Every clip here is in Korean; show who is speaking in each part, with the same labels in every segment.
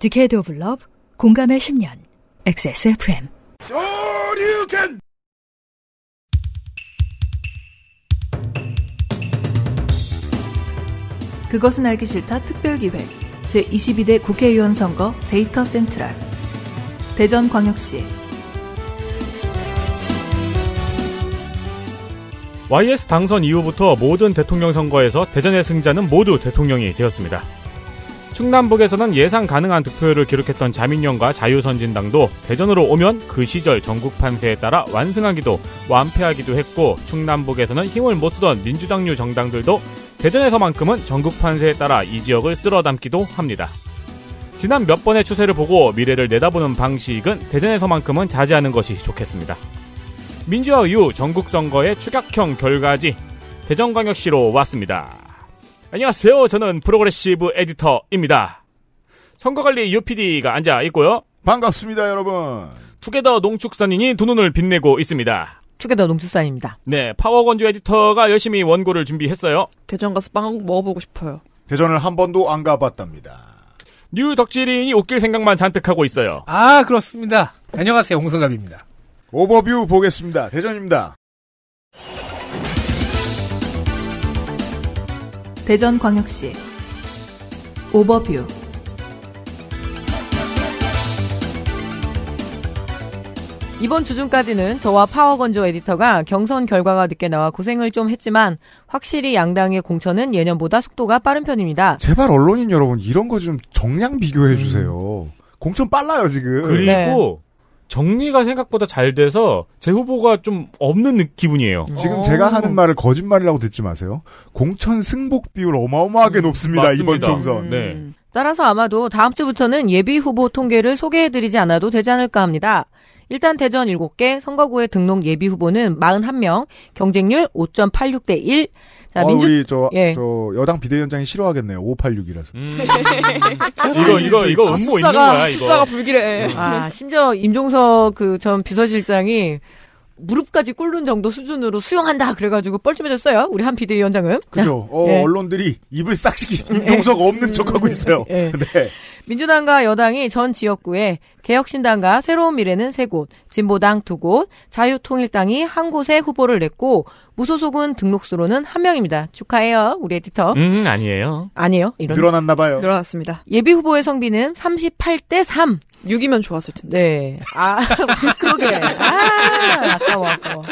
Speaker 1: 디케이드 오브 러브 공감의 10년 XSFM 그것은 알기 싫다 특별기획 제22대 국회의원 선거 데이터 센트럴 대전광역시
Speaker 2: YS 당선 이후부터 모든 대통령 선거에서 대전의 승자는 모두 대통령이 되었습니다. 충남북에서는 예상 가능한 득표율을 기록했던 자민련과 자유선진당도 대전으로 오면 그 시절 전국 판세에 따라 완승하기도 완패하기도 했고 충남북에서는 힘을 못 쓰던 민주당류 정당들도 대전에서만큼은 전국 판세에 따라 이 지역을 쓸어담기도 합니다. 지난 몇 번의 추세를 보고 미래를 내다보는 방식은 대전에서만큼은 자제하는 것이 좋겠습니다. 민주화 이후 전국 선거의 추격형 결과지 대전광역시로 왔습니다. 안녕하세요. 저는 프로그레시브 에디터입니다. 선거관리 UPD가 앉아 있고요. 반갑습니다, 여러분. 투게더 농축산인이 두 눈을 빛내고 있습니다.
Speaker 3: 투게더 농축산입니다.
Speaker 2: 네, 파워건조 에디터가 열심히 원고를 준비했어요.
Speaker 3: 대전 가서 빵 먹어보고 싶어요.
Speaker 2: 대전을 한 번도 안
Speaker 4: 가봤답니다. 뉴 덕질인이 웃길 생각만 잔뜩 하고 있어요. 아, 그렇습니다. 안녕하세요. 홍성갑입니다. 오버뷰 보겠습니다. 대전입니다.
Speaker 1: 대전광역시 오버뷰
Speaker 5: 이번 주중까지는 저와 파워건조 에디터가 경선 결과가 늦게 나와 고생을 좀 했지만 확실히 양당의 공천은 예년보다 속도가 빠른 편입니다. 제발 언론인
Speaker 4: 여러분 이런 거 좀 정량 비교해 주세요. 음. 공천 빨라요 지금.
Speaker 5: 그리고 네.
Speaker 2: 정리가 생각보다 잘 돼서 제 후보가 좀 없는 기분이에요. 지금 어. 제가 하는 말을
Speaker 4: 거짓말이라고 듣지 마세요. 공천 승복 비율 어마어마하게 네. 음, 높습니다. 맞습니다. 이번 총선. 음.
Speaker 2: 네.
Speaker 5: 따라서 아마도 다음 주부터는 예비 후보 통계를 소개해드리지 않아도 되지 않을까 합니다. 일단 대전 7개, 선거구의 등록 예비 후보는 41명, 경쟁률 5.86대 1, 자, 아, 민주... 우리 저, 예.
Speaker 4: 저 여당 비대위원장이 싫어하겠네요. 586이라서. 음.
Speaker 6: 이거 이거 이거 아, 음모 숫자가, 있는 거야. 이거. 숫자가 불길해. 음. 아
Speaker 5: 심지어 임종석 그 전 비서실장이 무릎까지 꿇는 정도 수준으로 수용한다 그래가지고 뻘쭘해졌어요. 우리 한 비대위원장은. 그죠. 어, 예.
Speaker 4: 언론들이 입을 싹 시키 예. 임종석
Speaker 5: 없는 음, 척하고
Speaker 6: 있어요. 예. 네.
Speaker 5: 민주당과 여당이 전 지역구에 개혁신당과 새로운 미래는 세 곳, 진보당 두 곳, 자유통일당이 한 곳에 후보를 냈고 무소속은 등록수로는 한 명입니다. 축하해요, 우리 에디터. 음,
Speaker 4: 아니에요.
Speaker 5: 아니에요. 이런 늘어났나 봐요. 늘어났습니다. 예비 후보의 성비는 38대 3. 6이면 좋았을 텐데. 네. 아, 그러게. 아,
Speaker 6: 아까워, 아까워.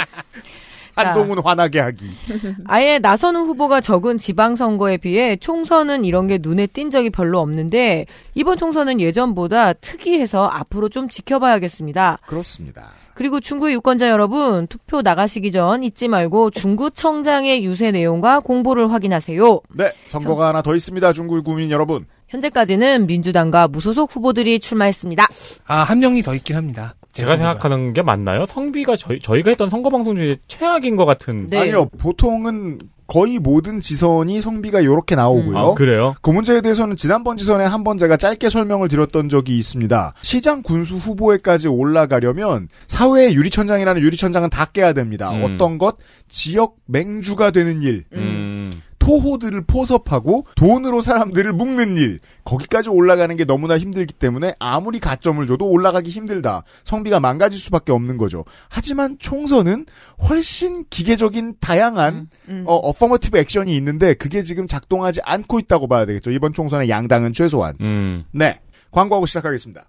Speaker 5: 한동훈 화나게 하기. 아예 나선우 후보가 적은 지방선거에 비해 총선은 이런 게 눈에 띈 적이 별로 없는데 이번 총선은 예전보다 특이해서 앞으로 좀 지켜봐야겠습니다. 그렇습니다. 그리고 중구 유권자 여러분 투표 나가시기 전 잊지 말고 중구청장의 유세 내용과 공보를 확인하세요. 네,
Speaker 4: 선거가 하나 더 있습니다. 중구 국민 여러분.
Speaker 5: 현재까지는 민주당과 무소속 후보들이 출마했습니다.
Speaker 4: 아, 한 명이 더 있긴 합니다.
Speaker 2: 제가 생각하는 게 맞나요? 성비가 저희, 저희가 했던 선거 방송 중에 최악인 것 같은. 네. 아니요,
Speaker 4: 보통은 거의 모든 지선이 성비가 이렇게 나오고요. 음. 아, 그래요? 그 문제에 대해서는 지난번 지선에 한 번 제가 짧게 설명을 드렸던 적이 있습니다. 시장 군수 후보에까지 올라가려면 사회의 유리천장이라는 유리천장은 다 깨야 됩니다. 음. 어떤 것 지역 맹주가 되는 일. 음. 포호들을 포섭하고 돈으로 사람들을 묶는 일 거기까지 올라가는 게 너무나 힘들기 때문에 아무리 가점을 줘도 올라가기 힘들다. 성비가 망가질 수밖에 없는 거죠. 하지만 총선은 훨씬 기계적인 다양한 음, 음. 어, 어퍼머티브 액션이 있는데 그게 지금 작동하지 않고 있다고 봐야 되겠죠. 이번 총선의 양당은 최소한. 음. 네. 광고하고 시작하겠습니다.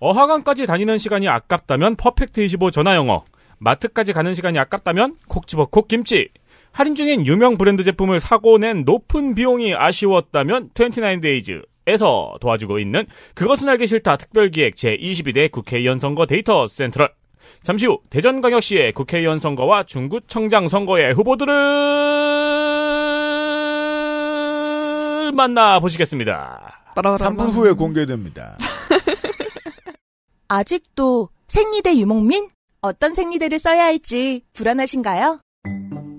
Speaker 2: 어학원까지 다니는 시간이 아깝다면 퍼펙트 25 전화 영어. 마트까지 가는 시간이 아깝다면 콕 집어 콕 김치. 할인 중인 유명 브랜드 제품을 사고 낸 높은 비용이 아쉬웠다면 29데이즈에서 도와주고 있는 그것은 알기 싫다 특별기획 제22대 국회의원 선거 데이터 센트럴 잠시 후 대전광역시의 국회의원 선거와 중구청장 선거의 후보들을
Speaker 1: 만나보시겠습니다. 3분 후에
Speaker 4: 공개됩니다.
Speaker 1: 아직도 생리대 유목민? 어떤 생리대를 써야 할지 불안하신가요?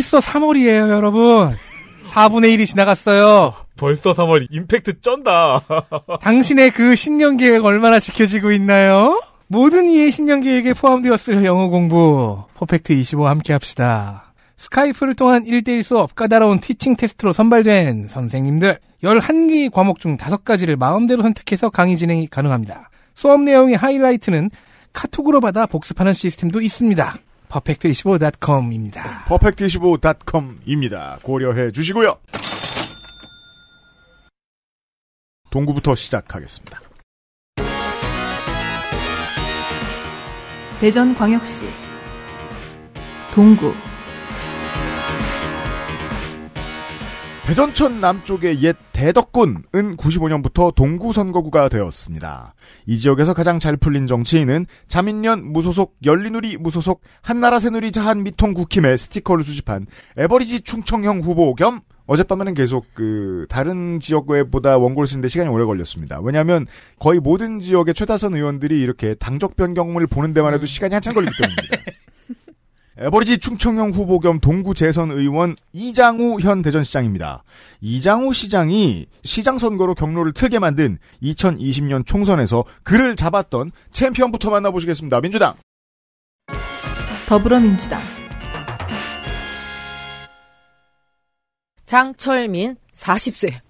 Speaker 7: 벌써 3월이에요, 여러분. 4분의 1이 지나갔어요. 벌써 3월
Speaker 2: 임팩트 쩐다.
Speaker 7: 당신의 그 신년 계획 얼마나 지켜지고 있나요? 모든 이의 신년 계획에 포함되었을 영어 공부. 퍼펙트 25 함께 합시다. 스카이프를 통한 1대1 수업, 까다로운 티칭 테스트로 선발된 선생님들. 11개 과목 중 5가지를 마음대로 선택해서 강의 진행이 가능합니다. 수업 내용의 하이라이트는 카톡으로 받아 복습하는 시스템도 있습니다. 퍼펙트2 5 c o m 입니다 p e
Speaker 4: r 2 5 c o m 입니다 고려해 주시고요. 동구부터 시작하겠습니다.
Speaker 1: 대전광역시 동구
Speaker 4: 대전천 남쪽의 옛 대덕군은 95년부터 동구선거구가 되었습니다. 이 지역에서 가장 잘 풀린 정치인은 자민련 무소속 열린우리 무소속 한나라 새누리 자한 미통 국힘의 스티커를 수집한 에버리지 충청형 후보 겸 어젯밤에는 계속 그 다른 지역외보다 원고를 쓰는데 시간이 오래 걸렸습니다. 왜냐하면 거의 모든 지역의 최다선 의원들이 이렇게 당적 변경을 문 보는 데만 해도 음. 시간이 한참 걸리기 때문입니다. 에버리지 충청형 후보 겸 동구 재선 의원 이장우 현 대전시장입니다. 이장우 시장이 시장 선거로 경로를 틀게 만든 2020년 총선에서 그를 잡았던 챔피언부터 만나보시겠습니다. 민주당.
Speaker 1: 더불어민주당.
Speaker 5: 장철민 40세.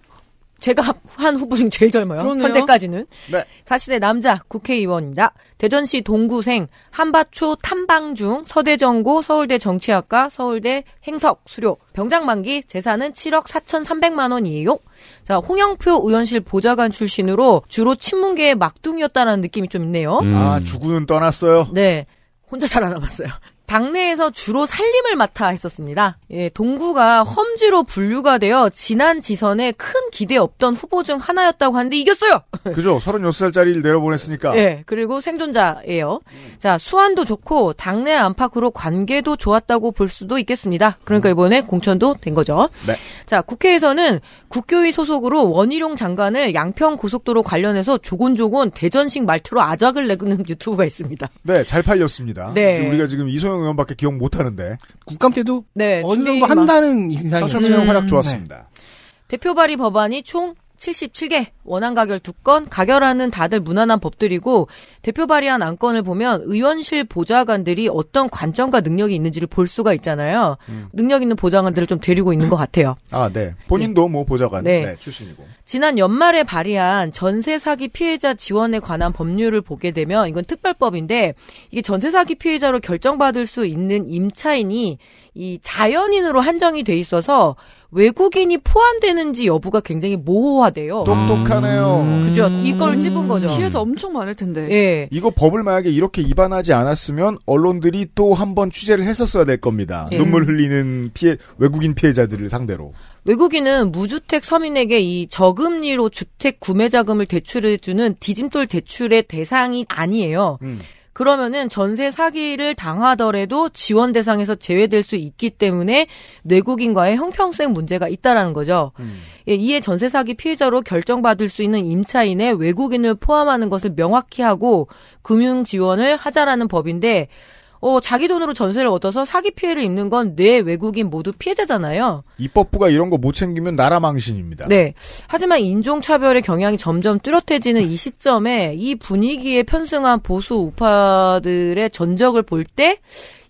Speaker 5: 제가 한 후보 중 제일 젊어요. 그러네요. 현재까지는. 네. 40대 남자 국회의원입니다. 대전시 동구생 한바초 탐방 중 서대전고 서울대 정치학과 서울대 행석 수료 병장 만기 재산은 7억 4,300만 원이에요. 자, 홍영표 의원실 보좌관 출신으로 주로 친문계의 막둥이였다는 느낌이 좀 있네요. 아, 음. 아,
Speaker 4: 주은 떠났어요. 네.
Speaker 5: 혼자 살아남았어요. 당내에서 주로 살림을 맡아 했었습니다. 예, 동구가 험지로 분류가 되어 지난 지선에 큰 기대 없던 후보 중 하나였다고 하는데 이겼어요.
Speaker 4: 그죠? 36살짜리를 내려보냈으니까. 예,
Speaker 5: 그리고 생존자예요. 자, 수완도 좋고 당내 안팎으로 관계도 좋았다고 볼 수도 있겠습니다. 그러니까 음. 이번에 공천도 된 거죠. 네. 자, 국회에서는 국교위 소속으로 원희룡 장관을 양평 고속도로 관련해서 조곤조곤 대전식 말투로 아작을 내는 유튜브가 있습니다.
Speaker 4: 네, 잘 팔렸습니다. 네. 우리가 지금 이소영 서철명 의원밖에 기억 못하는데
Speaker 5: 국감 때도 네, 어느 정도 한다는 인상이었죠. 서철명 활약 음. 좋았습니다. 네. 대표 발의 법안이 총 77개 원안 가결 2건 가결하는 다들 무난한 법들이고 대표 발의한 안건을 보면 의원실 보좌관들이 어떤 관점과 능력이 있는지를 볼 수가 있잖아요. 음. 능력 있는 보좌관들을 좀 데리고 있는 것 같아요. 아, 네. 본인도 네. 뭐 보좌관 네. 네, 출신이고. 지난 연말에 발의한 전세 사기 피해자 지원에 관한 법률을 보게 되면 이건 특별법인데 이게 전세 사기 피해자로 결정받을 수 있는 임차인이 이 자연인으로 한정이 돼 있어서 외국인이 포함되는지 여부가 굉장히 모호하대요.
Speaker 3: 음. 똑똑하네요. 음. 그죠? 이걸 찝은 거죠. 음. 피해자 엄청 많을 텐데. 예.
Speaker 5: 이거 법을
Speaker 4: 만약에 이렇게 입안하지 않았으면 언론들이 또 한 번 취재를 했었어야 될 겁니다. 예. 눈물 흘리는 피해 외국인 피해자들을 상대로.
Speaker 5: 외국인은 무주택 서민에게 이 저금리로 주택 구매 자금을 대출해주는 디딤돌 대출의 대상이 아니에요. 음. 그러면은 전세 사기를 당하더라도 지원 대상에서 제외될 수 있기 때문에 뇌국인과의 형평성 문제가 있다라는 거죠. 음. 예, 이에 전세 사기 피해자로 결정받을 수 있는 임차인의 외국인을 포함하는 것을 명확히 하고 금융 지원을 하자라는 법인데 어, 자기 돈으로 전세를 얻어서 사기 피해를 입는 건 내 외국인 모두 피해자잖아요.
Speaker 4: 입법부가 이런 거 못 챙기면 나라 망신입니다.
Speaker 5: 네. 하지만 인종차별의 경향이 점점 뚜렷해지는 이 시점에 이 분위기에 편승한 보수 우파들의 전적을 볼때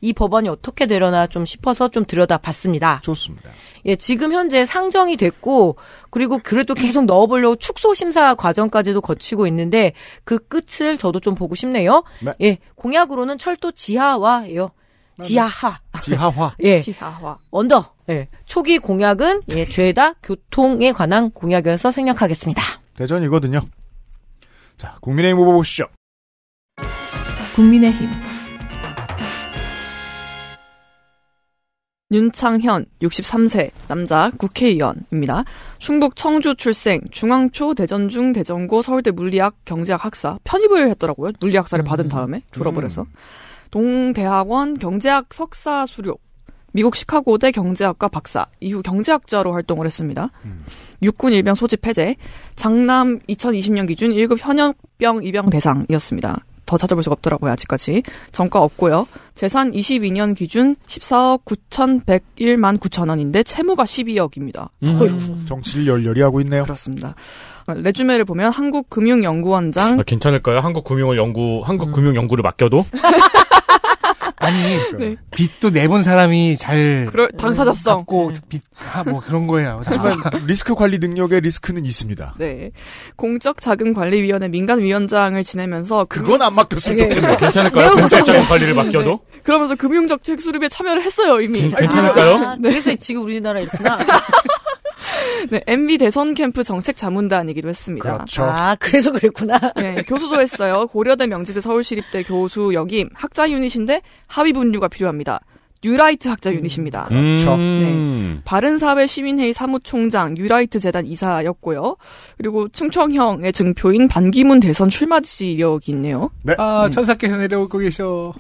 Speaker 5: 이 법안이 어떻게 되려나 좀 싶어서 좀 들여다봤습니다. 좋습니다. 예, 지금 현재 상정이 됐고 그리고 그래도 계속 넣어보려고 축소 심사 과정까지도 거치고 있는데 그 끝을 저도 좀 보고 싶네요. 네. 예, 공약으로는 철도 지하화예요. 네, 네. 지하하. 지하화. 예. 지하화. 언더. 예. 초기 공약은 예, 죄다 교통에 관한 공약이어서
Speaker 1: 생략하겠습니다.
Speaker 4: 대전이거든요. 자, 국민의힘 후보 보시죠.
Speaker 3: 국민의힘. 윤창현 63세 남자 국회의원입니다. 충북 청주 출생 중앙초 대전중 대전고 서울대 물리학 경제학 학사 편입을 했더라고요. 물리학사를 음. 받은 다음에 졸업을 음. 해서 동대학원 경제학 석사 수료 미국 시카고대 경제학과 박사, 이후 경제학자로 활동을 했습니다. 음. 육군 일병 소집 해제, 장남 2020년 기준 1급 현역병 입양 대상이었습니다. 더 찾아볼 수가 없더라고요, 아직까지. 정가 없고요. 재산 22년 기준 14억 9,101만 9천 원인데 채무가 12억입니다. 음, 정치를 열렬히 하고 있네요. 그렇습니다. 레주메를 보면 한국금융연구원장 아, 괜찮을까요? 한국금융을 연구 한국금융연구를
Speaker 4: 맡겨도 아니 네. 빚도 내본 사람이 잘 그럴,
Speaker 3: 당사자성 고
Speaker 4: 빚뭐 네. 아, 그런 거예요. 하지만 리스크 관리 능력의 리스크는 있습니다.
Speaker 3: 네, 공적 자금 관리 위원회 민간 위원장을 지내면서 그건 안 맡겼으면 예. 좋겠네요. 괜찮을까요? 네, 공적 자금 네. 관리를 맡겨도? 네. 그러면서 금융적 책수립에 참여를 했어요 이미. 괜찮을까요? 아, 그래서 지금 우리나라 이렇구나. 네, MB 대선 캠프 정책 자문단이기도 했습니다. 그렇죠. 아, 그래서 그랬구나. 네, 교수도 했어요. 고려대 명지대 서울시립대 교수 역임 학자 유닛인데 하위 분류가 필요합니다. 뉴라이트 학자 유닛입니다. 음, 그렇죠. 네. 음. 네. 바른사회 시민회의 사무총장 뉴라이트 재단 이사였고요. 그리고 충청형의 증표인 반기문 대선 출마 지력이 있네요. 네. 아, 네. 천사께서 내려오고 계셔.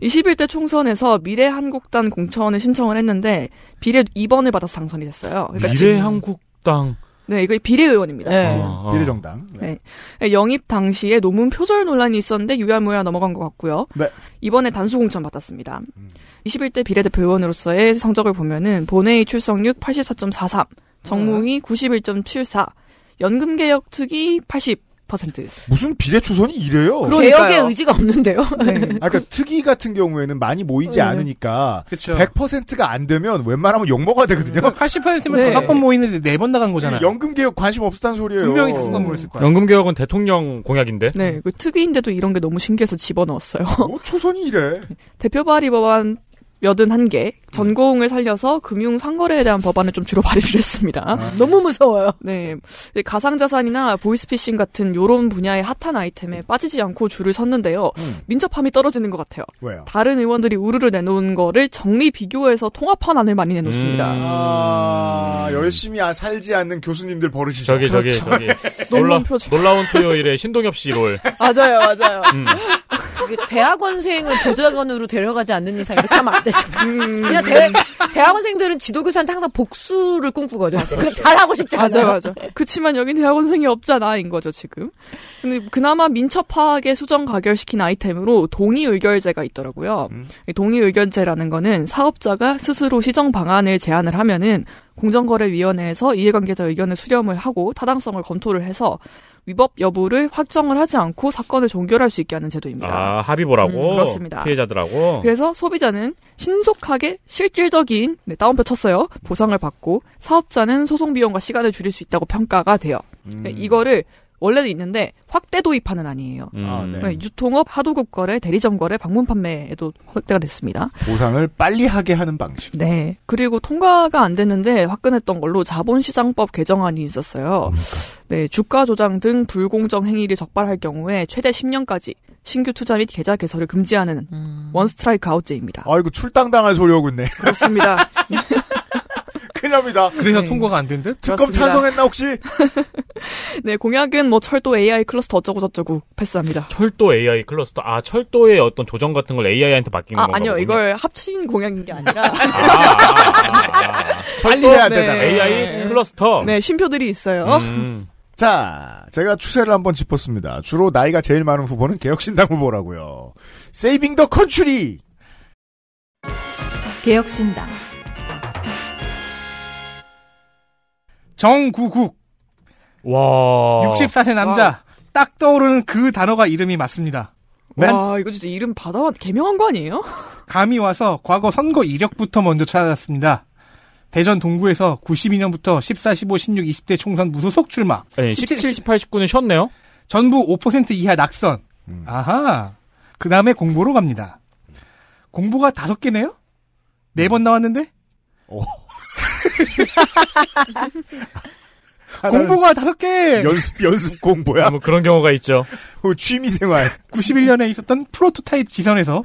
Speaker 3: 21대 총선에서 미래한국당 공천을 신청을 했는데 비례 2번을 받아서 당선이 됐어요. 그러니까 미래한국당 네, 이거 비례의원입니다. 네. 어, 어. 비례정당. 네. 네. 네. 영입 당시에 논문 표절 논란이 있었는데 유야무야 넘어간 것 같고요. 네. 이번에 단수 공천 받았습니다. 음. 21대 비례대표 의원으로서의 성적을 보면은 본회의 출석률 84.43, 정무위 91.74, 연금개혁 특위 80, 1 0
Speaker 4: 무슨 비례초선이 이래요? 그러니까요. 개혁의
Speaker 3: 의지가 없는데요.
Speaker 4: 네. 네. 아, 그러니까 특위 같은 경우에는 많이 모이지 네. 않으니까 그쵸. 100%가 안 되면 웬만하면 욕먹어야 되거든요. 그 음, 80%면 네. 다섯 네 번 모이는데 네 번 나간 거잖아요. 연금 개혁
Speaker 3: 관심 없었다는 소리예요. 분명히 다섯 번 모였을 거야. 연금
Speaker 2: 개혁은 대통령 공약인데. 네,
Speaker 3: 그특위인데도 이런 게 너무 신기해서 집어넣었어요. 뭐 초선이 이래. 대표 발의 법안 8한개 음. 전공을 살려서 금융 상거래에 대한 법안을 좀 주로 발의를 했습니다. 아. 너무 무서워요. 네. 가상자산이나 보이스피싱 같은 요런 분야의 핫한 아이템에 빠지지 않고 줄을 섰는데요. 음. 민첩함이 떨어지는 것 같아요. 왜요? 다른 의원들이 우르르 내놓은 거를 정리 비교해서 통합한 안을 많이 내놓습니다.
Speaker 4: 음. 아, 음. 열심히 아, 살지 않는 교수님들 버릇이죠. 저기,
Speaker 2: 저기, 그렇죠. 저기. 놀라, 놀라운 토요일에 신동엽 씨롤.
Speaker 5: 맞아요, 맞아요. 음. 대학원생을 보좌관으로 데려가지 않는 이상 이렇게 하면 안 되죠. 음. 그냥 대,
Speaker 3: 대학원생들은 지도교사한테 항상 복수를 꿈꾸거든요. 그렇 잘하고 싶지 않아요. 맞아, 맞아. 네. 그치만 여긴 대학원생이 없잖아, 인 거죠, 지금. 근데 그나마 민첩하게 수정 가결시킨 아이템으로 동의의결제가 있더라고요. 음. 동의의결제라는 거는 사업자가 스스로 시정 방안을 제안을 하면은 공정거래위원회에서 이해관계자 의견을 수렴을 하고 타당성을 검토를 해서 위법 여부를 확정을 하지 않고 사건을 종결할 수 있게 하는 제도입니다. 아,
Speaker 2: 합의보라고? 음, 그렇습니다. 피해자들하고?
Speaker 3: 그래서 소비자는 신속하게 실질적인, 네, 다운표 쳤어요. 보상을 받고 사업자는 소송비용과 시간을 줄일 수 있다고 평가가 돼요. 음. 그러니까 이거를 원래도 있는데 확대 도입하는 아니에요. 음. 아, 네. 네. 유통업, 하도급 거래, 대리점 거래, 방문 판매에도 확대가 됐습니다. 보상을 빨리 하게 하는 방식. 네. 그리고 통과가 안 됐는데 화끈했던 걸로 자본시장법 개정안이 있었어요. 뭡니까? 그러니까. 네, 주가 조장 등 불공정 행위를 적발할 경우에 최대 10년까지 신규 투자 및 계좌 개설을 금지하는 음. 원 스트라이크 아웃제입니다. 아이고출당당할 소리 하고 있네. 그렇습니다. 큰일 납니다. 그래서 네. 통과가 안된대 특검 그렇습니다. 찬성했나 혹시? 네, 공약은 뭐 철도 AI 클러스터 어쩌고 저쩌고 패스합니다. 철도 AI
Speaker 2: 클러스터. 아, 철도의 어떤 조정 같은 걸 AI한테 맡기는 아, 건가 아니요. 보군요. 이걸
Speaker 3: 합친 공약인 게 아니라. 아, 아,
Speaker 2: 아, 빨리 해야 네. 되잖아. AI
Speaker 3: 클러스터. 네, 쉼표들이 있어요.
Speaker 4: 음. 자, 제가 추세를 한번 짚었습니다. 주로 나이가 제일 많은 후보는 개혁신당 후보라고요. 세이빙 더 컨츄리. 개혁신당 정구국.
Speaker 6: 와. 64세
Speaker 7: 남자. 와. 딱 떠오르는 그 단어가 이름이 맞습니다.
Speaker 6: 네. 와,
Speaker 3: 이거 진짜 이름 받아 왔 개명한 거 아니에요?
Speaker 7: 감이 와서 과거 선거 이력부터 먼저 찾아봤습니다. 대전 동구에서 92년부터 14, 15, 16, 20대 총선 무소속 출마. 네, 17, 1 8 19는 쉬었네요. 전부 5% 이하 낙선. 음. 아하. 그 다음에 공보로 갑니다. 공보가 다섯 개네요? 네 번 나왔는데?
Speaker 4: 오. 공부가 다섯 개! 연습, 연습 공부야? 뭐 그런 경우가 있죠. 그 취미생활. 91년에
Speaker 7: 있었던 프로토타입 지선에서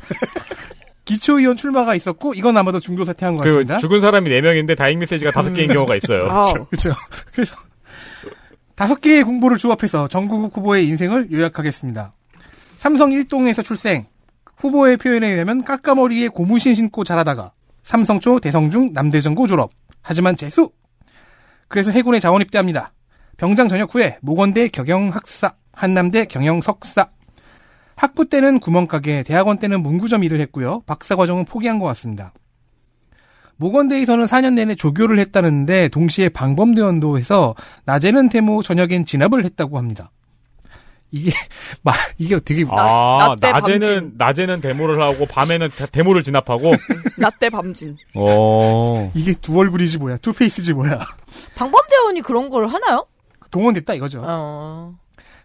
Speaker 7: 기초의원 출마가 있었고, 이건 아마도 중도 사퇴한 것 그 같습니다. 죽은
Speaker 2: 사람이 4명인데 다잉 메시지가 다섯 개인 경우가 있어요.
Speaker 7: 그렇죠. 그래서 다섯 개의 공부를 조합해서 전국 후보의 인생을 요약하겠습니다. 삼성 일동에서 출생. 후보의 표현에 의하면 까까머리에 고무신 신고 자라다가 삼성초 대성중 남대전고 졸업. 하지만 재수! 그래서 해군에 자원 입대합니다. 병장 전역 후에 모건대 경영학사, 한남대 경영석사. 학부 때는 구멍가게, 대학원 때는 문구점 일을 했고요. 박사 과정은 포기한 것 같습니다. 모건대에서는 4년 내내 조교를 했다는데 동시에 방범대원도 해서 낮에는 태모, 저녁엔 진압을 했다고 합니다.
Speaker 2: 이게 막 이게 되게
Speaker 6: 아,
Speaker 7: 낮, 낮에는 밤진.
Speaker 2: 낮에는 데모를 하고 밤에는 데모를 진압하고
Speaker 3: 낮대 밤진.
Speaker 7: 어. 이게 두 얼굴이지 뭐야. 투페이스지 뭐야.
Speaker 3: 방범대원이 그런 걸 하나요?
Speaker 7: 동원됐다 이거죠. 어.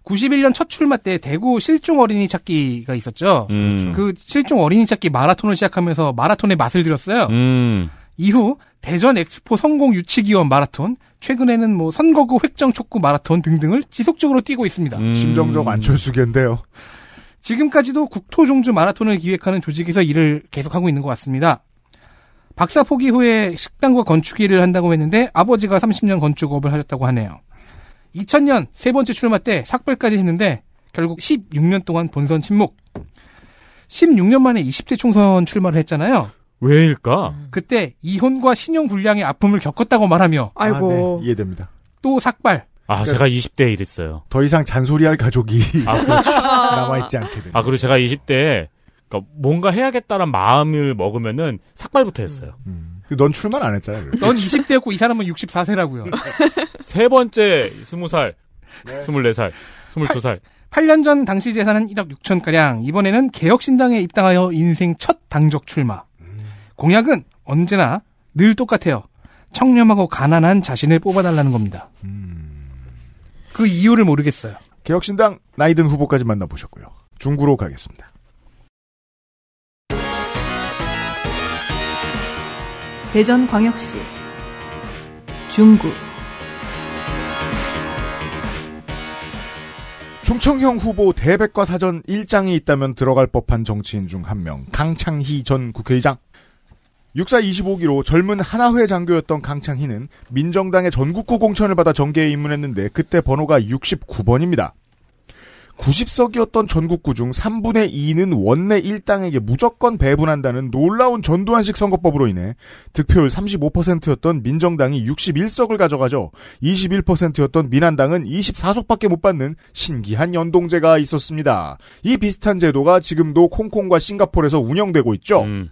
Speaker 7: 91년 첫 출마 때 대구 실종 어린이 찾기가 있었죠. 음. 그 실종 어린이 찾기 마라톤을 시작하면서 마라톤의 맛을 들었어요. 음. 이후 대전 엑스포 성공 유치기원 마라톤, 최근에는 뭐 선거구 획정 촉구 마라톤 등등을 지속적으로 뛰고 있습니다. 음... 심정적
Speaker 4: 안철수견데요.
Speaker 7: 지금까지도 국토종주 마라톤을 기획하는 조직에서 일을 계속하고 있는 것 같습니다. 박사 포기 후에 식당과 건축 일을 한다고 했는데 아버지가 30년 건축업을 하셨다고 하네요. 2000년 세 번째 출마 때 삭발까지 했는데 결국 16년 동안 본선 침묵. 16년 만에 20대 총선 출마를 했잖아요. 왜일까? 음. 그때 이혼과 신용 불량의 아픔을 겪었다고 말하며 아이고 아, 네. 이해됩니다. 또 삭발.
Speaker 4: 아, 그러니까 제가 20대에 이랬어요. 더 이상 잔소리할 가족이 아, 그 남아있지 않게 됩니다. 아, 그리고
Speaker 2: 제가 20대에 그러니까 뭔가 해야겠다는 마음을 먹으면은 삭발부터 했어요. 음. 음. 넌 출만 마안 했잖아요. 그래. 넌
Speaker 7: 20대였고 이 사람은 64세라고요.
Speaker 2: 세 번째 20살, 네. 24살, 22살.
Speaker 7: 8, 8년 전 당시 재산은 1억 6천가량. 이번에는 개혁신당에 입당하여 인생 첫 당적 출마. 공약은 언제나 늘 똑같아요. 청렴하고 가난한 자신을 뽑아달라는 겁니다. 음...
Speaker 4: 그 이유를 모르겠어요. 개혁신당 나이든 후보까지 만나보셨고요. 중구로 가겠습니다.
Speaker 1: 대전광역시 중구
Speaker 4: 충청형 후보 대백과 사전 1장이 있다면 들어갈 법한 정치인 중 한명 강창희 전 국회의장 6 4 25기로 젊은 하나회 장교였던 강창희는 민정당의 전국구 공천을 받아 정계에 입문했는데 그때 번호가 69번입니다. 90석이었던 전국구 중 3분의 2는 원내 1당에게 무조건 배분한다는 놀라운 전두환식 선거법으로 인해 득표율 35%였던 민정당이 61석을 가져가죠. 21%였던 민한당은 24석밖에 못 받는 신기한 연동제가 있었습니다. 이 비슷한 제도가 지금도 콩콩과 싱가폴에서 운영되고 있죠. 음.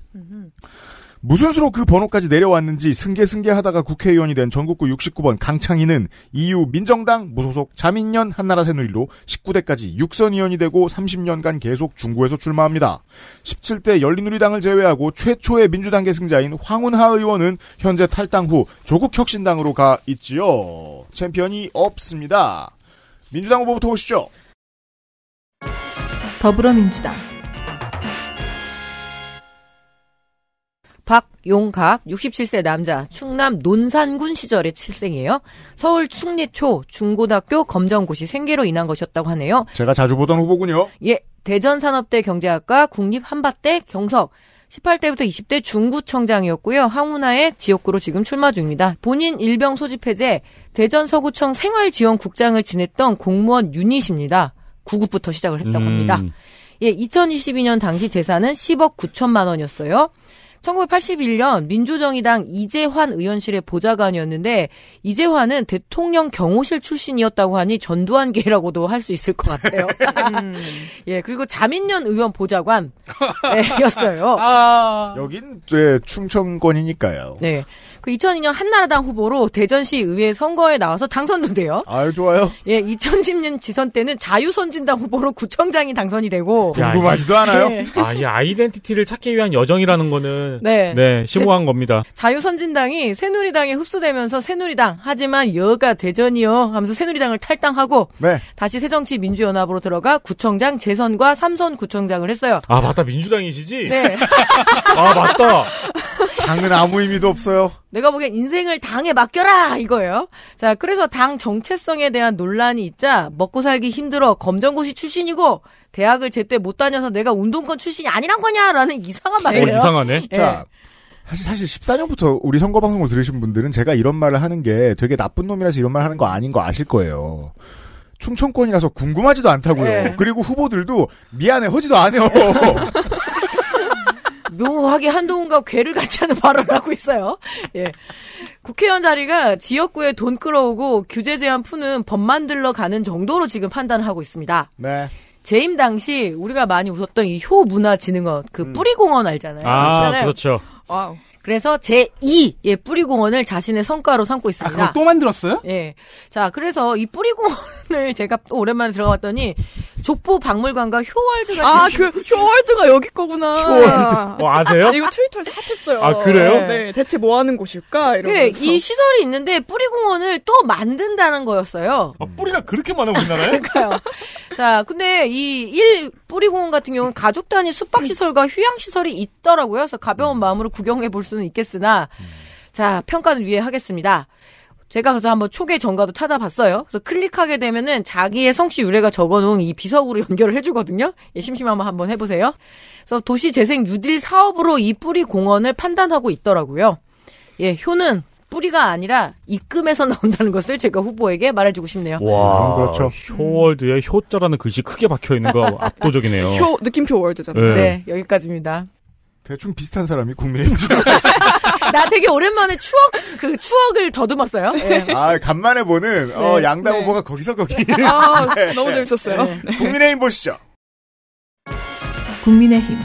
Speaker 4: 무슨 수로 그 번호까지 내려왔는지 승계승계하다가 국회의원이 된 전국구 69번 강창희는 이후 민정당 무소속 자민련 한나라 새누리로 19대까지 6선 의원이 되고 30년간 계속 중구에서 출마합니다. 17대 열린우리당을 제외하고 최초의 민주당 계승자인 황운하 의원은 현재 탈당 후 조국혁신당으로 가 있지요. 챔피언이 없습니다. 민주당 후보부터 오시죠.
Speaker 1: 더불어민주당
Speaker 5: 용갑 67세 남자 충남 논산군 시절의 출생이에요. 서울 충리초 중고등학교 검정고시 생계로 인한 것이었다고 하네요.
Speaker 4: 제가 자주 보던 후보군요.
Speaker 5: 예, 대전산업대 경제학과 국립한밭대 경석 18대부터 20대 중구청장이었고요. 항운하의 지역구로 지금 출마 중입니다. 본인 일병 소집 해제 대전 서구청 생활지원국장을 지냈던 공무원 유닛입니다. 9급부터 시작을 했다고 음. 합니다. 음. 예, 2022년 당시 재산은 10억 9천만 원이었어요. 1981년 민주정의당 이재환 의원실의 보좌관이었는데 이재환은 대통령 경호실 출신이었다고 하니 전두환계라고도 할 수 있을 것 같아요.
Speaker 6: 음.
Speaker 5: 예, 그리고 자민련 의원 보좌관이었어요. 아...
Speaker 4: 여긴 네, 충청권이니까요.
Speaker 5: 네. 그 2002년 한나라당 후보로 대전시 의회 선거에 나와서 당선도 돼요. 아유 좋아요. 예, 2010년 지선 때는 자유선진당 후보로 구청장이 당선이 되고 야, 궁금하지도 예. 않아요. 네.
Speaker 2: 아이 아이덴티티를 찾기 위한 여정이라는 거는 네, 네 심오한 겁니다.
Speaker 5: 자유선진당이 새누리당에 흡수되면서 새누리당 하지만 여가 대전이요 하면서 새누리당을 탈당하고 네. 다시 새정치민주연합으로 들어가 구청장 재선과 삼선 구청장을 했어요.
Speaker 4: 아 맞다 민주당이시지? 네. 아 맞다. 당은 아무 의미도
Speaker 5: 없어요. 내가 보기엔 인생을 당에 맡겨라 이거예요. 자, 그래서 당 정체성에 대한 논란이 있자 먹고 살기 힘들어 검정고시 출신이고 대학을 제때 못 다녀서 내가 운동권 출신이 아니란 거냐라는 이상한 어, 말이에요. 어, 이상하네. 예. 자, 사실, 14년부터
Speaker 4: 우리 선거 방송을 들으신 분들은 제가 이런 말을 하는 게 되게 나쁜 놈이라서 이런 말 하는 거 아닌 거 아실 거예요. 충청권이라서 궁금하지도 않다고요. 예. 그리고 후보들도 미안해 허지도 안 해요.
Speaker 5: 묘하게 한동훈과 괴를 같이 하는 발언을 하고 있어요. 예. 국회의원 자리가 지역구에 돈 끌어오고 규제 제한 푸는 법 만들러 가는 정도로 지금 판단을 하고 있습니다. 네. 재임 당시 우리가 많이 웃었던 이 효문화진흥원 그 음. 뿌리공원 알잖아요. 아 그렇잖아요. 그렇죠. 와우. 그래서 제2 예 뿌리공원을 자신의 성과로 삼고 아, 있습니다. 아, 그거 또 만들었어요? 예. 자, 그래서 이 뿌리공원을 제가 또 오랜만에 들어갔더니 족보 박물관과 효월드가 아, 그
Speaker 3: 효월드가 여기 거구나. 효월드. 어, 아세요? 아, 이거 트위터에서 핫했어요. 아, 그래요? 네. 대체 뭐 하는 곳일까? 이런면서 네, 예, 이
Speaker 5: 시설이 있는데 뿌리공원을 또 만든다는 거였어요. 아, 뿌리가 그렇게 많아 우리나라에? 그러니까요. 자, 근데 이1 뿌리공원 같은 경우는 가족 단위 숙박 시설과 휴양 시설이 있더라고요. 그래서 가벼운 마음으로 구경해 볼 수는 있겠으나 자, 평가는 위에 하겠습니다. 제가 그래서 한번 초계 전가도 찾아봤어요. 그래서 클릭하게 되면은 자기의 성씨 유래가 적어놓은 이 비석으로 연결을 해주거든요. 예, 심심하면 한번 해보세요. 그래서 도시재생 뉴딜 사업으로 이 뿌리 공원을 판단하고 있더라고요. 예, 효는 뿌리가 아니라 입금에서 나온다는 것을 제가 후보에게 말해주고 싶네요. 와,
Speaker 2: 음, 그렇죠. 효월드에 효자라는 글씨 크게 박혀 있는 거 압도적이네요. 효
Speaker 3: 느낌표 월드죠 네. 네, 여기까지입니다.
Speaker 4: 대충 비슷한 사람이 국민의힘 주
Speaker 3: 나
Speaker 5: 되게 오랜만에 추억 그 추억을 더듬었어요. 아, 네.
Speaker 4: 아 간만에 보는 어, 네. 어, 양당 네. 후보가
Speaker 1: 거기서 거기. 아,
Speaker 6: 네. 너무 재밌었어요. 네. 국민의힘
Speaker 1: 보시죠. 국민의힘.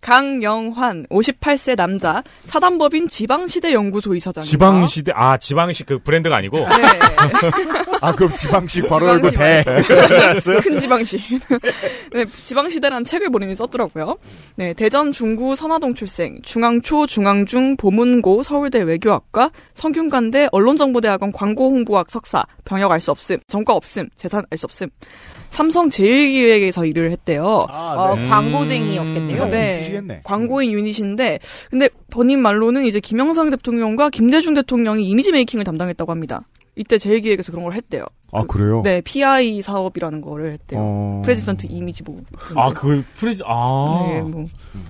Speaker 3: 강영환 58세 남자 사단법인 지방시대 연구소 이사장. 지방시대
Speaker 2: 아 지방시 그 브랜드가 아니고. 네. 아 그럼 지방시 바로 알고 대.
Speaker 3: 큰 지방시. 네 지방시대란 책을 본인이 썼더라고요. 네 대전 중구 선화동 출생 중앙초 중앙중 보문고 서울대 외교학과 성균관대 언론정보대학원 광고홍보학 석사 병역 알 수 없음 정과 없음 재산 알 수 없음. 삼성 제일기획에서 일을 했대요. 아, 어, 네. 어, 광고쟁이였겠네요. 음. 네. 있으시겠네. 광고인 유닛인데 근데 본인 말로는 이제 김영삼 대통령과 김대중 대통령이 이미지 메이킹을 담당했다고 합니다. 이때 제일기획에서 그런 걸 했대요.
Speaker 6: 아 그, 래요 네,
Speaker 3: PI 사업이라는 거를 했대요. 어... 프레지던트 이미지 뭐. 아 그걸 프레지 아. 네, 뭐.
Speaker 6: 음.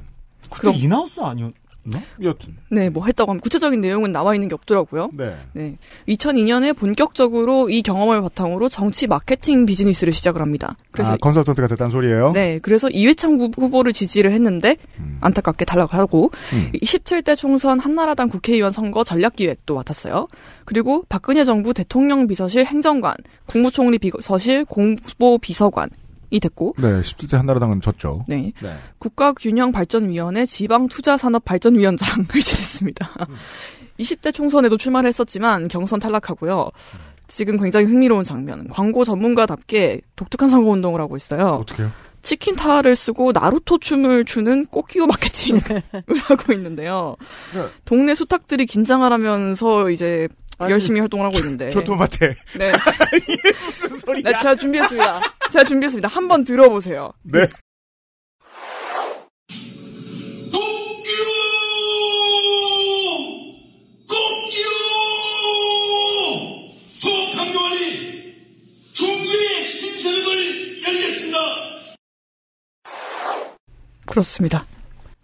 Speaker 6: 그때 그럼... 인하우스 아니었. 있 네?
Speaker 3: 여튼. 네, 뭐 했다고 하면 구체적인 내용은 나와 있는 게 없더라고요. 네. 네. 2002년에 본격적으로 이 경험을 바탕으로 정치 마케팅 비즈니스를 시작을 합니다. 그래서 아,
Speaker 4: 컨설턴트가 됐다는 소리예요?
Speaker 3: 네. 그래서 이회창 후보를 지지를 했는데 음. 안타깝게 탈락하고 음. 17대 총선 한나라당 국회의원 선거 전략기획도 맡았어요. 그리고 박근혜 정부 대통령 비서실 행정관, 국무총리 비서실 공보 비서관, 이 됐고.
Speaker 4: 네, 17대 한나라당은 졌죠. 네. 네.
Speaker 3: 국가균형발전위원회 지방투자산업발전위원장을 지냈습니다. 20대 총선에도 출마를 했었지만 경선 탈락하고요. 지금 굉장히 흥미로운 장면. 광고 전문가답게 독특한 선거운동을 하고 있어요. 어떻게요? 치킨 타를 쓰고 나루토 춤을 추는 꼬끼오 마케팅을 하고 있는데요. 네. 동네 수탁들이 긴장하라면서 이제 열심히 활동을 하고 있는데. 교토마테. 네. 무슨 소리야? 네, 제가 준비했습니다. 제가 준비했습니다. 한번 들어보세요. 네. 그렇습니다.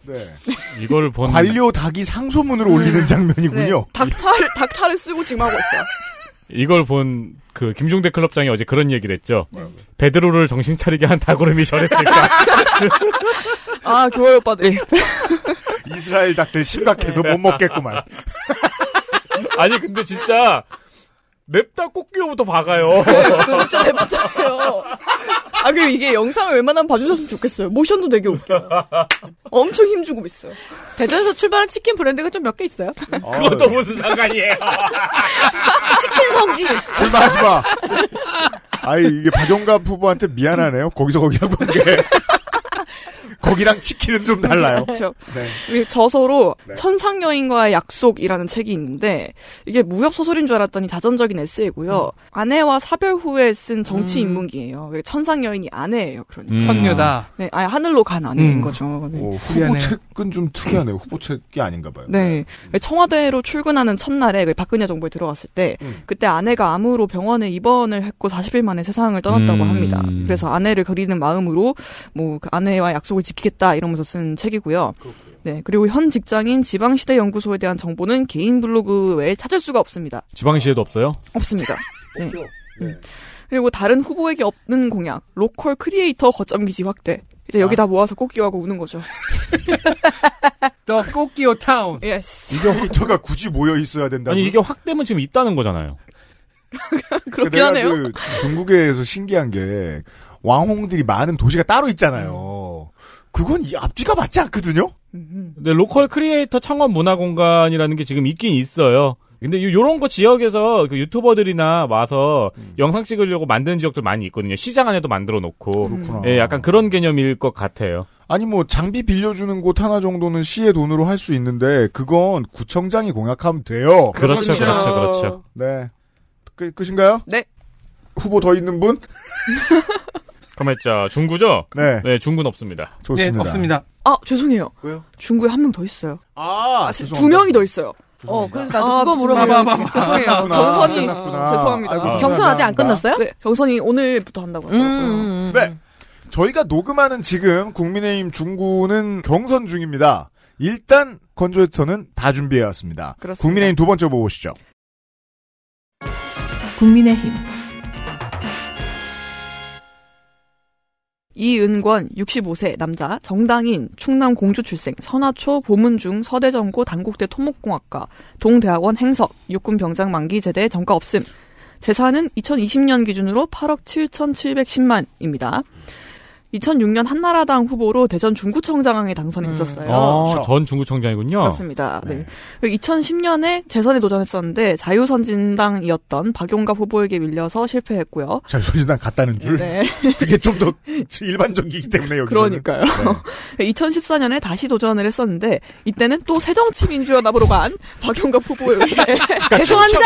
Speaker 2: 네. 이걸 본 관료
Speaker 4: 닭이 상소문으로 올리는 네. 장면이군요.
Speaker 3: 네, 닥타를 닥타를 쓰고 지금 하고 있어요.
Speaker 2: 이걸 본 그 김종대 클럽장이 어제 그런 얘기를 했죠. 네. 베드로를 정신 차리게 한 다구름이 저랬을까. 아 교회 오빠들. 네. 이스라엘 닭들 심각해서 못 먹겠구만. 아니 근데
Speaker 3: 진짜 냅다 꽃기호부터 박아요.
Speaker 6: 진짜 냅다요.
Speaker 3: 아, 그리고 이게 영상을 웬만하면 봐주셨으면 좋겠어요. 모션도 되게 웃겨 엄청 힘주고 있어요. 대전에서 출발한 치킨 브랜드가 좀 몇 개 있어요? 어. 그것도 무슨 상관이에요.
Speaker 6: 치킨 성지. 출발하지 마.
Speaker 4: 아이, 이게 박용갑 부부한테 미안하네요. 거기서 거기 하고 한 게. 거기랑 치킨은 좀 달라요. 네,
Speaker 3: 그렇죠. 네. 저서로 네. 천상 여인과의 약속이라는 책이 있는데 이게 무협 소설인 줄 알았더니 자전적인 에세이고요. 음. 아내와 사별 후에 쓴 정치 음. 인문기예요. 음. 천상 여인이 아내예요. 그러니까 선녀다. 음. 네, 아예 하늘로 간 아내인 음.
Speaker 4: 거죠. 네. 오,
Speaker 7: 후보
Speaker 3: 책은 좀 특이하네요.
Speaker 4: 후보 책이 아닌가 봐요. 네,
Speaker 3: 네. 그 청와대로 출근하는 첫날에 그 박근혜 정부에 들어갔을 때 음. 그때 아내가 암으로 병원에 입원을 했고 40일 만에 세상을 떠났다고 합니다. 그래서 아내를 그리는 마음으로 뭐그 아내와 약속을 지 지키겠다 이러면서 쓴 책이고요. 그 네, 그리고 현 직장인 지방시대 연구소에 대한 정보는 개인 블로그 외에 찾을 수가 없습니다.
Speaker 2: 지방시대도 없어요?
Speaker 3: 없습니다. 네. 네. 음. 그리고 다른 후보에게 없는 공약, 로컬 크리에이터 거점 기지 확대. 이제 여기 아. 다 모아서 꼬끼오하고 우는 거죠. 더 꼬끼오 타운. 예스.
Speaker 4: 이게 히터가 굳이 모여 있어야 된다. 아니 이게 확대면 지금 있다는 거잖아요. 그렇긴 그러니까 하네요. 그
Speaker 6: 중국에서
Speaker 4: 신기한 게 왕홍들이 많은 도시가 따로 있잖아요. 그건 이 앞뒤가 맞지 않거든요?
Speaker 6: 네,
Speaker 2: 로컬 크리에이터 창원 문화 공간이라는 게 지금 있긴 있어요. 근데 요런 거 지역에서 그 유튜버들이나 와서 음. 영상 찍으려고 만든 지역들 많이 있거든요. 시장 안에도 만들어 놓고. 그렇구나. 예, 약간 그런 개념일 것 같아요.
Speaker 4: 아니 뭐 장비 빌려주는 곳 하나 정도는 시의 돈으로 할 수 있는데 그건 구청장이 공약하면 돼요. 그렇죠, 그렇죠, 그렇죠. 그렇죠. 네. 끝, 끝인가요? 네. 후보 더 있는 분?
Speaker 2: 가만있자. 중구죠? 네. 네, 중구는 없습니다. 좋습니다. 네, 없습니다.
Speaker 3: 아, 죄송해요. 왜요? 중구에 한 명 더 있어요.
Speaker 6: 아, 아두 명이 더 있어요. 어, 그래서 나도 아, 그거 물어봐요.
Speaker 3: 죄송해요. 아, 경선이 아, 죄송합니다. 경선 아직 안 끝났어요? 네, 경선이 오늘부터 한다고 했더라고요 음, 음, 음, 음. 네.
Speaker 4: 저희가 녹음하는 지금 국민의힘 중구는 경선 중입니다. 일단 건조에터는 다 준비해왔습니다. 그렇습니다. 국민의힘 두 번째 보고 오시죠.
Speaker 3: 국민의힘 이은권 65세 남자 정당인 충남 공주 출생 선화초 보문중 서대전고 단국대 토목공학과 동대학원 행석 육군 병장 만기 제대 전과 없음 재산은 2020년 기준으로 8억 7,710만입니다. 2006년 한나라당 후보로 대전 중구청장에 당선이 음. 됐었어요. 음. 아, 그렇죠. 전
Speaker 2: 중구청장이군요. 그렇습니다.
Speaker 3: 네. 네. 2010년에 재선에 도전했었는데 자유선진당이었던 박용갑 후보에게 밀려서 실패했고요.
Speaker 4: 자유선진당 갔다는
Speaker 2: 줄?
Speaker 3: 네.
Speaker 4: 그게 좀 더 일반적이기 때문에 여기 그러니까요.
Speaker 3: 네. 2014년에 다시 도전을 했었는데 이때는 또 새정치민주연합으로 간 박용갑 후보에 그러니까 죄송합니다.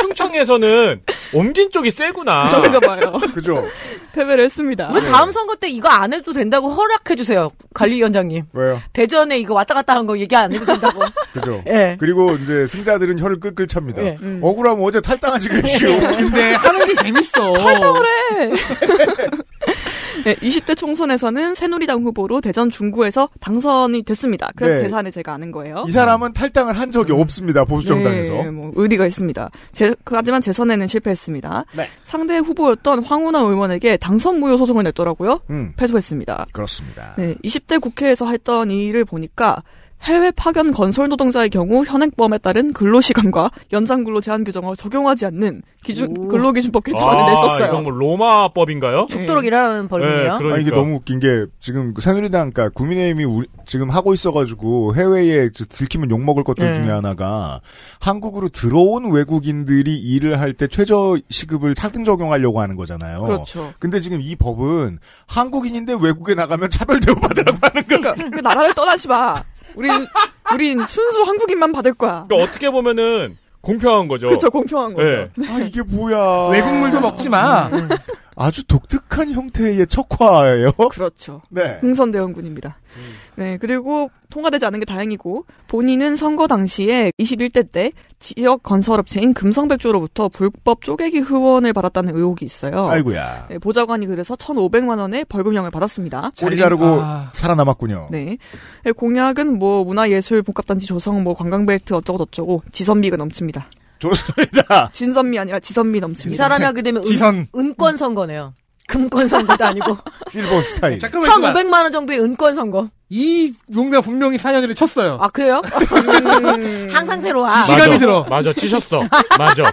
Speaker 2: 충청, 에서는 옮긴 쪽이 세구나. 그런가 봐요. 그죠.
Speaker 3: 패배를
Speaker 5: 했습니다. 우 네. 다음 선거 때 이거 이거 안 해도 된다고 허락해 주세요. 관리위원장님. 왜요? 대전에 이거 왔다 갔다 하는 거 얘기 안 해도 된다고.
Speaker 4: 그죠. 예. 그리고 이제 승자들은 혀를 끌끌 찹니다. 예.
Speaker 5: 음.
Speaker 3: 억울하면 어제 탈당하지 그랬요 근데 하는 게 재밌어. 탈당을 해. 네, 20대 총선에서는 새누리당 후보로 대전 중구에서 당선이 됐습니다. 그래서 네. 재산을 제가 아는 거예요. 이 사람은 탈당을 한 적이 음. 없습니다. 보수정당에서. 네, 뭐 의리가 있습니다. 제, 하지만 재선에는 실패했습니다. 네. 상대 후보였던 황운하 의원에게 당선 무효 소송을 냈더라고요. 음. 패소했습니다. 그렇습니다. 네, 20대 국회에서 했던 일을 보니까 해외 파견 건설 노동자의 경우 현행법에 따른 근로시간과 연장근로 제한 규정을 적용하지 않는 기준 오. 근로기준법 개정안을 아, 냈었어요. 이건
Speaker 2: 뭐 로마법인가요? 죽도록 네.
Speaker 3: 일하는 벌금이요? 네, 그러니까. 아, 이게 너무
Speaker 4: 웃긴 게 지금 그 새누리당 그러니까 국민의힘이 우리, 지금 하고 있어가지고 해외에 들키면 욕 먹을 것들 네. 중에 하나가 한국으로 들어온 외국인들이 일을 할 때 최저 시급을 차등 적용하려고 하는 거잖아요. 그렇죠. 근데 지금 이 법은 한국인인데 외국에 나가면 차별 대우받으라고
Speaker 3: 하는 거예요. 그러니까, 그 나라를 떠나지 마. 우린 우린 순수 한국인만 받을 거야. 그러니까
Speaker 4: 어떻게 보면은 공평한 거죠. 그쵸
Speaker 3: 공평한 거죠. 네. 아 이게 뭐야. 외국물도 먹지 마. 음.
Speaker 4: 아주 독특한 형태의 척화예요. 그렇죠.
Speaker 3: 네. 흥선대원군입니다. 음. 네, 그리고 통과되지 않은 게 다행이고 본인은 선거 당시에 21대 때 지역 건설업체인 금성백조로부터 불법 쪼개기 후원을 받았다는 의혹이 있어요. 아이고야. 네, 보좌관이 그래서 1,500만 원의 벌금형을 받았습니다. 자리 자르고 아...
Speaker 4: 살아남았군요.
Speaker 3: 네. 네. 공약은 뭐 문화예술 복합단지 조성, 뭐 관광벨트 어쩌고 저쩌고 지선비가 넘칩니다. 좋습니다. 진선미 아니라 지선미 넘칩니다. 이 사람이 하게 되면 지선. 은, 은권 선거네요. 금권 선거도 아니고.
Speaker 4: 실버 스타일.
Speaker 5: 1,500만
Speaker 3: 원 정도의 은권 선거. 이 용대 분명히
Speaker 5: 4년 전에 쳤어요. 아 그래요? 음, 항상 새로
Speaker 6: 와. 시간이
Speaker 2: 들어. 맞아, 치셨어. 맞아.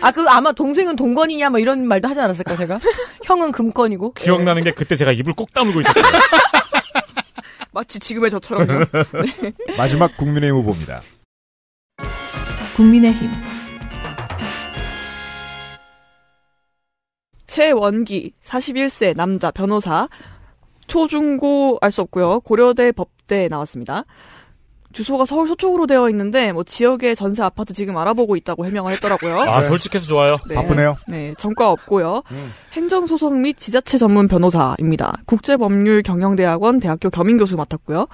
Speaker 5: 아 그 아마 동생은 동건이냐 뭐 이런 말도 하지 않았을까 제가. 형은 금권이고. 기억나는
Speaker 4: 게 그때 제가 입을 꼭 다물고 있었어요.
Speaker 3: 마치 지금의 저처럼요. 네.
Speaker 4: 마지막 국민의 힘 후보입니다.
Speaker 1: 국민의힘
Speaker 3: 최원기 41세 남자 변호사 초중고 알 수 없고요 고려대 법대 나왔습니다. 주소가 서울 서초구로 되어 있는데 뭐 지역의 전세 아파트 지금 알아보고 있다고 해명을 했더라고요. 아 네. 솔직해서
Speaker 2: 좋아요. 네, 바쁘네요.
Speaker 3: 네, 전과 없고요. 음. 행정소송 및 지자체 전문 변호사입니다. 국제법률경영대학원 대학교 겸임교수 맡았고요.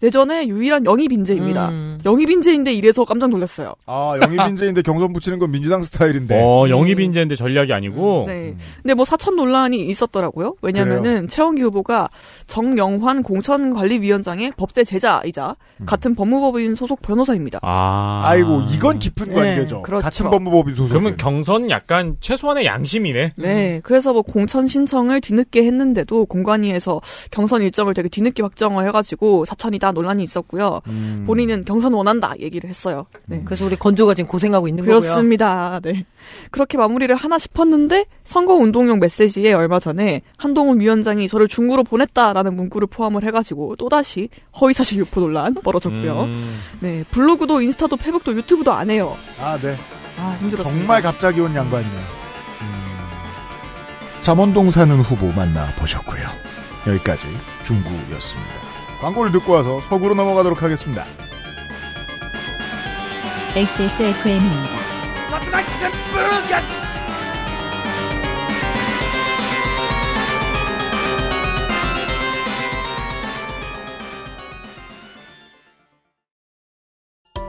Speaker 3: 대전의 유일한 영입 인재입니다. 음. 영입 인재인데 이래서 깜짝 놀랐어요.
Speaker 4: 아 영입 인재인데 경선 붙이는 건 민주당 스타일인데. 어 영입 인재인데 전략이 아니고.
Speaker 2: 음.
Speaker 3: 네. 근데 뭐 사천 논란이 있었더라고요. 왜냐면은 최원기 후보가 정영환 공천관리위원장의 법대 제자이자 음. 같은 법무법인 소속 변호사입니다. 아. 아이고 이건 깊은 네, 관계죠. 네, 그렇죠. 같은 법무법인
Speaker 2: 소속. 그러면 경선 약간 최소한의 양심이네. 네.
Speaker 3: 그래서 뭐 공천 신청을 뒤늦게 했는데도 공관위에서 경선 일정을 되게 뒤늦게 확정을 해가지고 사천이 아니다 논란이 있었고요.
Speaker 6: 음. 본인은
Speaker 3: 경선 원한다 얘기를 했어요. 네. 음. 그래서 우리 건조가 지금 고생하고 있는 그렇습니다. 거고요. 그렇습니다. 네. 그렇게 마무리를 하나 싶었는데 선거 운동용 메시지에 얼마 전에 한동훈 위원장이 저를 중구로 보냈다라는 문구를 포함을 해가지고 또다시 허위사실 유포 논란 벌어졌고요. 음. 네. 블로그도 인스타도 페북도 유튜브도 안 해요. 아 네. 아힘들었어요
Speaker 4: 정말 갑자기 온 양반이네요. 자원동 음. 사는 후보 만나보셨고요. 여기까지 중구였습니다. 광고를 듣고 와서 속으로 넘어가도록
Speaker 1: 하겠습니다. XSFM입니다.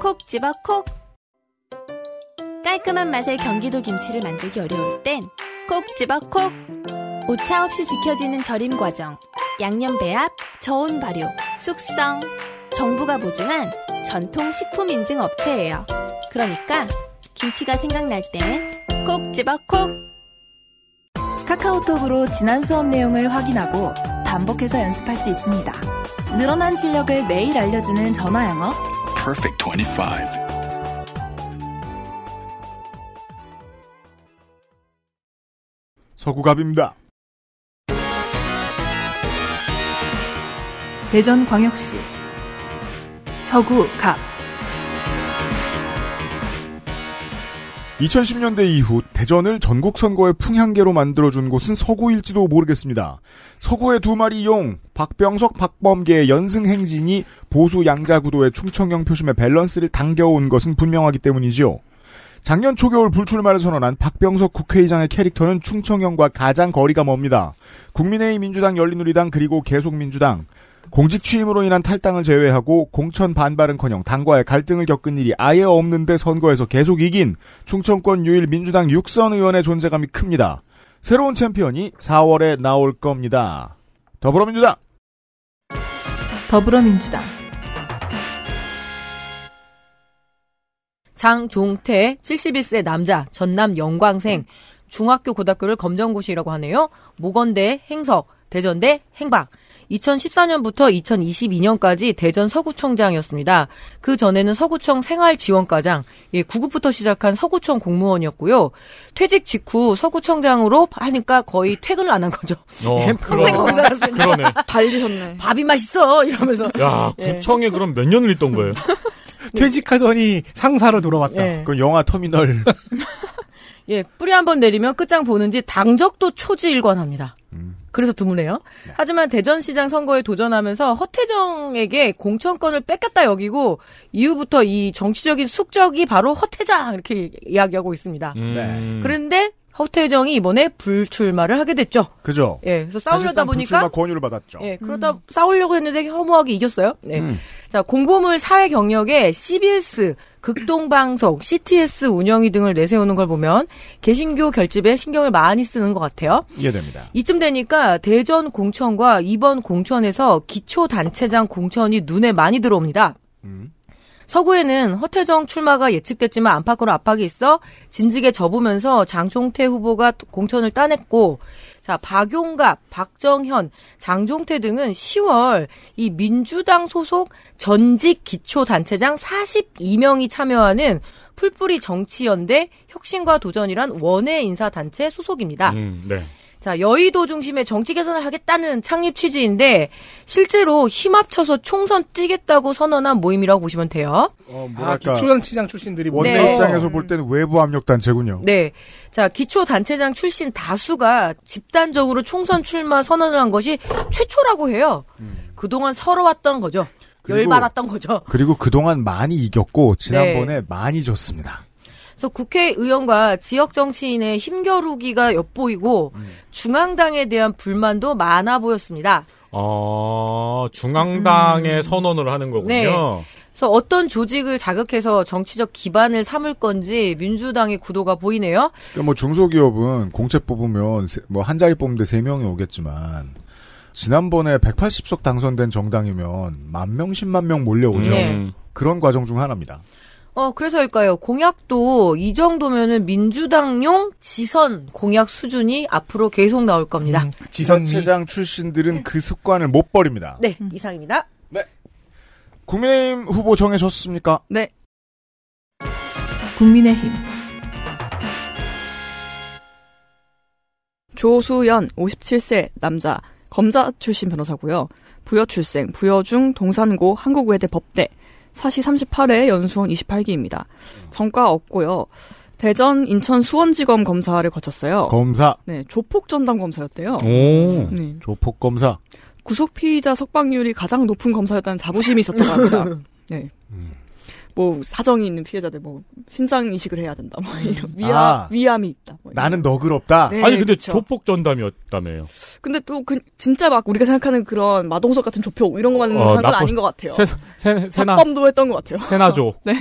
Speaker 1: 콕 집어 콕 깔끔한
Speaker 3: 맛의 경기도 김치를 만들기 어려울 땐 콕 집어 콕 오차 없이 지켜지는 절임 과정, 양념 배합, 저온 발효, 숙성. 정부가 보증한 전통 식품 인증 업체예요. 그러니까 김치가 생각날 땐콕 집어 콕!
Speaker 1: 카카오톡으로 지난 수업 내용을 확인하고 반복해서 연습할 수 있습니다. 늘어난 실력을 매일 알려주는 전화 영어
Speaker 4: Perfect 25 서구갑입니다.
Speaker 1: 대전광역시 서구 갑
Speaker 4: 2010년대 이후 대전을 전국 선거의 풍향계로 만들어준 곳은 서구일지도 모르겠습니다. 서구의 두 마리 용, 박병석, 박범계의 연승 행진이 보수 양자 구도의 충청형 표심의 밸런스를 당겨온 것은 분명하기 때문이지요. 작년 초겨울 불출마를 선언한 박병석 국회의장의 캐릭터는 충청형과 가장 거리가 멉니다. 국민의힘 민주당 열린우리당 그리고 계속민주당 공직 취임으로 인한 탈당을 제외하고 공천 반발은커녕 당과의 갈등을 겪은 일이 아예 없는데 선거에서 계속 이긴 충청권 유일 민주당 육선 의원의 존재감이 큽니다. 새로운 챔피언이 4월에 나올 겁니다. 더불어민주당.
Speaker 5: 더불어민주당. 장종태 71세 남자 전남 영광생 중학교 고등학교를 검정고시라고 하네요. 모건대 행석 대전대 행박 2014년부터 2022년까지 대전 서구청장이었습니다. 그 전에는 서구청 생활지원과장, 예, 구급부터 시작한 서구청 공무원이었고요. 퇴직 직후 서구청장으로 하니까 거의 퇴근을 안 한 거죠. 어, 평생 거기서 그러네. 달리셨네. 밥이 맛있어 이러면서. 야,
Speaker 2: 구청에 예. 그럼 몇
Speaker 4: 년을 있던 거예요? 네. 퇴직하더니 상사로 돌아왔다. 예. 그 영화 터미널.
Speaker 5: 예, 뿌리 한 번 내리면 끝장 보는지 당적도 초지일관합니다. 그래서 드문해요. 네. 하지만 대전시장 선거에 도전하면서 허태정에게 공천권을 뺏겼다 여기고 이후부터 이 정치적인 숙적이 바로 허태장 이렇게 이야기하고 있습니다. 음. 네. 그런데 허태정이 이번에 불출마를 하게 됐죠. 그죠. 예, 그래서 싸우려다 보니까 불출마 권유를 받았죠. 예, 그러다 음. 싸우려고 했는데 허무하게 이겼어요. 네. 음. 자, 공보물 사회 경력에 CBS 극동방송, CTS 운영이 등을 내세우는 걸 보면 개신교 결집에 신경을 많이 쓰는 것 같아요. 이해됩니다. 이쯤 되니까 대전 공천과 이번 공천에서 기초단체장 공천이 눈에 많이 들어옵니다. 음. 서구에는 허태정 출마가 예측됐지만 안팎으로 압박이 있어 진직에 접으면서 장종태 후보가 공천을 따냈고 자, 박용갑, 박정현, 장종태 등은 10월 이 민주당 소속 전직 기초단체장 42명이 참여하는 풀뿌리 정치연대 혁신과 도전이란 원외 인사단체 소속입니다. 음, 네. 자, 여의도 중심의 정치 개선을 하겠다는 창립 취지인데 실제로 힘합쳐서 총선 뛰겠다고 선언한 모임이라고 보시면 돼요. 어, 뭐 아, 기초단체장 출신들이 원내 네. 입장에서
Speaker 4: 볼 때는 외부 압력 단체군요.
Speaker 5: 네. 자, 기초단체장 출신 다수가 집단적으로 총선 출마 선언을 한 것이 최초라고 해요. 음. 그동안 서러웠던 거죠. 열받았던 거죠.
Speaker 4: 그리고 그동안 많이 이겼고 지난번에 네. 많이 졌습니다.
Speaker 5: 그래서 국회의원과 지역 정치인의 힘겨루기가 엿보이고 음. 중앙당에 대한 불만도 많아 보였습니다.
Speaker 2: 어, 중앙당의 음. 선언을 하는 거군요. 네.
Speaker 5: 그래서 어떤 조직을 자극해서 정치적 기반을 삼을 건지 민주당의 구도가 보이네요.
Speaker 4: 그러니까 뭐 중소기업은 공채 뽑으면 뭐한 자리 뽑는데 세 명이 오겠지만 지난번에 180석 당선된 정당이면 만 명, 1 0만명 몰려오죠. 네. 음. 그런 과정 중 하나입니다.
Speaker 5: 어, 그래서일까요? 공약도 이 정도면은 민주당용 지선 공약 수준이 앞으로 계속 나올 겁니다. 음, 지선 체장
Speaker 4: 출신들은 그 습관을 못 버립니다.
Speaker 5: 네, 이상입니다. 네. 국민의힘
Speaker 3: 후보 정해졌습니까? 네. 국민의힘. 조수연 57세 남자 검사 출신 변호사고요. 부여 출생, 부여 중 동산고 한국외대 법대 사시 38회 연수원 28기입니다. 정과 없고요. 대전, 인천, 수원지검 검사를 거쳤어요. 검사. 네, 조폭 전담 검사였대요. 오.
Speaker 4: 네. 조폭 검사.
Speaker 3: 구속 피의자 석방률이 가장 높은 검사였다는 자부심이 있었다고 합니다.
Speaker 6: 네. 음.
Speaker 3: 뭐 사정이 있는 피해자들 뭐 신장 이식을 해야 된다 뭐 음. 이런 위암 아, 위암이 있다 뭐
Speaker 2: 나는 너그럽다 네, 아니 근데 그쵸. 조폭 전담이었다며요
Speaker 3: 근데 또 그 진짜 막 우리가 생각하는 그런 마동석 같은 조폭 이런 것만 어, 한건 나포... 아닌 것 같아요 세,
Speaker 6: 세, 세나 도
Speaker 3: 했던 것 같아요 세나조 네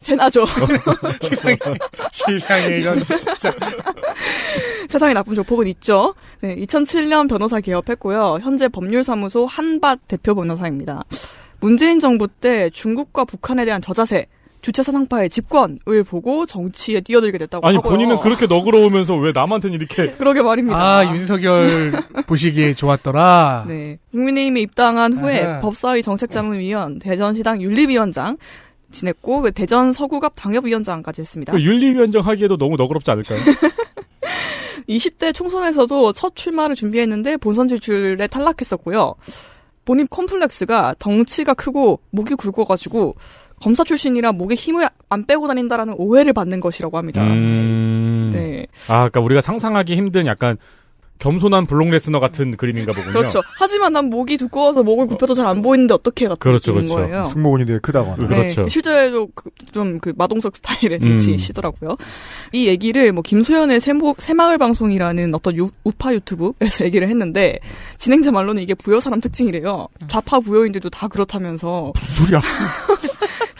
Speaker 3: 세나조
Speaker 6: 세상에 이런 진짜
Speaker 3: 세상에 나쁜 조폭은 있죠 네 2007년 변호사 개업했고요 현재 법률사무소 한밭 대표 변호사입니다 문재인 정부 때 중국과 북한에 대한 저자세 주체 사상파의 집권을 보고 정치에 뛰어들게 됐다고 아니 하고요. 본인은
Speaker 2: 그렇게 너그러우면서 왜 남한테는 이렇게
Speaker 3: 그러게 말입니다. 아 윤석열
Speaker 2: 보시기에 좋았더라. 네
Speaker 3: 국민의힘에 입당한 후에 아하. 법사위 정책자문위원, 대전시당 윤리위원장 지냈고 그 대전 서구갑 당협위원장까지 했습니다. 그
Speaker 2: 윤리위원장 하기에도 너무 너그럽지 않을까요?
Speaker 3: 20대 총선에서도 첫 출마를 준비했는데 본선 진출에 탈락했었고요. 본인 콤플렉스가 덩치가 크고 목이 굵어가지고 검사 출신이라 목에 힘을 안 빼고 다닌다라는 오해를 받는 것이라고 합니다.
Speaker 2: 음... 네. 아, 그러니까 우리가 상상하기 힘든 약간 겸손한 블록 레스너
Speaker 4: 같은 그림인가 보군요.
Speaker 2: 그렇죠.
Speaker 3: 하지만 난 목이 두꺼워서 목을 굽혀도 잘 안 보이는데 어떻게 같은 그렇죠, 그렇죠. 거예요.
Speaker 4: 승모근이 되게 크다거나. 네, 그렇죠. 네,
Speaker 3: 실제로 그, 좀그 마동석 스타일의 음. 눈치시더라고요. 음. 이 얘기를 뭐 김소연의 새모, 새마을 방송이라는 어떤 유, 우파 유튜브에서 얘기를 했는데 진행자 말로는 이게 부여 사람 특징이래요. 좌파 부여인들도 다 그렇다면서. 무슨 소리야.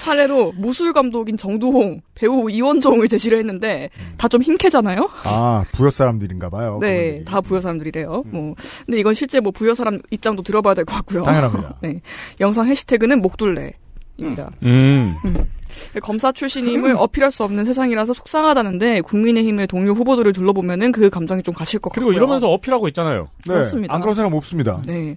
Speaker 3: 사례로 무술 감독인 정두홍, 배우 이원종을 제시를 했는데 음. 다좀 힘캐잖아요.
Speaker 4: 아 부여 사람들인가 봐요. 네,
Speaker 3: 다 부여 사람들이래요. 음. 뭐 근데 이건 실제 뭐 부여 사람 입장도 들어봐야 될 것 같고요. 당연합니다. 네, 영상 해시태그는 목둘레입니다. 음. 음. 음. 검사 출신임을 어필할 수 없는 세상이라서 속상하다는데 국민의힘의 동료 후보들을 둘러보면은 그 감정이 좀 가실 것 같고요. 그리고 이러면서 어필하고 있잖아요. 네, 그렇습니다. 안 그런 사람 없습니다. 네.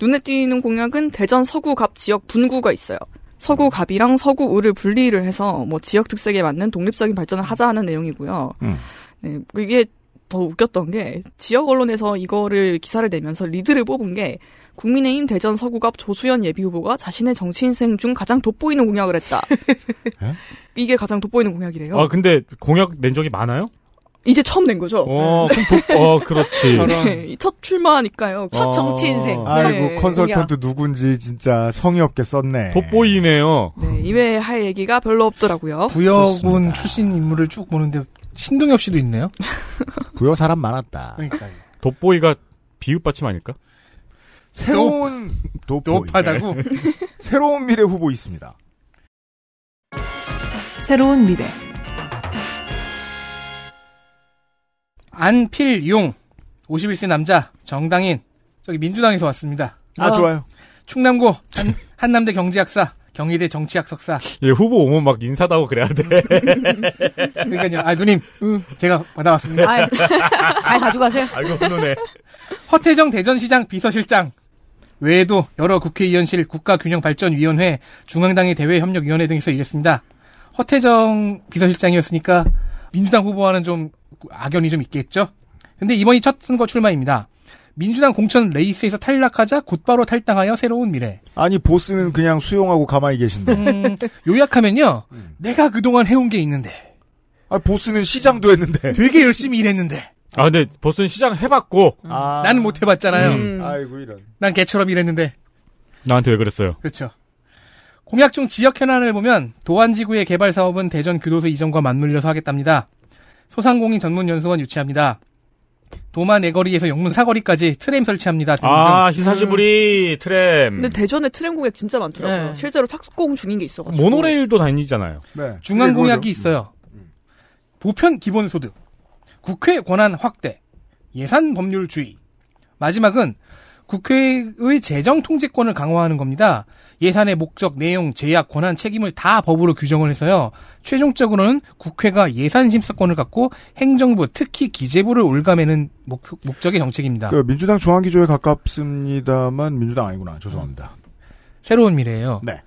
Speaker 3: 눈에 띄는 공약은 대전 서구 갑 지역 분구가 있어요. 서구갑이랑 서구우를 분리를 해서 뭐 지역 특색에 맞는 독립적인 발전을 하자 하는 내용이고요. 음. 네, 이게 더 웃겼던 게 지역 언론에서 이거를 기사를 내면서 리드를 뽑은 게 국민의힘 대전 서구갑 조수연 예비 후보가 자신의 정치 인생 중 가장 돋보이는 공약을 했다. 예? 이게 가장 돋보이는 공약이래요. 아
Speaker 2: 근데 공약
Speaker 4: 낸 적이 많아요?
Speaker 3: 이제 처음 낸 거죠. 어, 네. 복, 어 그렇지. 네, 첫 출마니까요. 첫 어. 정치 인생. 아이고 네, 그 컨설턴트
Speaker 4: 공약. 누군지 진짜 성의 없게 썼네. 돋보이네요.
Speaker 3: 네, 이외할 얘기가 별로 없더라고요. 부여군 그렇습니다.
Speaker 7: 출신 인물을 쭉 보는데
Speaker 2: 신동엽 씨도 있네요. 부여 사람 많았다. 그러니까 돋보이가
Speaker 4: 비읍받침 아닐까? 새로운 돋보이. 네. 새로운 미래 후보 있습니다.
Speaker 1: 새로운 미래.
Speaker 7: 안필용 51세 남자 정당인 저기 민주당에서 왔습니다. 아, 아 좋아요. 충남고 한, 한남대 경제학사 경희대 정치학 석사.
Speaker 2: 예, 후보 오면 막 인사다고 그래야 돼.
Speaker 7: 그러니까요. 아, 누님. 음. 제가 받아왔습니다. 아, 잘 가져가세요. 아이고, 훈훈해. 허태정 대전시장 비서실장. 외에도 여러 국회의원실, 국가균형발전위원회, 중앙당의 대외협력위원회 등에서 일했습니다. 허태정 비서실장이었으니까 민주당 후보와는 좀 악연이 좀 있겠죠. 근데 이번이 첫 선거 출마입니다. 민주당 공천 레이스에서 탈락하자 곧바로 탈당하여 새로운 미래.
Speaker 4: 아니 보스는 그냥 수용하고
Speaker 2: 가만히 계신데.
Speaker 7: 음, 요약하면요, 음. 내가 그동안 해온 게 있는데. 아 보스는 시장도 했는데. 되게 열심히 일했는데.
Speaker 2: 아 근데 보스는
Speaker 7: 시장 해봤고. 음. 아. 나는 못 해봤잖아요. 음. 음. 아이고 이런. 난 개처럼 일했는데.
Speaker 2: 나한테 왜 그랬어요?
Speaker 7: 그렇죠. 공약 중 지역 현안을 보면 도안지구의 개발 사업은 대전 교도소 이전과 맞물려서 하겠답니다. 소상공인 전문 연수원 유치합니다. 도마 내거리에서 영문 사거리까지 트램
Speaker 2: 설치합니다. 등등.
Speaker 3: 아 희사시부리
Speaker 2: 음. 트램.
Speaker 7: 근데
Speaker 3: 대전에 트램 공약 진짜 많더라고요. 네. 실제로 착공 중인 게 있어가지고.
Speaker 2: 모노레일도 다니잖아요. 네. 중앙 네, 공약이 있어요.
Speaker 7: 보편 기본소득, 국회 권한 확대, 예산 법률 주의. 마지막은 국회의 재정 통제권을 강화하는 겁니다. 예산의 목적, 내용, 제약, 권한, 책임을 다 법으로 규정을 해서요. 최종적으로는 국회가 예산 심사권을 갖고 행정부, 특히 기재부를 올가매는 목, 적의 정책입니다. 그
Speaker 4: 민주당 중앙기조에 가깝습니다만 민주당 아니구나. 죄송합니다. 새로운 미래예요. 네.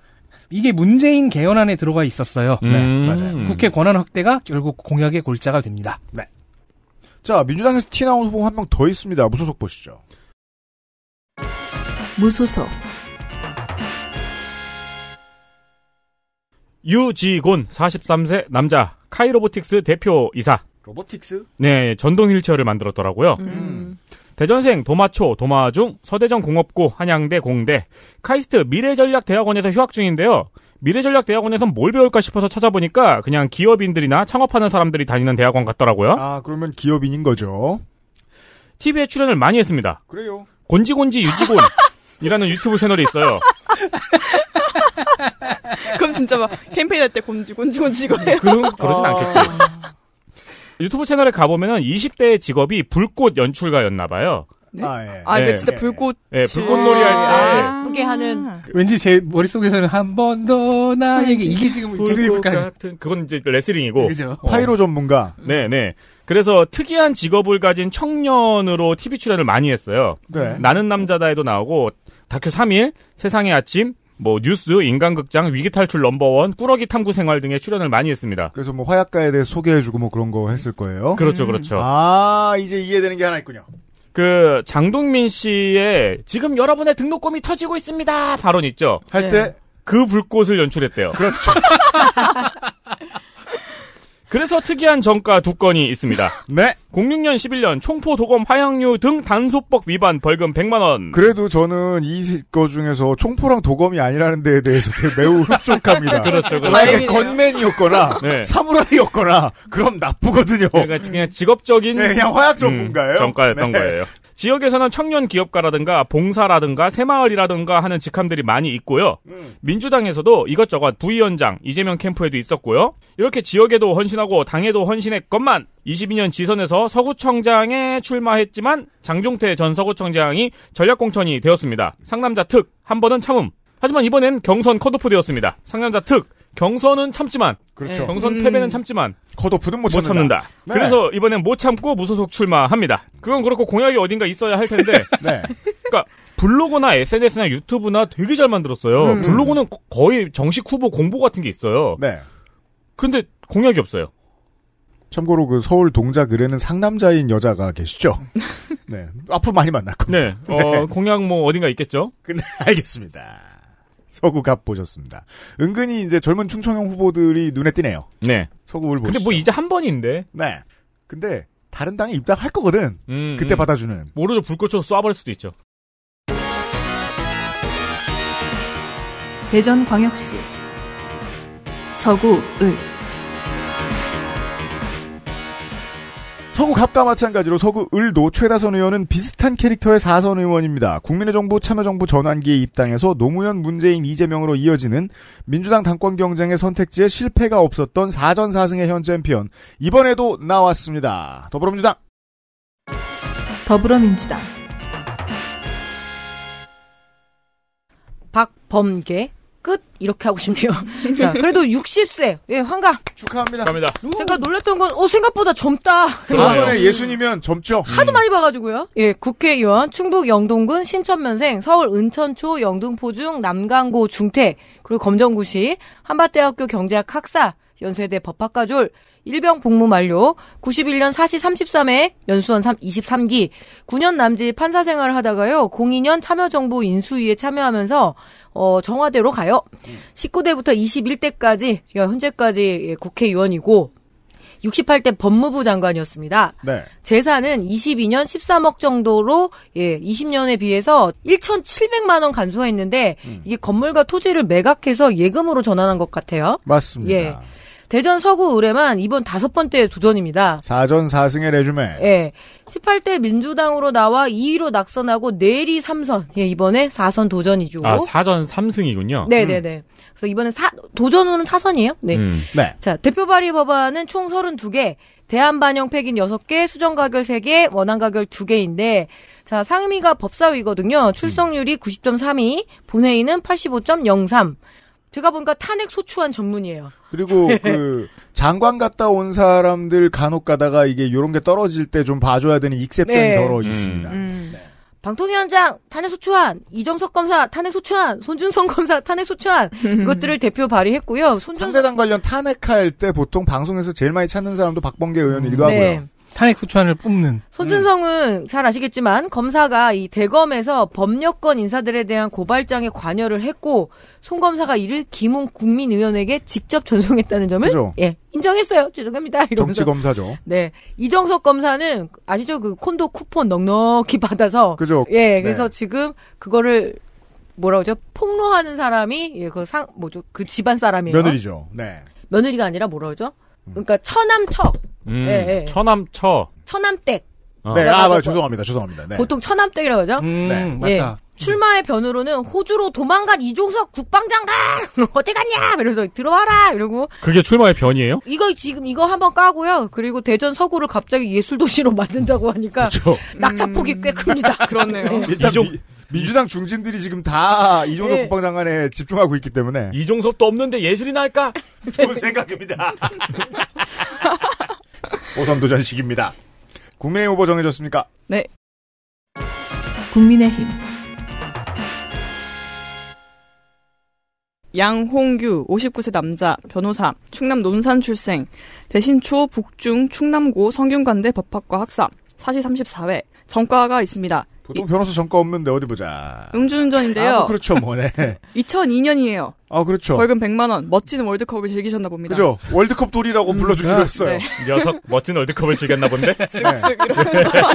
Speaker 7: 이게 문재인 개헌안에 들어가 있었어요. 음. 네, 맞아요. 음. 국회 권한 확대가 결국 공약의
Speaker 4: 골자가 됩니다. 네. 자, 민주당에서 티 나온 후보 한 명 더 있습니다. 무소속 보시죠.
Speaker 1: 무소속
Speaker 2: 유지곤 43세 남자 카이로보틱스 대표 이사
Speaker 4: 로보틱스?
Speaker 2: 네 예, 전동 휠체어를 만들었더라고요 음. 대전생 도마초 도마중 서대전 공업고 한양대 공대 카이스트 미래전략대학원에서 휴학 중인데요 미래전략대학원에선 뭘 배울까 싶어서 찾아보니까 그냥 기업인들이나 창업하는 사람들이 다니는 대학원 같더라고요 아 그러면 기업인인 거죠 TV에 출연을 많이 했습니다 그래요 곤지곤지 유지곤 이라는 유튜브 채널이 있어요.
Speaker 3: 그럼 진짜 막 캠페인 할때 곤지 곤지 곤지 거예요. 그런 그러진 어. 않겠죠.
Speaker 2: 유튜브 채널에 가보면 은 20대의 직업이 불꽃 연출가였나 봐요.
Speaker 6: 네? 아,
Speaker 3: 예. 아, 네. 진짜 불꽃. 예, 네, 불꽃놀이 할 때. 그게 아. 하는. 아.
Speaker 2: 왠지 제 머릿속에서는 한
Speaker 7: 번
Speaker 4: 더 나에게 아, 이게 지금 같은.
Speaker 2: 그건 이제 레슬링이고.
Speaker 6: 그죠.
Speaker 4: 어. 파이로 전문가.
Speaker 2: 네, 네. 그래서 특이한 직업을 가진 청년으로 TV 출연을 많이 했어요. 네. 나는 남자다에도 나오고 다큐 3일, 세상의 아침, 뭐 뉴스, 인간극장, 위기탈출 넘버원, 꾸러기 탐구 생활 등의 출연을 많이 했습니다. 그래서 뭐
Speaker 4: 화약가에 대해 소개해주고 뭐 그런 거 했을 거예요. 그렇죠, 음. 그렇죠. 음.
Speaker 2: 아
Speaker 4: 이제 이해되는 게 하나 있군요.
Speaker 2: 그 장동민 씨의 지금 여러분의 등록금이 터지고 있습니다 발언 있죠. 할 때그 네. 그 불꽃을 연출했대요. 그렇죠. 그래서 특이한 정가 두 건이 있습니다. 네. 06년 11년 총포 도검 화약류 등 단소법 위반 벌금 100만 원.
Speaker 4: 그래도 저는 이 거 중에서 총포랑 도검이 아니라는 데에 대해서 매우 흡족합니다.
Speaker 2: 그렇죠. 그렇죠. 만약에 건맨이었거나
Speaker 6: 네.
Speaker 4: 사무라이였거나
Speaker 2: 그럼 나쁘거든요. 그러니까 그냥 직업적인 네, 그냥 화약 전문가예요. 음, 정가였던 네. 거예요. 지역에서는 청년 기업가라든가 봉사라든가 새마을이라든가 하는 직함들이 많이 있고요. 음. 민주당에서도 이것저것 부위원장 이재명 캠프에도 있었고요. 이렇게 지역에도 헌신하고 당에도 헌신했건만 22년 지선에서 서구청장에 출마했지만 장종태 전 서구청장이 전략공천이 되었습니다. 상남자 특 한 번은 참음. 하지만 이번엔 경선 컷오프 되었습니다. 상남자 특 경선은 참지만 그렇죠. 네, 경선 음. 패배는 참지만 컷오프는 못, 못 참는다. 네. 그래서 이번엔 못 참고 무소속 출마합니다. 그건 그렇고 공약이 어딘가 있어야 할 텐데. 네. 그러니까 블로그나 SNS나 유튜브나 되게 잘 만들었어요. 음. 블로그는 거의 정식 후보 공보 같은 게 있어요. 네. 근데 공약이 없어요.
Speaker 4: 참고로 그 서울 동작 의뢰는 상남자인 여자가 계시죠. 네. 앞으로 많이 만날 겁니다. 네. 어, 네. 공약 뭐 어딘가 있겠죠? 근데 네, 알겠습니다. 서구갑 보셨습니다. 은근히 이제 젊은 충청형 후보들이 눈에 띄네요. 네. 서구를 보시죠. 근데 뭐 이제 한 번인데. 네. 근데 다른 당에 입당할 거거든. 음, 그때 음. 받아주는. 모르죠. 불꽃으로 쏴버릴 수도
Speaker 2: 있죠.
Speaker 1: 대전광역시 서구 을
Speaker 4: 서구 갑과 마찬가지로 서구 을도 최다선 의원은 비슷한 캐릭터의 4선 의원입니다. 국민의 정부 참여정부 전환기에 입당해서 노무현 문재인 이재명으로 이어지는 민주당 당권 경쟁의 선택지에 실패가 없었던 4전 4승의 현 챔피언 이번에도 나왔습니다. 더불어민주당 더불어민주당
Speaker 5: 박범계 끝 이렇게 하고 싶네요. 자, 그래도 60세 예 환갑 축하합니다. 갑니다. 제가 놀랐던 건어 생각보다 젊다. 그전에
Speaker 4: 예순이면 젊죠. 음. 하도
Speaker 5: 많이 봐가지고요. 예 국회의원 충북 영동군 신천면생 서울 은천초 영등포중 남강고 중태 그리고 검정고시 한밭대학교 경제학 학사 연세대 법학과졸 일병 복무 만료, 91년 4시 33회 연수원 3, 23기, 9년 남짓 판사 생활을 하다가요, 02년 참여정부 인수위에 참여하면서, 어, 정화대로 가요. 19대부터 21대까지, 예, 현재까지 예, 국회의원이고, 68대 법무부 장관이었습니다. 네. 재산은 22년 13억 정도로 예, 20년에 비해서 1,700만 원 간소했는데 화 음. 이게 건물과 토지를 매각해서 예금으로 전환한 것 같아요.
Speaker 6: 맞습니다. 예.
Speaker 5: 대전 서구 의뢰만 이번 다섯 번째 도전입니다.
Speaker 4: 4전 4승의 레주메.
Speaker 5: 예. 18대 민주당으로 나와 2위로 낙선하고 내리 3선. 예, 이번에 4선 도전이죠. 아,
Speaker 4: 4전 3승이군요.
Speaker 2: 네, 네, 음.
Speaker 5: 네. 그래서 이번에 사, 도전으로는 4선이에요? 네. 음. 네. 자, 대표 발의 법안은 총 32개, 대안 반영 폐긴 6개, 수정 가결 3개, 원안 가결 2개인데 자, 상임위가 법사위거든요. 출석률이 90.32, 본회의는 85.03. 제가 보니까 탄핵 소추안 전문이에요.
Speaker 4: 그리고 그 장관 갔다 온 사람들 간혹 가다가 이게 요런 게 떨어질 때 좀 봐줘야 되는 익셉션이 네. 더러 음. 있습니다.
Speaker 5: 음. 네. 방통위원장 탄핵 소추안, 이정석 검사 탄핵 소추안, 손준성 검사 탄핵 소추안 이것들을 대표 발의했고요. 손준성... 상대당 관련
Speaker 4: 탄핵할 때 보통 방송에서 제일 많이 찾는 사람도 박범계 의원이기도 음. 하고요. 네. 탄핵 소추안을 뽑는
Speaker 5: 손준성은 음. 잘 아시겠지만 검사가 이 대검에서 법력권 인사들에 대한 고발장에 관여를 했고 송 검사가 이를 김웅 국민의원에게 직접 전송했다는 점을 그죠. 예 인정했어요. 죄송합니다. 이 정치 검사죠. 네 이정석 검사는 아시죠 그 콘도 쿠폰 넉넉히 받아서 그죠. 예 네. 그래서 네. 지금 그거를 뭐라 고하죠 폭로하는 사람이 예, 그 상 뭐죠 그 집안 사람이에요. 며느리죠. 네. 며느리가 아니라 뭐라 고하죠 음. 그러니까 처남척 음, 예, 예.
Speaker 2: 처남처.
Speaker 5: 처남댁. 어. 네,
Speaker 2: 아, 맞아, 죄송합니다, 죄송합니다. 네. 보통
Speaker 5: 처남댁이라고 하죠. 음, 네, 맞다. 예. 출마의 변으로는 호주로 도망간 이종석 국방장관 어디 갔냐? 이러면서 들어와라 이러고.
Speaker 2: 그게 출마의 변이에요?
Speaker 5: 이거 지금 이거 한번 까고요. 그리고 대전 서구를 갑자기 예술 도시로 만든다고 하니까 낙차폭이 꽤 큽니다. 그렇네요. 네.
Speaker 4: 이종 민주당 중진들이 지금 다 이종섭 네. 국방장관에 집중하고 있기 때문에 이종섭도 없는데 예술이날까
Speaker 6: 좋은 생각입니다.
Speaker 4: 오선 도전식입니다. 국민의 후보 정해졌습니까?
Speaker 1: 네. 국민의힘
Speaker 3: 양홍규 59세 남자 변호사 충남 논산 출생 대신초 북중 충남고 성균관대 법학과 학사 사시 34회 전과가 있습니다. 보통 변호사
Speaker 4: 전과 없는데 어디 보자.
Speaker 3: 음주운전인데요. 아, 그렇죠, 뭐네. 2002년이에요.
Speaker 4: 아, 그렇죠. 벌금
Speaker 3: 100만 원. 멋진 월드컵을 즐기셨나 봅니다. 그죠. 월드컵 돌이라고 음, 불러주기로 아, 했어요. 네.
Speaker 4: 녀석 멋진
Speaker 2: 월드컵을 즐겼나 본데. 쓱쓱 이러면서.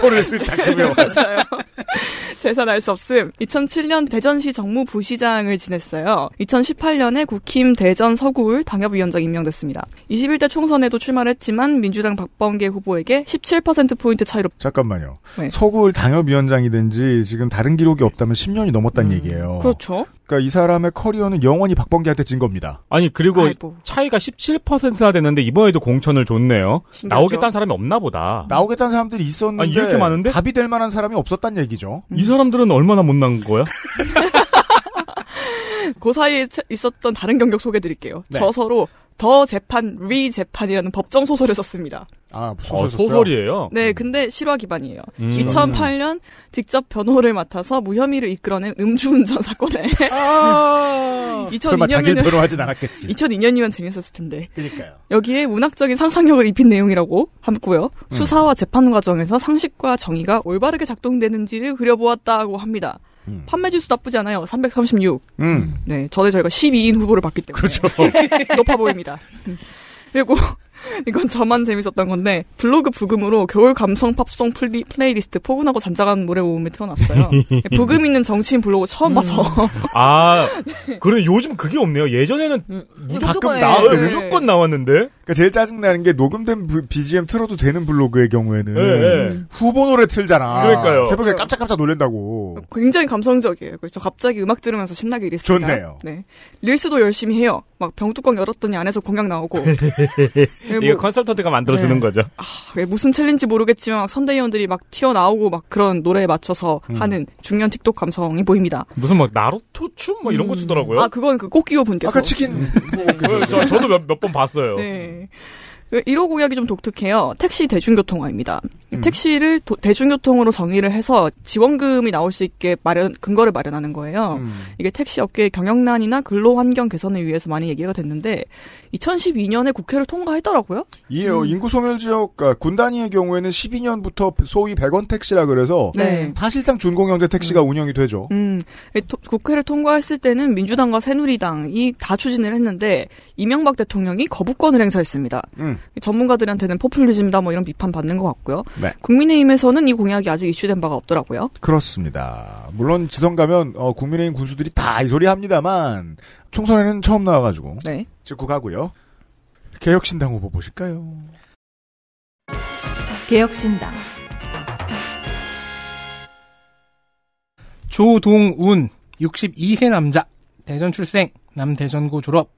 Speaker 2: 포를 쓱 닦으며. 맞아요.
Speaker 3: 재산할 수 없음. 2007년 대전시 정무부시장을 지냈어요. 2018년에 국힘 대전 서구울 당협위원장 임명됐습니다. 21대 총선에도 출마했지만 민주당 박범계 후보에게 17%포인트 차이로. 잠깐만요.
Speaker 4: 네. 서구울 당협위원장이 든지 지금 다른 기록이 없다면 10년이 넘었다는 음, 얘기예요. 그렇죠. 그러니까 이 사람의 커리어는 영원히 박범계한테 진 겁니다.
Speaker 2: 아니 그리고 아이고. 차이가 17%나 됐는데 이번에도 공천을 줬네요. 신기하죠? 나오겠다는 사람이 없나 보다.
Speaker 4: 나오겠다는 사람들이 있었는데 아니, 이렇게 많은데 답이 될 만한 사람이 없었단 얘기죠.
Speaker 2: 음. 이 사람들은 얼마나 못난 거야?
Speaker 3: 그 사이에 있었던 다른 경력 소개드릴게요. 해 네. 저 서로 더 재판 리 재판이라는 법정 소설을 썼습니다.
Speaker 6: 아, 아 소설 소설이에요? 네,
Speaker 3: 근데 실화 기반이에요. 음. 2008년 직접 변호를 맡아서 무혐의를 이끌어낸 음주운전 사건에. 아~ 2002년이면 설마 자기 변호하진 않았겠지. 2002년이면 재밌었을 텐데. 그러니까요. 여기에 문학적인 상상력을 입힌 내용이라고 함고요. 음. 수사와 재판 과정에서 상식과 정의가 올바르게 작동되는지를 그려보았다고 합니다. 음. 판매 지수 나쁘지 않아요. 336. 음. 네, 전에 저희가 12인 후보를 봤기 때문에 그렇죠. 높아 보입니다. 음. 그리고 이건 저만 재밌었던 건데 블로그 부금으로 겨울 감성 팝송 플리, 플레이리스트 포근하고 잔잔한 물래 모음을 틀어놨어요. 부금 있는 정치인 블로그 처음 음. 봐서.
Speaker 2: 아 그래
Speaker 4: 요즘 그게 없네요. 예전에는 음, 무조건 나 네. 무조건 나왔는데. 그러니까 제일 짜증나는 게 녹음된 BGM 틀어도 되는 블로그의 경우에는 네, 네. 후보 노래 틀잖아. 그러니까요. 새벽에 깜짝깜짝 놀랜다고.
Speaker 3: 굉장히 감성적이에요. 그래서 그렇죠? 갑자기 음악 들으면서 신나게 일했습니다. 좋네요. 네. 릴스도 열심히 해요. 막 병뚜껑 열었더니 안에서 공약 나오고. 이거 컨설턴트가 만들어주는 네. 거죠. 아, 왜 무슨 챌린지 모르겠지만 막 선대위원들이 막 튀어나오고 막 그런 노래에 맞춰서 음. 하는 중년 틱톡 감성이 보입니다.
Speaker 2: 무슨 막 뭐 나루토
Speaker 3: 춤 뭐 이런 음. 거 추더라고요. 아 그건 그 꼬끼오 분께서. 아까 치킨. 음. 뭐 저, 저도
Speaker 2: 몇 번 봤어요.
Speaker 3: 네. 1호 공약이좀 독특해요. 택시 대중교통화입니다. 음. 택시를 도, 대중교통으로 정의를 해서 지원금이 나올 수 있게 마련 근거를 마련하는 거예요. 음. 이게 택시 업계의 경영난이나 근로 환경 개선을 위해서 많이 얘기가 됐는데 2012년에 국회를 통과했더라고요. 예, 음.
Speaker 4: 인구 소멸 지역 아, 군 단위의 경우에는 12년부터 소위 100원 택시라 그래서 네. 사실상 준공영제 택시가 음. 운영이 되죠.
Speaker 3: 음, 예, 국회를 통과했을 때는 민주당과 새누리당이 다 추진을 했는데 이명박 대통령이 거부권을 행사했습니다. 음. 전문가들한테는 포퓰리즘이다 뭐 이런 비판 받는 것 같고요. 네. 국민의힘에서는 이 공약이 아직 이슈된 바가 없더라고요.
Speaker 4: 그렇습니다. 물론 지선 가면 어, 국민의힘 군수들이 다 이 소리 합니다만 총선에는 처음 나와가지고 네. 직구가고요. 개혁신당 후보 보실까요?
Speaker 1: 개혁신당
Speaker 7: 조동운 62세 남자 대전 출생 남대전고 졸업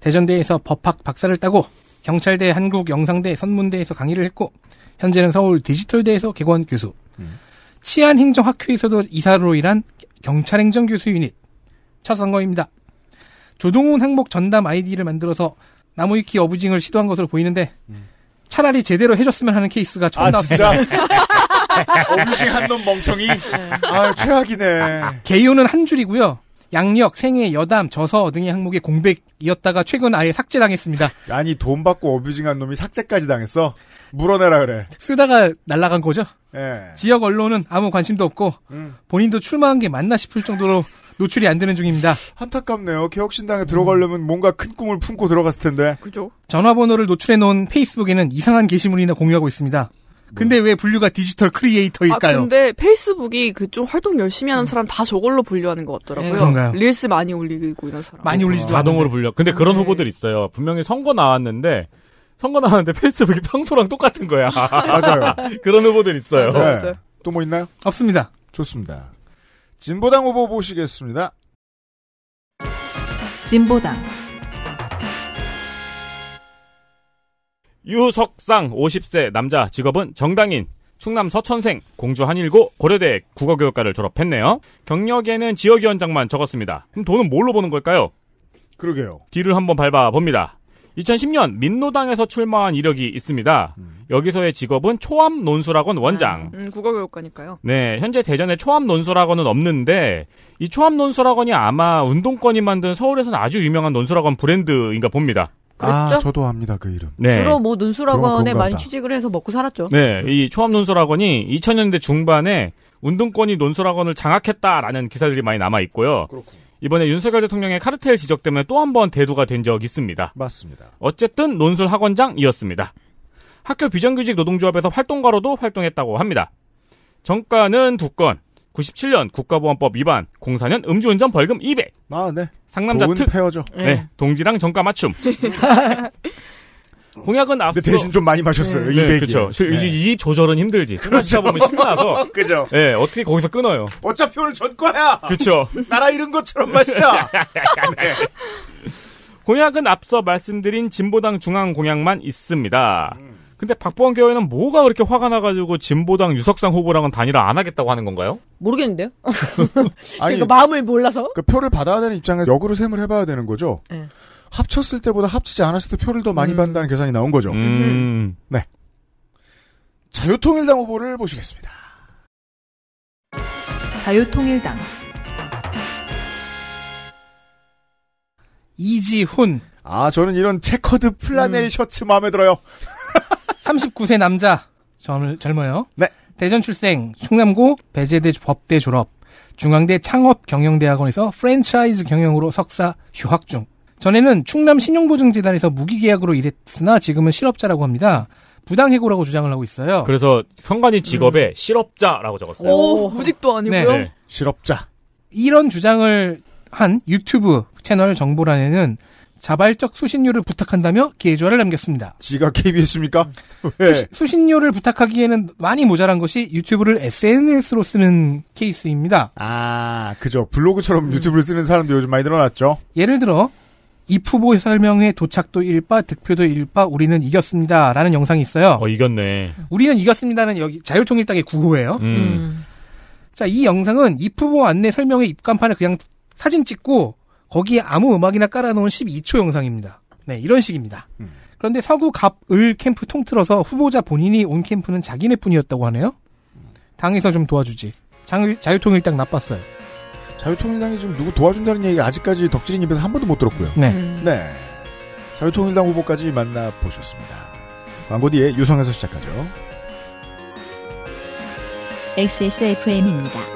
Speaker 7: 대전대에서 법학 박사를 따고 경찰대 한국영상대 선문대에서 강의를 했고 현재는 서울 디지털대에서 개관 교수. 음. 치안행정학회에서도 이사로 일한 경찰행정교수 유닛 첫 선거입니다. 조동훈 항목 전담 아이디를 만들어서 나무위키 어부징을 시도한 것으로 보이는데 음. 차라리 제대로 해줬으면 하는 케이스가 전음 아, 나왔 어부징
Speaker 6: 한 놈 멍청이? 네.
Speaker 4: 아 최악이네. 아,
Speaker 7: 개요는 한 줄이고요. 양력, 생애, 여담, 저서 등의 항목의 공백이었다가 최근 아예 삭제당했습니다. 아니 돈 받고 어뷰징한 놈이 삭제까지 당했어? 물어내라 그래. 쓰다가 날라간 거죠? 예. 지역 언론은 아무 관심도 없고 음. 본인도 출마한 게 맞나 싶을 정도로 노출이 안 되는 중입니다.
Speaker 4: 안타깝네요.
Speaker 7: 개혁신당에 들어가려면 뭔가 큰 꿈을 품고 들어갔을 텐데. 그죠? 전화번호를 노출해 놓은 페이스북에는 이상한 게시물이나 공유하고 있습니다. 근데 왜 분류가 디지털 크리에이터일까요? 아,
Speaker 3: 근데 페이스북이 그 좀 활동 열심히 하는 사람 다 저걸로 분류하는 것 같더라고요. 네. 릴스 많이 올리고 이런 사람. 많이 네, 올리지도 않 아, 자동으로
Speaker 2: 분류. 근데 그런 네. 후보들 있어요. 분명히 선거 나왔는데 선거 나왔는데
Speaker 4: 페이스북이 평소랑 똑같은 거야. 맞아요. 그런 후보들 있어요. 네. 또뭐 있나요? 없습니다. 좋습니다. 진보당 후보 보시겠습니다.
Speaker 1: 진보당
Speaker 2: 유석상 50세 남자 직업은 정당인 충남 서천생 공주 한일고 고려대 국어교육과를 졸업했네요. 경력에는 지역위원장만 적었습니다. 그럼 돈은 뭘로 버는 걸까요? 그러게요. 뒤를 한번 밟아 봅니다. 2010년 민노당에서 출마한 이력이 있습니다. 음. 여기서의 직업은 초암 논술학원 원장.
Speaker 3: 음, 음, 국어교육과니까요.
Speaker 2: 네, 현재 대전에 초암 논술학원은 없는데 이 초암 논술학원이 아마 운동권이 만든 서울에서는 아주 유명한 논술학원 브랜드인가 봅니다.
Speaker 5: 그랬죠? 아,
Speaker 4: 저도 압니다, 그 이름.
Speaker 2: 네.
Speaker 5: 주로 뭐 눈술학원에 많이 취직을 해서 먹고 살았죠. 네,
Speaker 2: 이 초암 눈술학원이 2000년대 중반에 운동권이 논술학원을 장악했다라는 기사들이 많이 남아 있고요. 그렇군요. 이번에 윤석열 대통령의 카르텔 지적 때문에 또 한 번 대두가 된 적 있습니다. 맞습니다. 어쨌든 논술학원장이었습니다. 학교 비정규직 노동조합에서 활동가로도 활동했다고 합니다. 정가는 두 건, 97년 국가보안법 위반, 04년 음주운전 벌금 200.
Speaker 4: 아, 네. 상남자 특. 페어죠. 네. 네.
Speaker 2: 동지랑 정가 맞춤. 공약은 앞서. 근데 대신 좀
Speaker 4: 많이 마셨어요. 네. 2 0 0 네, 그렇죠. 네.
Speaker 2: 이 조절은 힘들지. 술마시 보면 신나서. 그죠. 예, 네, 어떻게 거기서 끊어요.
Speaker 4: 어차피 오늘 전 거야. 그렇죠. 나라 잃은 것처럼 마시자. 네.
Speaker 2: 공약은 앞서 말씀드린 진보당 중앙 공약만 있습니다. 음. 근데 박보원 개헌은 뭐가 그렇게 화가 나가지고 진보당 유석상 후보랑은 단일화 안 하겠다고 하는
Speaker 4: 건가요? 모르겠는데요. 아니, 제가 그 마음을 몰라서. 그 표를 받아야 되는 입장에서 역으로 셈을 해봐야 되는 거죠. 네. 합쳤을 때보다 합치지 않았을 때 표를 더 많이 음. 받는다는 계산이 나온 거죠. 음. 네. 자유통일당 후보를 보시겠습니다.
Speaker 1: 자유통일당
Speaker 4: 이지훈. 아 저는 이런 체커드 플라넬 음. 셔츠 마음에 들어요.
Speaker 7: 39세 남자 젊, 젊어요. 네. 대전 출생, 충남고 배제대 법대 졸업, 중앙대 창업경영대학원에서 프랜차이즈 경영으로 석사 휴학 중. 전에는 충남 신용보증재단에서 무기계약으로 일했으나 지금은 실업자라고 합니다. 부당해고라고 주장을 하고
Speaker 2: 있어요. 그래서 현관이 직업에 음. 실업자라고 적었어요. 오, 무직도
Speaker 3: 아니고요. 네. 네.
Speaker 7: 실업자. 이런 주장을 한 유튜브 채널 정보란에는 자발적 수신료를 부탁한다며 계좌를 남겼습니다. 지가 KBS입니까? 네. 음. 수신료를 부탁하기에는 많이 모자란 것이 유튜브를 SNS로 쓰는 케이스입니다. 아,
Speaker 4: 그죠. 블로그처럼
Speaker 7: 유튜브를 쓰는 사람도
Speaker 4: 요즘 많이 늘어났죠.
Speaker 7: 예를 들어 이후보 설명회 도착도 1바, 득표도 1바, 우리는 이겼습니다. 라는 영상이 있어요.
Speaker 2: 어, 이겼네.
Speaker 7: 우리는 이겼습니다는 여기 자유통일당의 구호예요. 음. 음. 자, 이 영상은 이후보 안내 설명회 입간판을 그냥 사진 찍고 거기에 아무 음악이나 깔아놓은 12초 영상입니다. 네, 이런 식입니다. 음. 그런데 서구 갑, 을 캠프 통틀어서 후보자 본인이 온 캠프는 자기네뿐이었다고 하네요. 당에서 좀 도와주지.
Speaker 4: 장, 자유통일당 나빴어요. 자유통일당이 지금 누구 도와준다는 얘기 아직까지 덕질인 입에서 한 번도 못 들었고요. 네. 음. 네. 자유통일당 후보까지 만나보셨습니다. 광고 뒤에 유성에서 시작하죠.
Speaker 1: XSFM입니다.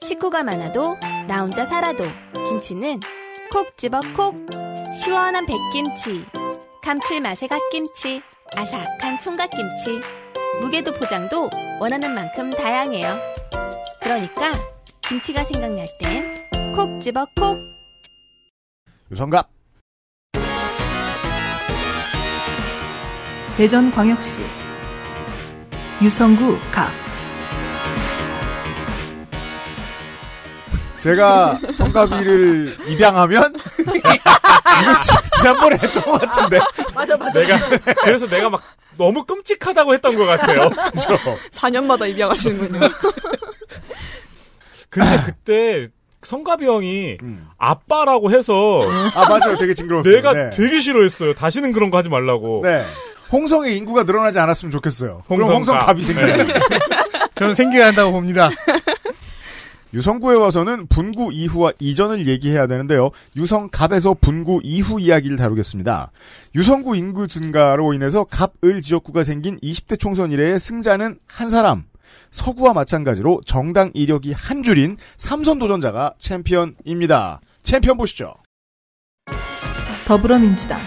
Speaker 1: 식구가 많아도 나 혼자 살아도 김치는 콕 집어 콕 시원한 백김치 감칠맛의 갓김치 아삭한 총각김치 무게도 포장도 원하는 만큼 다양해요 그러니까 김치가 생각날 땐 콕 집어 콕 유성갑 대전광역시 유성구 갑 제가 성가비를
Speaker 4: 입양하면 이거 지, 난번에 했던 것 같은데.
Speaker 6: 맞아 맞아.
Speaker 3: 내가
Speaker 2: 그래서 내가 막 너무 끔찍하다고 했던 것 같아요. 그
Speaker 3: 4년마다
Speaker 6: 입양하시는군요.
Speaker 2: 근데 그때 성가비 형이 음. 아빠라고 해서 아 맞아요, 되게 징그러웠어요. 내가 네. 되게 싫어했어요. 다시는 그런 거 하지 말라고.
Speaker 4: 네. 홍성의 인구가 늘어나지 않았으면 좋겠어요.
Speaker 2: 홍성 그럼 홍성갑이 생겨요.
Speaker 4: 네. 저는 생겨야 한다고 봅니다. 유성구에 와서는 분구 이후와 이전을 얘기해야 되는데요. 유성갑에서 분구 이후 이야기를 다루겠습니다. 유성구 인구 증가로 인해서 갑을 지역구가 생긴 20대 총선 이래의 승자는 한 사람. 서구와 마찬가지로 정당 이력이 한 줄인 삼선 도전자가 챔피언입니다.
Speaker 5: 챔피언 보시죠.
Speaker 1: 더불어민주당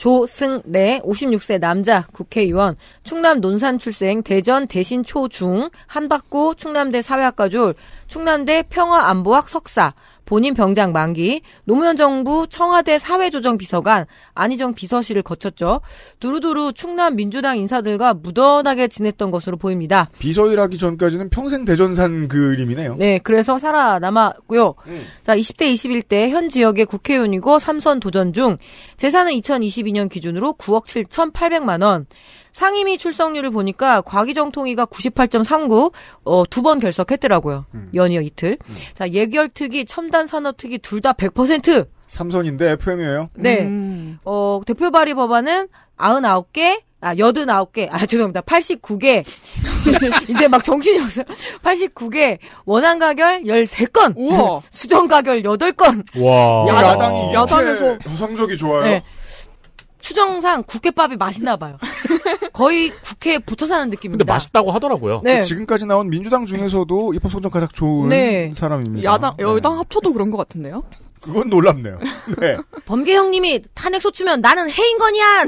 Speaker 5: 조승래 56세 남자 국회의원 충남 논산 출생 대전 대신 초중 한박고 충남대 사회학과졸 충남대 평화안보학 석사 본인 병장 만기, 노무현 정부 청와대 사회조정비서관 안희정 비서실을 거쳤죠. 두루두루 충남 민주당 인사들과 무던하게 지냈던 것으로 보입니다.
Speaker 4: 비서일하기 전까지는 평생 대전산 그림이네요.
Speaker 5: 네, 그래서 살아남았고요. 음. 자, 20대 21대 현 지역의 국회의원이고 삼선 도전 중 재산은 2022년 기준으로 9억 7,800만 원. 상임위 출석률을 보니까 과기정통위가 98.39, 어, 두 번 결석했더라고요. 음. 연이어 이틀. 음. 자, 예결특위, 첨단산업특위 둘 다 100%. 삼선인데 FM이에요? 네. 음. 어, 대표 발의 법안은 99개, 아, 89개, 아, 죄송합니다. 89개. 이제 막 정신이 없어요. 89개, 원안 가결 13건, 우와. 수정 가결 8건.
Speaker 6: 와. 야, 야당이
Speaker 5: 야당에서
Speaker 4: 성적이 좋아요. 네.
Speaker 5: 추정상 국회밥이 맛있나 봐요. 거의
Speaker 3: 국회에 붙어 사는 느낌입니다.
Speaker 5: 근데
Speaker 4: 맛있다고 하더라고요. 네. 그 지금까지 나온 민주당 중에서도 입법 성적 가장 좋은 네. 사람입니다.
Speaker 3: 야당 네. 여당 네. 합쳐도 그런 것 같은데요.
Speaker 4: 그건 놀랍네요. 네.
Speaker 5: 범계 형님이 탄핵 소추면 나는 해인건이야.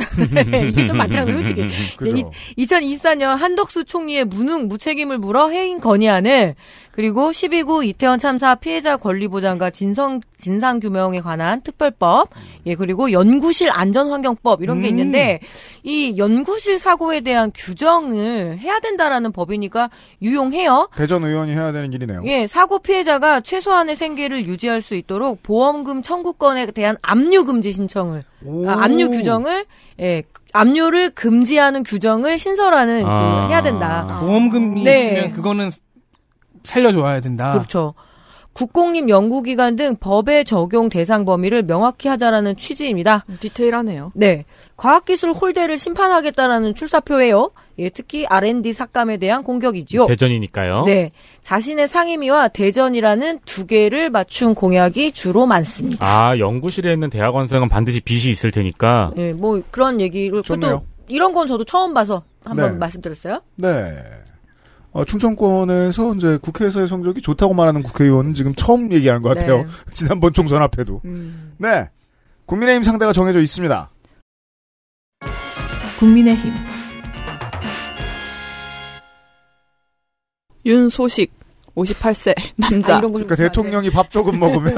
Speaker 6: 이게 좀맞더라고요 솔직히.
Speaker 5: 그죠. 2024년 한덕수 총리의 무능 무책임을 물어 해인거이안을 그리고 12구 이태원 참사 피해자 권리 보장과 진성 진상 규명에 관한 특별법, 음. 예 그리고 연구실 안전환경법 이런 게 음. 있는데 이 연구실 사고에 대한 규정을 해야 된다라는 법이니까 유용해요.
Speaker 4: 대전 의원이 해야 되는 일이네요.
Speaker 5: 예, 사고 피해자가 최소한의 생계를 유지할 수 있도록 보험금 청구권에 대한 압류 금지 신청을 아, 압류 규정을 예, 압류를 금지하는 규정을 신설하는 아~ 그 해야 된다.
Speaker 7: 보험금이 네. 있으면 그거는 살려줘야
Speaker 5: 된다. 그렇죠. 국공립 연구기관 등 법의 적용 대상 범위를 명확히 하자라는 취지입니다. 디테일하네요. 네. 과학기술 홀대를 심판하겠다라는 출사표예요. 예, 특히 R&D 삭감에 대한 공격이지요.
Speaker 2: 대전이니까요. 네.
Speaker 5: 자신의 상임위와 대전이라는 두 개를 맞춘 공약이 주로 많습니다.
Speaker 2: 아, 연구실에 있는
Speaker 4: 대학원생은 반드시 빚이 있을 테니까.
Speaker 5: 네, 뭐 그런 얘기를 좋네요. 또 이런 건 저도 처음 봐서 한번 네. 말씀드렸어요.
Speaker 4: 네. 어, 충청권에서 이제 국회에서의 성적이 좋다고 말하는 국회의원은 지금 처음 얘기하는 것 네. 같아요. 네. 지난번 총선 앞에도. 음. 네.
Speaker 1: 국민의힘 상대가 정해져 있습니다. 국민의힘.
Speaker 3: 윤소식, 58세 남자. 아, 그러니까
Speaker 4: 대통령이 밥 조금 먹으면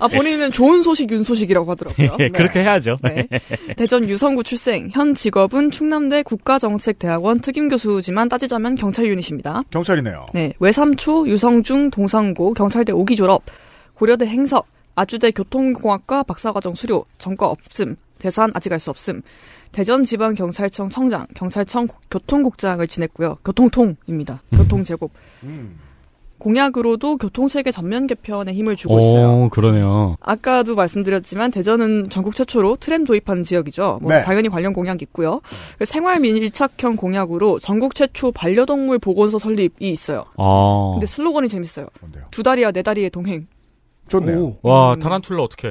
Speaker 4: 아 본인은
Speaker 3: 좋은 소식 윤소식이라고 하더라고요. 예, 네. 그렇게
Speaker 4: 해야죠. 네.
Speaker 3: 대전 유성구 출생. 현 직업은 충남대 국가정책대학원 특임 교수지만 따지자면 경찰 유닛입니다. 경찰이네요. 네. 외삼초 유성중 동상고 경찰대 오기 졸업. 고려대 행석. 아주대 교통공학과 박사과정 수료. 전과 없음. 대산 아직 알 수 없음. 대전지방경찰청 청장, 경찰청 교통국장을 지냈고요. 교통통입니다. 교통제곱. 공약으로도 교통체계 전면 개편에 힘을 주고 있어요.
Speaker 2: 오, 그러네요.
Speaker 3: 아까도 말씀드렸지만 대전은 전국 최초로 트램 도입한 지역이죠. 뭐 네. 당연히 관련 공약이 있고요. 그 생활민 일착형 공약으로 전국 최초 반려동물 보건소 설립이 있어요.
Speaker 4: 아.
Speaker 2: 근데
Speaker 3: 슬로건이 재밌어요. 뭔데요? 두 다리와 네 다리의 동행. 좋네요.
Speaker 2: 오. 와, 타란툴라 음. 어떻게?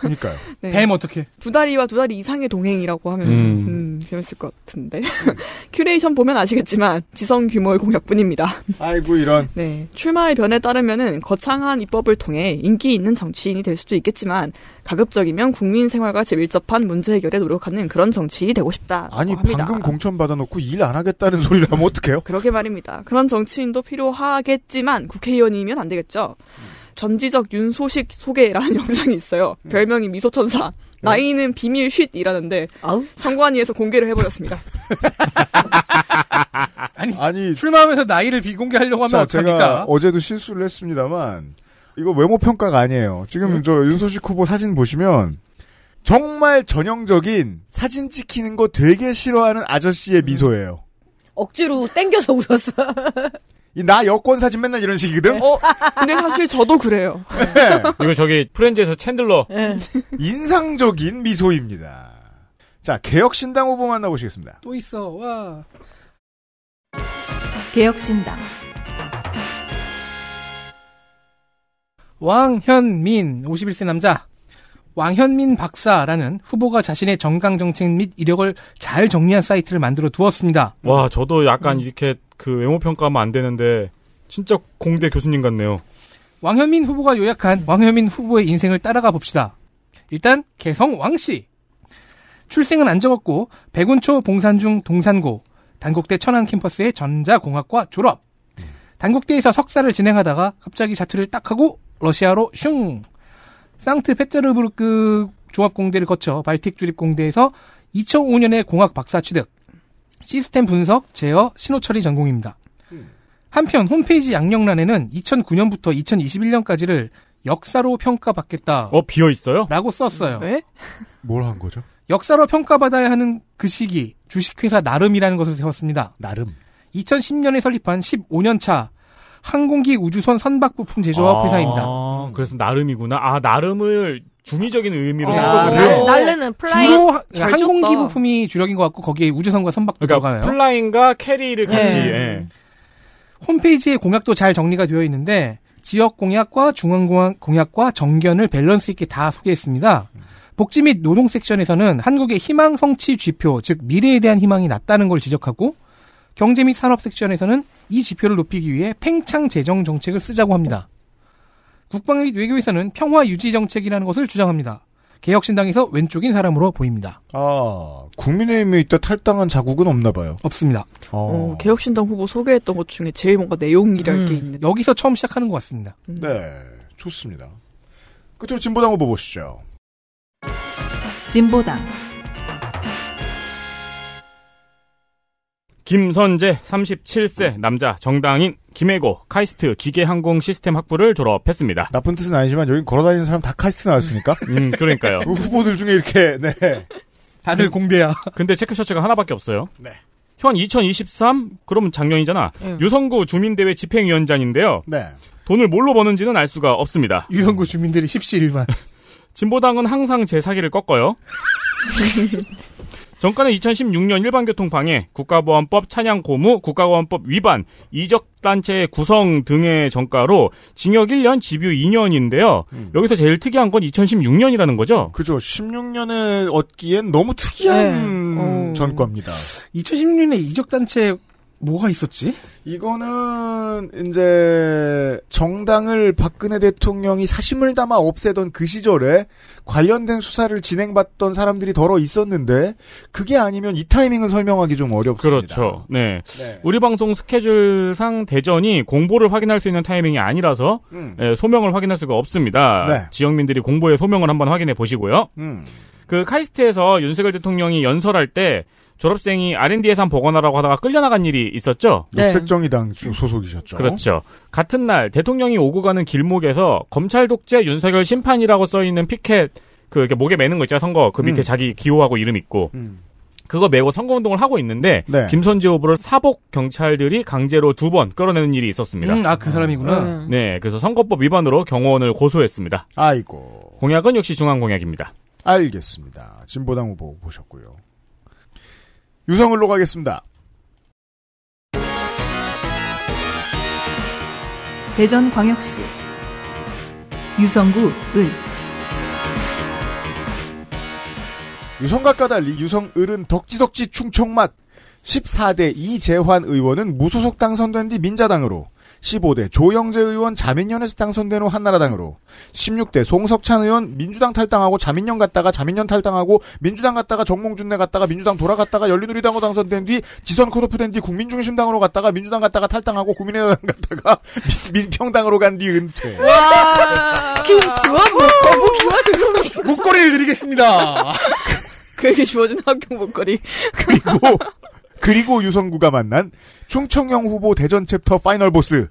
Speaker 2: 그러니까요.
Speaker 7: 네. 뱀 어떻게?
Speaker 3: 두 다리와 두 다리 이상의 동행이라고 하면 음. 음, 재밌을 것 같은데 큐레이션 보면 아시겠지만 지성 규모의 공약뿐입니다.
Speaker 4: 아이고
Speaker 6: 이런. 네
Speaker 3: 출마의 변에 따르면은 거창한 입법을 통해 인기 있는 정치인이 될 수도 있겠지만 가급적이면 국민 생활과 밀접한 문제 해결에 노력하는 그런 정치인이 되고 싶다. 아니 합니다. 방금
Speaker 4: 공천 받아놓고 일 안 하겠다는 소리를 하면 어떡해요?
Speaker 3: 그러게 말입니다. 그런 정치인도 필요하겠지만 국회의원이면 안 되겠죠. 음. 전지적 윤소식 소개라는 영상이 있어요. 음. 별명이 미소천사. 네. 나이는 비밀 쉿이라는데 선관위에서 공개를 해버렸습니다.
Speaker 7: 아니, 아니, 출마하면서 나이를 비공개하려고 하면 자, 어니까
Speaker 4: 어제도 실수를 했습니다만 이거 외모 평가가 아니에요. 지금 음. 저 윤소식 후보 사진 보시면 정말 전형적인 사진 찍히는 거 되게 싫어하는 아저씨의 음. 미소예요. 억지로 땡겨서 웃었어. 나 여권 사진 맨날 이런 식이거든.
Speaker 3: 어, 근데 사실 저도 그래요.
Speaker 4: 네. 이거 저기 프렌즈에서 챈들러 네. 인상적인 미소입니다. 자 개혁신당 후보 만나보시겠습니다.
Speaker 1: 또 있어 와. 개혁신당
Speaker 7: 왕현민 51세 남자 왕현민 박사라는 후보가 자신의 정강 정책 및 이력을 잘 정리한
Speaker 2: 사이트를 만들어 두었습니다. 와, 저도 약간 음. 이렇게 그 외모 평가하면 안 되는데 진짜 공대 교수님 같네요. 왕현민 후보가 요약한 왕현민 후보의 인생을 따라가
Speaker 7: 봅시다. 일단 개성 왕씨. 출생은 안 적었고 백운초 봉산중 동산고 단국대 천안 캠퍼스의 전자공학과 졸업. 단국대에서 석사를 진행하다가 갑자기 자퇴를 딱 하고 러시아로 슝 상트 페테르부르크 종합공대를 거쳐 발틱 주립공대에서 2005년에 공학 박사 취득, 시스템 분석, 제어, 신호 처리 전공입니다. 한편 홈페이지 양력란에는 2009년부터 2021년까지를 역사로 평가받겠다. 어 비어 있어요? 라고 썼어요. 네?
Speaker 4: 뭘한 거죠?
Speaker 7: 역사로 평가받아야 하는 그 시기 주식회사 나름이라는 것을 세웠습니다. 나름. 2010년에 설립한 15년 차 항공기
Speaker 2: 우주선 선박 부품 제조업 아, 회사입니다. 그래서 나름이구나. 아 나름을 중의적인
Speaker 6: 의미로
Speaker 5: 아, 네. 날래는 플라잉 주로 하, 항공기
Speaker 2: 부품이 주력인 것 같고 거기에
Speaker 7: 우주선과 선박 그러니까 들어가요.
Speaker 2: 플라잉과 캐리를 네. 같이. 네. 예.
Speaker 7: 홈페이지에 공약도 잘 정리가 되어 있는데 지역 공약과 중앙 공약과 정견을 밸런스 있게 다 소개했습니다. 복지 및 노동 섹션에서는 한국의 희망 성취 지표, 즉 미래에 대한 희망이 낮다는 걸 지적하고 경제 및 산업 섹션에서는 이 지표를 높이기 위해 팽창 재정 정책을 쓰자고 합니다. 국방 및 외교에서는 평화 유지 정책이라는 것을
Speaker 3: 주장합니다. 개혁신당에서 왼쪽인 사람으로 보입니다. 아, 국민의힘에 있다 탈당한 자국은 없나 봐요. 없습니다. 아. 어, 개혁신당 후보 소개했던 것 중에 제일 뭔가 내용이랄 음, 게 있는. 여기서 처음 시작하는 것 같습니다. 음. 네, 좋습니다. 끝으로 진보당 후보
Speaker 2: 보시죠. 진보당 김선재 37세 남자 정당인 김해고 카이스트 기계항공 시스템 학부를 졸업했습니다. 나쁜
Speaker 4: 뜻은 아니지만 여기 걸어다니는 사람 다 카이스트 나왔습니까?
Speaker 2: 음 그러니까요. 그
Speaker 4: 후보들 중에 이렇게 네
Speaker 2: 다들 공대야. 근데 체크 셔츠가 하나밖에 없어요. 네. 현2023 그러면 작년이잖아. 응. 네. 유성구 주민대회 집행위원장인데요. 네. 돈을 뭘로 버는지는 알 수가 없습니다. 유성구 주민들이 십시일반. 진보당은 항상 제 사기를 꺾어요. 정가는 2016년 일반교통방해, 국가보안법 찬양고무, 국가보안법 위반, 이적단체 구성 등의 정가로 징역 1년, 집유 2년인데요. 음. 여기서 제일 특이한 건
Speaker 4: 2016년이라는 거죠? 그죠. 16년에 얻기엔 너무 특이한 네. 전과입니다. 2016년에 이적단체 뭐가 있었지? 이거는 이제 정당을 박근혜 대통령이 사심을 담아 없애던 그 시절에 관련된 수사를 진행받던 사람들이 더러 있었는데 그게 아니면 이 타이밍은 설명하기 좀 어렵습니다. 그렇죠.
Speaker 2: 네. 네.
Speaker 4: 우리 방송 스케줄상 대전이 공보를
Speaker 2: 확인할 수 있는 타이밍이 아니라서 음. 예, 소명을 확인할 수가 없습니다. 네. 지역민들이 공보의 소명을 한번 확인해 보시고요. 음. 그 카이스트에서 윤석열 대통령이 연설할 때 졸업생이 R&D 예산 복원하라고 하다가 끌려나간 일이 있었죠. 네.
Speaker 4: 색정의당 소속이셨죠. 그렇죠.
Speaker 2: 같은 날 대통령이 오고 가는 길목에서 검찰 독재 윤석열 심판이라고 써 있는 피켓 그 이렇게 목에 매는 거 있잖아요. 선거 그 밑에 음. 자기 기호하고 이름 있고. 음. 그거 메고 선거 운동을 하고 있는데 네. 김선재 후보를 사복 경찰들이 강제로 두 번 끌어내는 일이 있었습니다. 음, 아그
Speaker 4: 사람이구나. 음.
Speaker 2: 네, 그래서 선거법 위반으로 경호원을 고소했습니다. 아이고. 공약은 역시
Speaker 4: 중앙 공약입니다. 알겠습니다. 진보당 후보 보셨고요. 유성을로 가겠습니다.
Speaker 1: 대전광역시 유성구 을
Speaker 4: 유성각과 달리 유성을은 덕지덕지 충청맛 14대 이재환 의원은 무소속 당선된 뒤 민자당으로 15대 조영재 의원 자민련에서 당선된 후 한나라당으로 16대 송석찬 의원 민주당 탈당하고 자민련 갔다가 자민련 탈당하고 민주당 갔다가 정몽준내 갔다가 민주당 돌아갔다가 열린우리당으로 당선된 뒤 지선 코오프된 뒤 국민중심당으로 갔다가 민주당 갔다가 탈당하고 국민의당 갔다가 민평당으로 간 뒤 은퇴.
Speaker 6: 와 김수원
Speaker 4: 거북이와 목걸이를 드리겠습니다. 그에게 주어진 합격 목걸이. 그리고 그리고 유성구가 만난 충청형 후보 대전 챕터 파이널 보스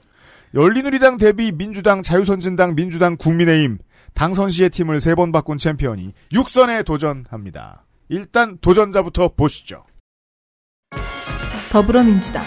Speaker 4: 열린우리당 대비 민주당 자유선진당 민주당 국민의힘 당선 시의 팀을 세 번 바꾼 챔피언이 6선에 도전합니다. 일단 도전자부터 보시죠.
Speaker 1: 더불어민주당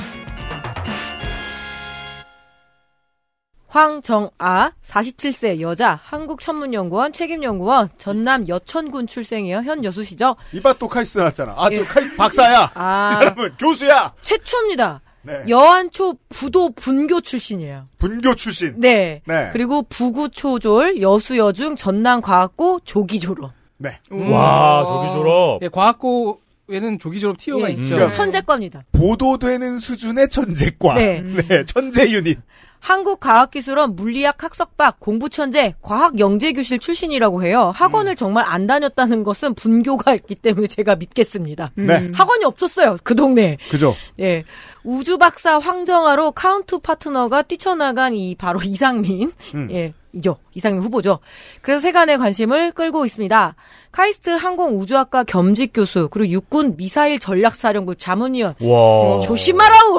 Speaker 5: 황정아 47세 여자 한국천문연구원 책임연구원 전남 여천군 출생이에요. 현 여수시죠. 이봐 또 카이스 나왔잖아. 아, 또카 예. 박사야. 아, 이 사람은 교수야. 최초입니다. 네. 여한초 부도 분교 출신이에요. 분교 출신. 네. 네. 그리고 부구초졸 여수여중 전남과학고 조기 졸업.
Speaker 7: 네.
Speaker 6: 음. 와, 어. 조기
Speaker 2: 졸업.
Speaker 7: 예, 과학고 얘는 조기 졸업 티오가 예, 있죠.
Speaker 4: 그러니까
Speaker 5: 천재과입니다.
Speaker 4: 보도되는 수준의 천재과. 네. 네 천재 유닛.
Speaker 5: 한국과학기술원 물리학 학석박 공부천재 과학영재교실 출신이라고 해요. 학원을 음. 정말 안 다녔다는 것은 분교가 있기 때문에 제가 믿겠습니다. 음. 네. 학원이 없었어요. 그 동네에. 그죠. 예. 우주박사 황정아로 카운트 파트너가 뛰쳐나간 이 바로 이상민. 음. 예. 이죠. 이상민 후보죠. 그래서 세간의 관심을 끌고 있습니다. 카이스트 항공우주학과 겸직 교수 그리고 육군 미사일 전략사령부 자문위원. 와. 어, 조심하라우.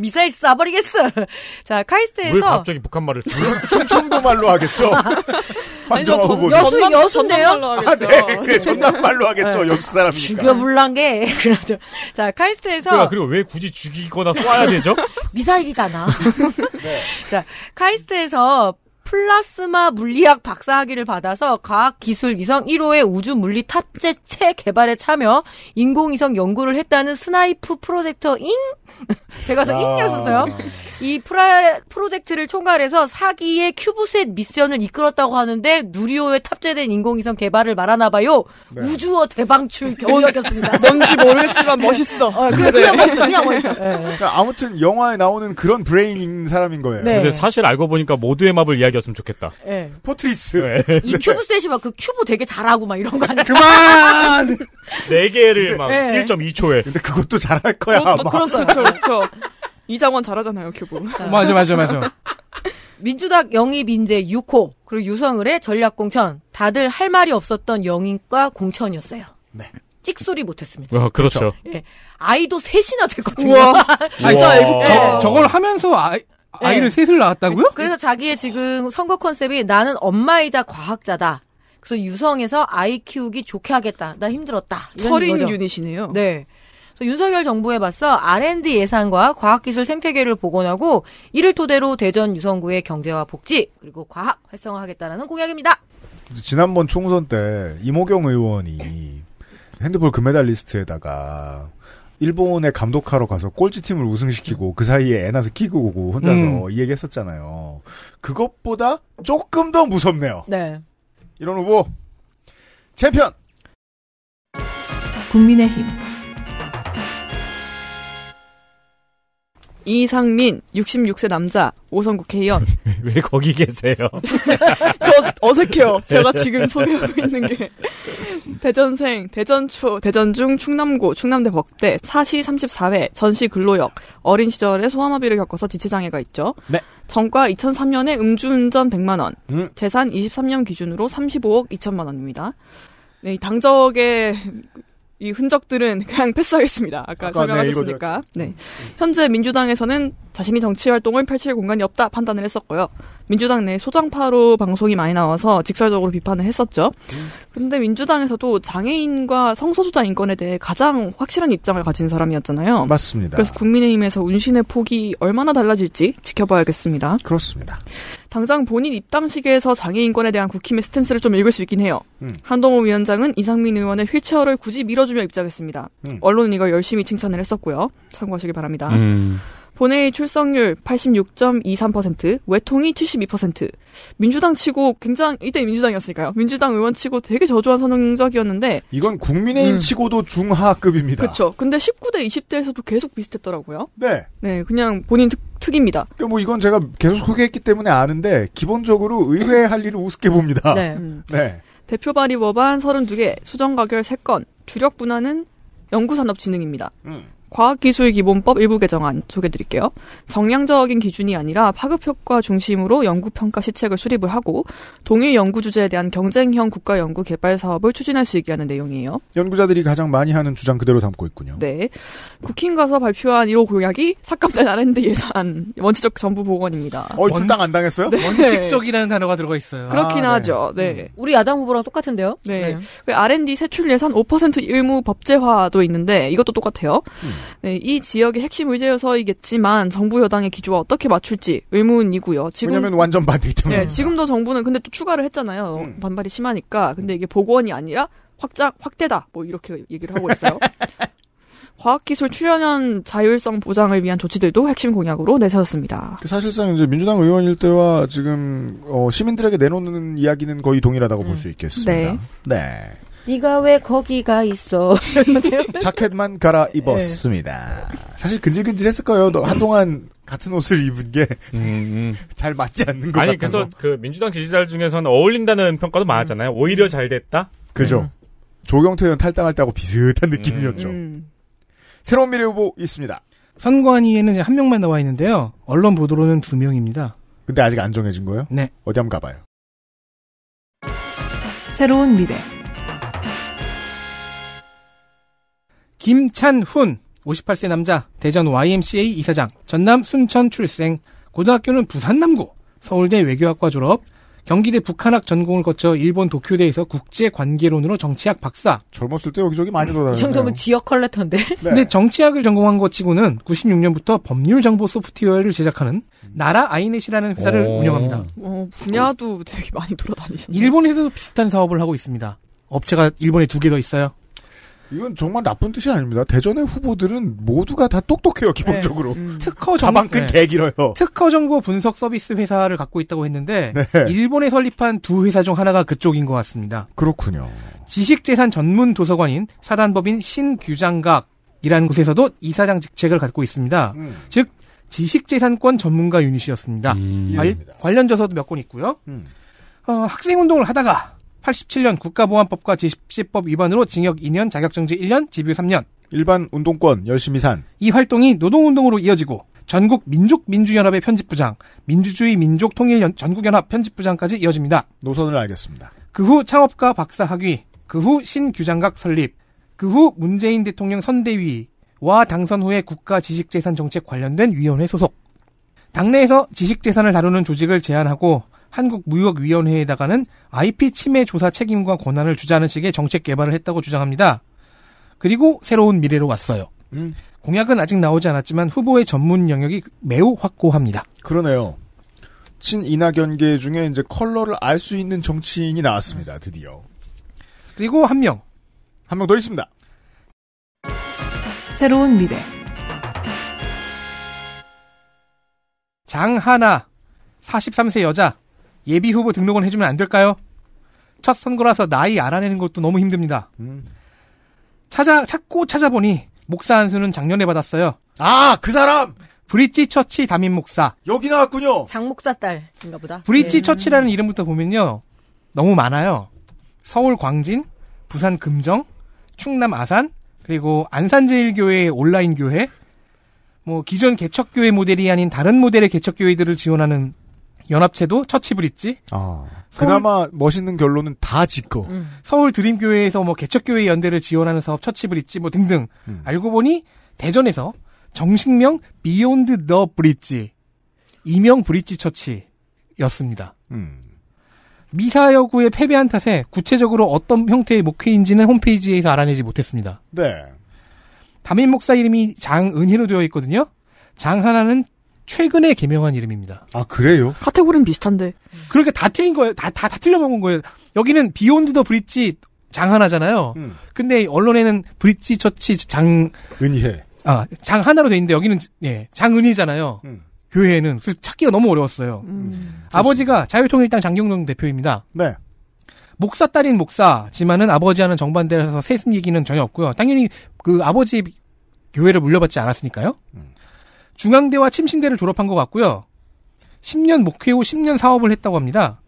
Speaker 5: 미사일 쏴버리겠어. 자 카이스트에서 왜 갑자기
Speaker 4: 북한 말을 충청도 말로 하겠죠.
Speaker 5: 아니, 저, 여수 여수네요 아, 네,
Speaker 4: 그래 전남 말로 하겠죠. 네. 여수 사람이
Speaker 5: 죽여불란 게 그러죠. 자 카이스트에서 그래, 그러니까 그리고
Speaker 2: 왜 굳이 죽이거나 쏴야 되죠?
Speaker 5: 미사일이다 나. 네. 자 카이스트에서 플라스마 물리학 박사 학위를 받아서 과학기술 위성 1호의 우주 물리 탑재체 개발에 참여, 인공위성 연구를 했다는 스나이프 프로젝터인 제가 저잉이었었어요 이 프라, 프로젝트를 총괄해서 사기의 큐브셋 미션을 이끌었다고 하는데 누리호에 탑재된 인공위성 개발을 말하나 봐요. 네. 우주어 대방출 경력이었습니다. 뭔지 모르겠지만
Speaker 6: 멋있어. 어, 그냥, 네. 그냥 멋있어. 그냥 멋있어. 네.
Speaker 4: 네. 그러니까 아무튼 영화에 나오는 그런 브레인인 사람인
Speaker 2: 거예요. 네. 근데 사실 알고 보니까 모두의 맙을 이야기였으면 좋겠다.
Speaker 5: 네.
Speaker 4: 포트리스. 네.
Speaker 2: 이
Speaker 5: 큐브셋이
Speaker 3: 막 그 큐브 되게 잘하고 막 이런 거 아니야? 그만!
Speaker 2: 4개를 막 1.2초에.
Speaker 3: 근데 그것도 잘할 거야. 그것도, 그런 거죠. 그렇죠. 이장원 잘하잖아요, 교부. 어, 맞아, 맞아, 맞아.
Speaker 5: 민주당 영입 인재 6호 그리고 유성을의 전략 공천 다들 할 말이 없었던 영입과 공천이었어요. 네. 찍소리 못했습니다. 어, 그렇죠. 그렇죠. 예. 아이도 셋이나 됐거든요. 와 진짜 애국 저, 예. 저걸 하면서 아이, 아이를 예.
Speaker 7: 셋을 낳았다고요? 예. 그래서
Speaker 5: 자기의 지금 선거 컨셉이 나는 엄마이자 과학자다. 그래서 유성에서 아이 키우기 좋게 하겠다. 나 힘들었다. 철인 유닛이네요. 네. 윤석열 정부에 맞서 R&D 예산과 과학기술 생태계를 복원하고 이를 토대로 대전 유성구의 경제와 복지 그리고 과학 활성화하겠다는 공약입니다.
Speaker 4: 지난번 총선 때 이모경 의원이 핸드볼 금메달리스트에다가 일본에 감독하러 가서 꼴찌팀을 우승시키고 그 사이에 애나서 키고 오고 혼자서 음. 이 얘기 했었잖아요. 그것보다 조금 더 무섭네요. 네. 이런 후보
Speaker 3: 챔피언 국민의힘 이상민 66세 남자 오선 국회의원
Speaker 2: 왜 거기 계세요?
Speaker 3: 저 어색해요. 제가 지금 소개하고 있는 게 대전생 대전초 대전중 충남고 충남대 법대 사시 34회 전시 근로역 어린 시절에 소아마비를 겪어서 지체 장애가 있죠. 네. 정가 2003년에 음주운전 100만 원 음. 재산 23년 기준으로 35억 2천만 원입니다. 네, 당적에 이 흔적들은 그냥 패스하겠습니다. 아까, 아까 네, 설명하셨으니까. 네, 네. 현재 민주당에서는 자신이 정치 활동을 펼칠 공간이 없다 판단을 했었고요. 민주당 내 소장파로 방송이 많이 나와서 직설적으로 비판을 했었죠. 그런데 음. 민주당에서도 장애인과 성소수자 인권에 대해 가장 확실한 입장을 가진 사람이었잖아요. 맞습니다. 그래서 국민의힘에서 운신의 폭이 얼마나 달라질지 지켜봐야겠습니다. 그렇습니다. 당장 본인 입당식에서 장애인권에 대한 국힘의 스탠스를 좀 읽을 수 있긴 해요. 음. 한동호 위원장은 이상민 의원의 휠체어를 굳이 밀어주며 입장했습니다. 음. 언론은 이걸 열심히 칭찬을 했었고요. 참고하시기 바랍니다. 음. 본회의 출석률 86.23%, 외통이 72%. 민주당 치고 굉장히 이때 민주당이었으니까요. 민주당 의원 치고 되게 저조한 선정적이었는데 이건 국민의힘 음.
Speaker 4: 치고도 중하급입니다. 그렇죠.
Speaker 3: 근데 19대 20대에서도 계속 비슷했더라고요. 네. 네, 그냥 본인 특, 특입니다. 그러니까 뭐 이건
Speaker 4: 제가 계속 소개했기 때문에 아는데 기본적으로 의회 할 일을 우습게 봅니다. 네. 음. 네.
Speaker 3: 대표 발의 법안 32개, 수정 가결 3건, 주력 분화는 연구산업진흥입니다. 음. 과학기술기본법 일부 개정안 소개드릴게요. 정량적인 기준이 아니라 파급효과 중심으로 연구평가 시책을 수립을 하고 동일 연구 주제에 대한 경쟁형 국가 연구 개발 사업을 추진할 수 있게 하는 내용이에요.
Speaker 4: 연구자들이 가장 많이 하는 주장 그대로 담고 있군요.
Speaker 3: 네. 국힘 가서 발표한 1호 공약이 삭감된 R&D 예산 원칙적 전부 복원입니다. 어, 출당
Speaker 7: 안 당했어요? 네. 원칙적이라는 단어가 들어가 있어요. 그렇긴 아, 네. 하죠. 네. 음.
Speaker 3: 우리 야당 후보랑 똑같은데요? 네. 네. 그 R&D 세출 예산 5% 의무 법제화도 있는데 이것도 똑같아요. 음. 네, 이 지역의 핵심 의제여서이겠지만 정부 여당의 기조와 어떻게 맞출지 의문이고요. 지금 왜냐면 완전 반대기 때문에. 네, 지금도 정부는 근데 또 추가를 했잖아요. 음. 반발이 심하니까. 근데 이게 복원이 아니라 확장 확대다. 뭐 이렇게 얘기를 하고 있어요. 과학기술 출연연 자율성 보장을 위한 조치들도 핵심 공약으로 내세웠습니다. 그 사실상
Speaker 4: 이제 민주당 의원일 때와 지금 어 시민들에게 내놓는 이야기는 거의 동일하다고 음. 볼수 있겠습니다. 네. 네.
Speaker 5: 네가 왜 거기가 있어?
Speaker 4: 자켓만 갈아입었습니다. 네. 사실 근질근질했을 거예요. 한동안 같은 옷을 입은 게잘 음, 음.
Speaker 2: 맞지 않는 거 아니 아서 그래서 그 민주당 지지자들 중에서는 어울린다는 평가도 많았잖아요. 오히려
Speaker 4: 잘 됐다. 그죠. 음. 조경태 의원 탈당할 때하고 비슷한 음. 느낌이었죠. 음. 새로운 미래 후보 있습니다.
Speaker 7: 선관위에는 이제 한 명만 나와 있는데요. 언론 보도로는 두
Speaker 4: 명입니다. 근데 아직 안 정해진 거예요? 네. 어디 한번 가봐요.
Speaker 1: 새로운 미래. 김찬훈
Speaker 7: 58세 남자 대전 YMCA 이사장 전남 순천 출생 고등학교는 부산 남고 서울대 외교학과 졸업 경기대 북한학 전공을 거쳐 일본 도쿄대에서 국제관계론으로 정치학 박사. 젊었을 때 여기저기 많이 돌아다녔요이 정도면
Speaker 5: 지역 컬렉터인데. 네. 근데
Speaker 7: 정치학을 전공한 것 치고는 96년부터 법률 정보 소프트웨어를 제작하는 음. 나라 아이넷이라는 회사를 오. 운영합니다.
Speaker 3: 어, 분야도 되게
Speaker 7: 많이 돌아다니셨네요. 일본에서도 비슷한 사업을
Speaker 4: 하고 있습니다. 업체가 일본에 두 개 더 있어요. 이건 정말 나쁜 뜻이 아닙니다. 대전의 후보들은 모두가 다 똑똑해요, 네. 기본적으로. 네, 음. 특허 정보. 만큼 네. 길어요. 특허 정보
Speaker 7: 분석 서비스 회사를 갖고 있다고 했는데, 네. 일본에 설립한 두 회사 중 하나가 그쪽인 것 같습니다. 그렇군요. 지식재산 전문 도서관인 사단법인 신규장각이라는 곳에서도 이사장 직책을 갖고 있습니다. 음. 즉, 지식재산권 전문가 유닛이었습니다. 음. 관, 예. 련저서도 몇 권 있고요. 음. 어, 학생운동을 하다가, 87년 국가보안법과 지1법 위반으로 징역 2년, 자격정지 1년, 집유 3년. 일반 운동권 열심히 산. 이 활동이 노동운동으로 이어지고 전국 민족민주연합의 편집부장, 민주주의 민족통일 전국연합 편집부장까지 이어집니다. 노선을 알겠습니다. 그 후 창업가 박사 학위, 그 후 신규장각 설립, 그 후 문재인 대통령 선대위와 당선 후에 국가 지식재산 정책 관련된 위원회 소속. 당내에서 지식재산을 다루는 조직을 제안하고 한국무역위원회에다가는 IP 침해 조사 책임과 권한을 주자는 식의 정책 개발을 했다고 주장합니다. 그리고 새로운 미래로 왔어요.
Speaker 6: 음.
Speaker 4: 공약은 아직 나오지 않았지만 후보의 전문 영역이 매우 확고합니다. 그러네요. 친 이낙연계 중에 이제 컬러를 알 수 있는 정치인이 나왔습니다. 드디어. 그리고 한 명. 한 명 더 있습니다.
Speaker 7: 새로운 미래. 장하나 43세 여자 예비 후보 등록은 해주면 안 될까요? 첫 선거라서 나이 알아내는 것도 너무 힘듭니다. 음. 찾아 찾고 찾아보니 목사 한수는 작년에 받았어요. 아 그 사람 브릿지 처치 담임 목사
Speaker 5: 여기 나왔군요. 장 목사 딸인가 보다. 브릿지 네.
Speaker 7: 처치라는 이름부터 보면요 너무 많아요. 서울 광진, 부산 금정, 충남 아산, 그리고 안산제일교회 온라인 교회, 뭐 기존 개척교회 모델이 아닌 다른 모델의 개척교회들을 지원하는 연합체도 처치 브릿지.
Speaker 4: 아, 그나마 멋있는 결론은 다 짓고.
Speaker 6: 음.
Speaker 7: 서울 드림교회에서 뭐 개척교회 연대를 지원하는 사업 처치 브릿지 뭐 등등. 음. 알고 보니 대전에서 정식명 비욘드 더 브릿지 이명 브릿지 처치였습니다. 음. 미사여구의 패배한 탓에 구체적으로 어떤 형태의 목회인지는 홈페이지에서 알아내지 못했습니다. 네. 담임 목사 이름이 장은희로 되어 있거든요. 장 하나는 최근에 개명한 이름입니다. 아 그래요? 카테고리는 비슷한데. 그렇게 다 틀린 거예요. 다다 다, 틀려먹은 거예요. 여기는 비욘드 더 브릿지 장 하나잖아요. 음. 근데 언론에는 브릿지 처치 장
Speaker 4: 은희해. 아장
Speaker 7: 하나로 돼 있는데 여기는 예 장은희잖아요. 음. 교회에는 그래서 찾기가 너무 어려웠어요.
Speaker 6: 음. 음. 아버지가
Speaker 7: 자유통일당 장경동 대표입니다. 네. 목사 딸인 목사지만은 아버지와는 정반대라서 세습 얘기는 전혀 없고요. 당연히 그 아버지 교회를 물려받지 않았으니까요. 음. 중앙대와 침신대를 졸업한 것 같고요. 10년 목회 후 10년 사업을 했다고 합니다.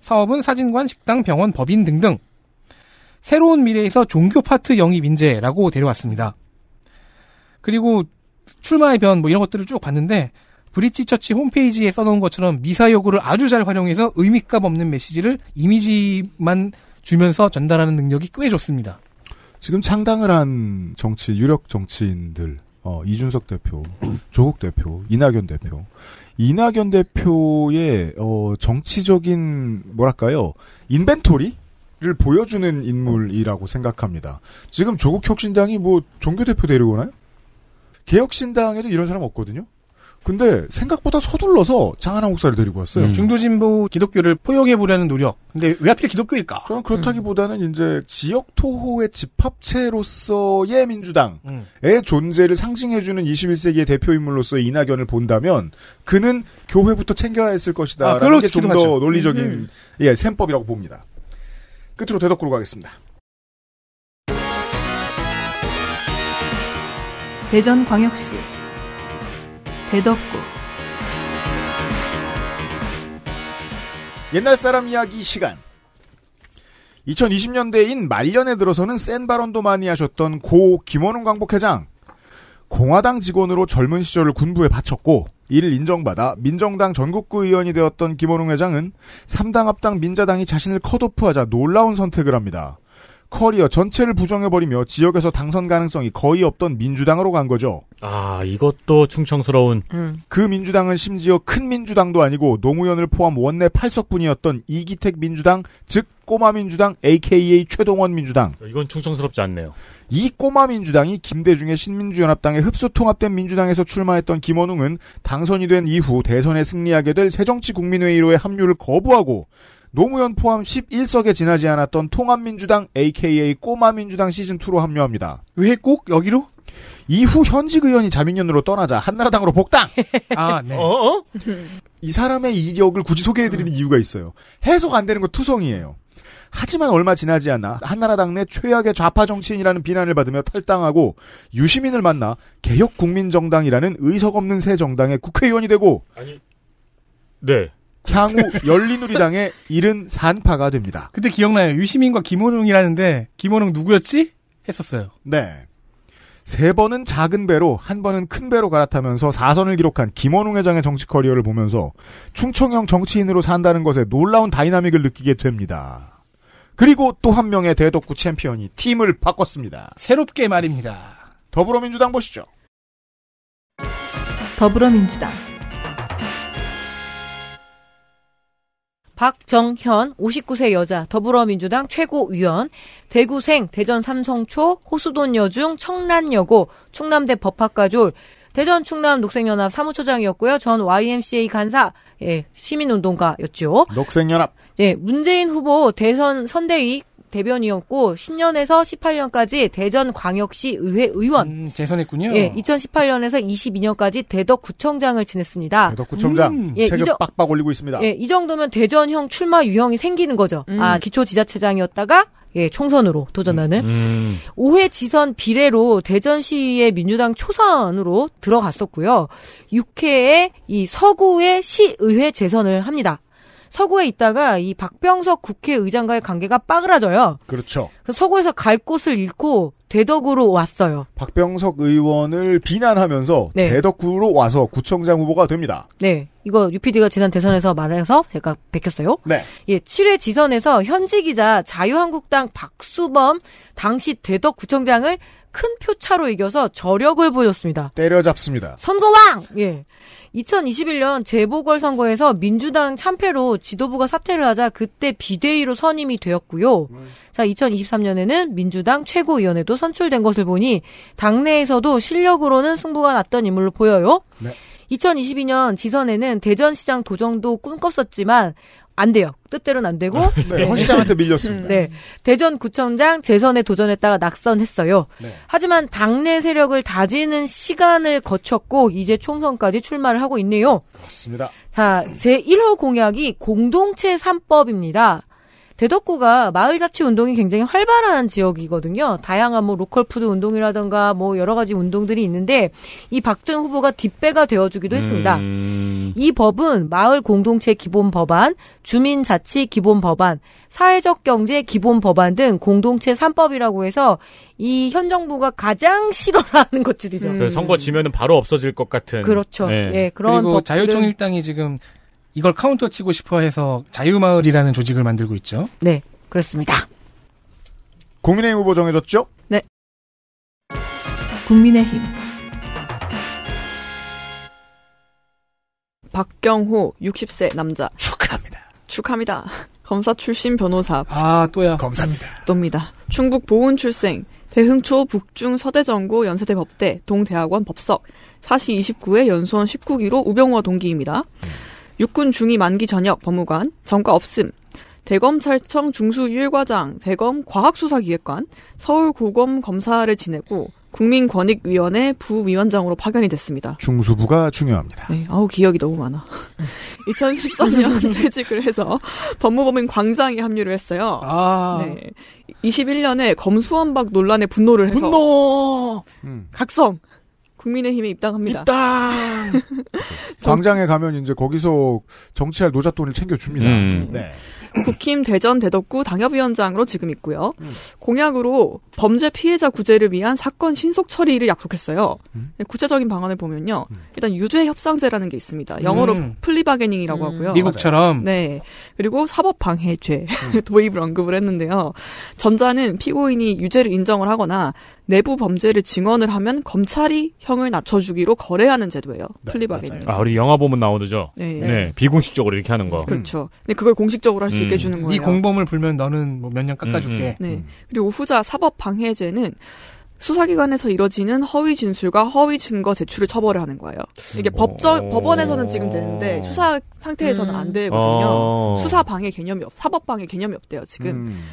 Speaker 7: 사업은 사진관, 식당, 병원, 법인 등등. 새로운 미래에서 종교 파트 영입 인재라고 데려왔습니다. 그리고 출마의 변뭐 이런 것들을 쭉 봤는데 브릿지 처치 홈페이지에 써놓은 것처럼 미사 여구를 아주 잘 활용해서 의미값 없는 메시지를 이미지만 주면서 전달하는 능력이 꽤 좋습니다.
Speaker 4: 지금 창당을 한 정치 유력 정치인들 어, 이준석 대표, 조국 대표, 이낙연 대표. 이낙연 대표의 어, 정치적인 뭐랄까요 인벤토리를 보여주는 인물이라고 생각합니다. 지금 조국 혁신당이 뭐 종교 대표 데리고 오나요? 개혁신당에도 이런 사람 없거든요. 근데 생각보다 서둘러서 장하나 목사를 데리고 왔어요. 음. 중도진보 기독교를 포용해 보려는 노력. 근데 왜 하필 기독교일까? 저는 그렇다기보다는 음. 이제 지역 토호의 집합체로서의 민주당의 음. 존재를 상징해주는 21세기의 대표 인물로서의 이낙연을 본다면 그는 교회부터 챙겨야 했을 것이다라는 아, 게좀 더 논리적인 음, 음. 예 셈법이라고 봅니다. 끝으로 대덕구로 가겠습니다.
Speaker 1: 대전광역시 배덕구
Speaker 4: 옛날 사람 이야기 시간 2020년대인 말년에 들어서는 센 발언도 많이 하셨던 고 김원웅 광복회장 공화당 직원으로 젊은 시절을 군부에 바쳤고 이를 인정받아 민정당 전국구의원이 되었던 김원웅 회장은 3당 합당 민자당이 자신을 컷오프하자 놀라운 선택을 합니다. 커리어 전체를 부정해버리며 지역에서 당선 가능성이 거의 없던 민주당으로 간 거죠. 아, 이것도 충청스러운. 음. 그 민주당은 심지어 큰 민주당도 아니고 노무현을 포함 원내 8석분이었던 이기택 민주당, 즉 꼬마 민주당 aka 최동원 민주당. 이건
Speaker 2: 충청스럽지 않네요.
Speaker 4: 이 꼬마 민주당이 김대중의 신민주연합당에 흡수 통합된 민주당에서 출마했던 김원웅은 당선이 된 이후 대선에 승리하게 될 새정치국민회의로의 합류를 거부하고 노무현 포함 11석에 지나지 않았던 통합민주당 aka 꼬마민주당 시즌2로 합류합니다. 왜 꼭 여기로? 이후 현직 의원이 자민연으로 떠나자 한나라당으로 복당! 아, 네. 어? 어? 이 사람의 이력을 굳이 소개해드리는 음. 이유가 있어요. 해석 안 되는 거 투성이에요. 하지만 얼마 지나지 않아 한나라당 내 최악의 좌파 정치인이라는 비난을 받으며 탈당하고 유시민을 만나 개혁국민정당이라는 의석 없는 새 정당의 국회의원이 되고 아니 네 향후 열린우리당의 이른 산파가 됩니다. 그때 기억나요. 유시민과 김원웅이라는데김원웅 누구였지? 했었어요. 네. 세 번은 작은 배로 한 번은 큰 배로 갈아타면서 4선을 기록한 김원웅 회장의 정치 커리어를 보면서 충청형 정치인으로 산다는 것에 놀라운 다이나믹을 느끼게 됩니다. 그리고 또 한 명의 대덕구 챔피언이 팀을 바꿨습니다. 새롭게 말입니다. 더불어민주당
Speaker 5: 보시죠. 더불어민주당 박정현 59세 여자 더불어민주당 최고위원 대구생 대전 삼성초 호수돈 여중 청란여고 충남대 법학과졸 대전 충남 녹색연합 사무처장이었고요. 전 YMCA 간사 예, 시민운동가였죠. 녹색연합. 예, 문재인 후보 대선 선대위 대변이었고 1 0년에서 18년까지 대전광역시 의회 의원. 음, 재선했군요. 예, 2018년에서 22년까지 대덕구청장을 지냈습니다. 대덕구청장 음, 예, 체급 이
Speaker 4: 빡빡 올리고 있습니다. 예,
Speaker 5: 이 정도면 대전형 출마 유형이 생기는 거죠. 음. 아 기초지자체장이었다가 예, 총선으로 도전하는 음. 5회 음. 지선 비례로 대전시의 민주당 초선으로 들어갔었고요. 6회에 이 서구의 시의회 재선을 합니다. 서구에 있다가 이 박병석 국회의장과의 관계가 빠그라져요. 그렇죠. 서구에서갈 곳을 잃고 대덕으로 왔어요.
Speaker 4: 박병석 의원을 비난하면서 네. 대덕구로 와서 구청장 후보가 됩니다.
Speaker 5: 네. 이거 UPD가 지난 대선에서 말해서 제가 뵙꼈어요 네. 예, 7회 지선에서 현직이자 자유한국당 박수범 당시 대덕구청장을 큰 표차로 이겨서 저력을 보였습니다. 때려잡습니다. 선거왕! 예. 2021년 재보궐선거에서 민주당 참패로 지도부가 사퇴를 하자 그때 비대위로 선임이 되었고요. 네. 자, 2023년에는 민주당 최고위원회도 선출된 것을 보니 당내에서도 실력으로는 승부가 났던 인물로 보여요. 네. 2022년 지선에는 대전시장 도정도 꿈꿨었지만 안 돼요. 뜻대로는 안 되고 아, 네. 네, 허시장한테 밀렸습니다. 네, 대전구청장 재선에 도전했다가 낙선했어요. 네. 하지만 당내 세력을 다지는 시간을 거쳤고 이제 총선까지 출마를 하고 있네요. 그렇습니다. 자, 제 1호 공약이 공동체 3법입니다. 대덕구가 마을자치 운동이 굉장히 활발한 지역이거든요. 다양한 뭐 로컬푸드 운동이라든가 뭐 여러 가지 운동들이 있는데 이 박전 후보가 뒷배가 되어주기도 음... 했습니다. 이 법은 마을 공동체 기본 법안, 주민 자치 기본 법안, 사회적 경제 기본 법안 등 공동체 3법이라고 해서 이 현 정부가 가장 싫어하는 것들이죠.
Speaker 6: 음. 선거
Speaker 2: 지면은 바로 없어질 것 같은. 그렇죠. 네. 예, 그런 그리고 자유통일당이 지금
Speaker 7: 이걸 카운터 치고 싶어 해서 자유마을이라는 조직을 만들고 있죠.
Speaker 1: 네, 그렇습니다.
Speaker 4: 국민의힘 후보 정해졌죠?
Speaker 1: 네. 국민의힘
Speaker 3: 박경호 60세 남자 축하합니다. 축하합니다. 검사 출신 변호사. 아, 또야. 검사입니다. 또입니다. 충북 보훈 출생. 대흥초 북중 서대전고 연세대 법대 동대학원 법석. 사시 29회 연수원 19기로 우병우와 동기입니다. 음. 육군 중위 만기 전역 법무관, 전과 없음, 대검찰청 중수 일과장 대검 과학수사기획관, 서울고검 검사를 지내고 국민권익위원회 부위원장으로 파견이 됐습니다. 중수부가 중요합니다. 네, 아우 기억이 너무 많아. 2013년 음. 퇴직을 해서 법무법인 광장에 합류를 했어요. 아. 네. 21년에 검수원박 논란에 분노를 해서 분노! 음. 각성 국민의힘에 입당합니다. 입당! 당장에
Speaker 4: 가면 이제 거기서 정치할 노잣돈을 챙겨줍니다. 음.
Speaker 3: 네. 네. 국힘 대전 대덕구 당협위원장으로 지금 있고요. 음. 공약으로 범죄 피해자 구제를 위한 사건 신속 처리를 약속했어요. 음. 네, 구체적인 방안을 보면요. 음. 일단 유죄 협상제라는 게 있습니다. 영어로 음. 플리바게닝이라고 음. 하고요. 미국처럼. 네. 그리고 사법 방해죄 도입을 언급을 했는데요. 전자는 피고인이 유죄를 인정을 하거나 내부 범죄를 증언을 하면 검찰이 형을 낮춰주기로 거래하는 제도예요. 네, 플리바게닝.
Speaker 2: 아, 우리 영화 보면 나오죠. 네. 네. 네. 비공식적으로 이렇게 하는 거. 그렇죠.
Speaker 3: 근데 그걸 공식적으로 할 수 있게 음. 주는 네 거예요. 네
Speaker 7: 공범을 불면 너는 뭐몇년 깎아줄게. 음, 음.
Speaker 3: 네. 음. 그리고 후자 사법 방해죄는 수사기관에서 이뤄지는 허위 진술과 허위 증거 제출을 처벌을 하는 거예요. 이게 법정 법원에서는 지금 되는데 수사 상태에서는 안 음. 되거든요. 어. 수사 방해 개념이 없, 사법 방해 개념이 없대요 지금. 음.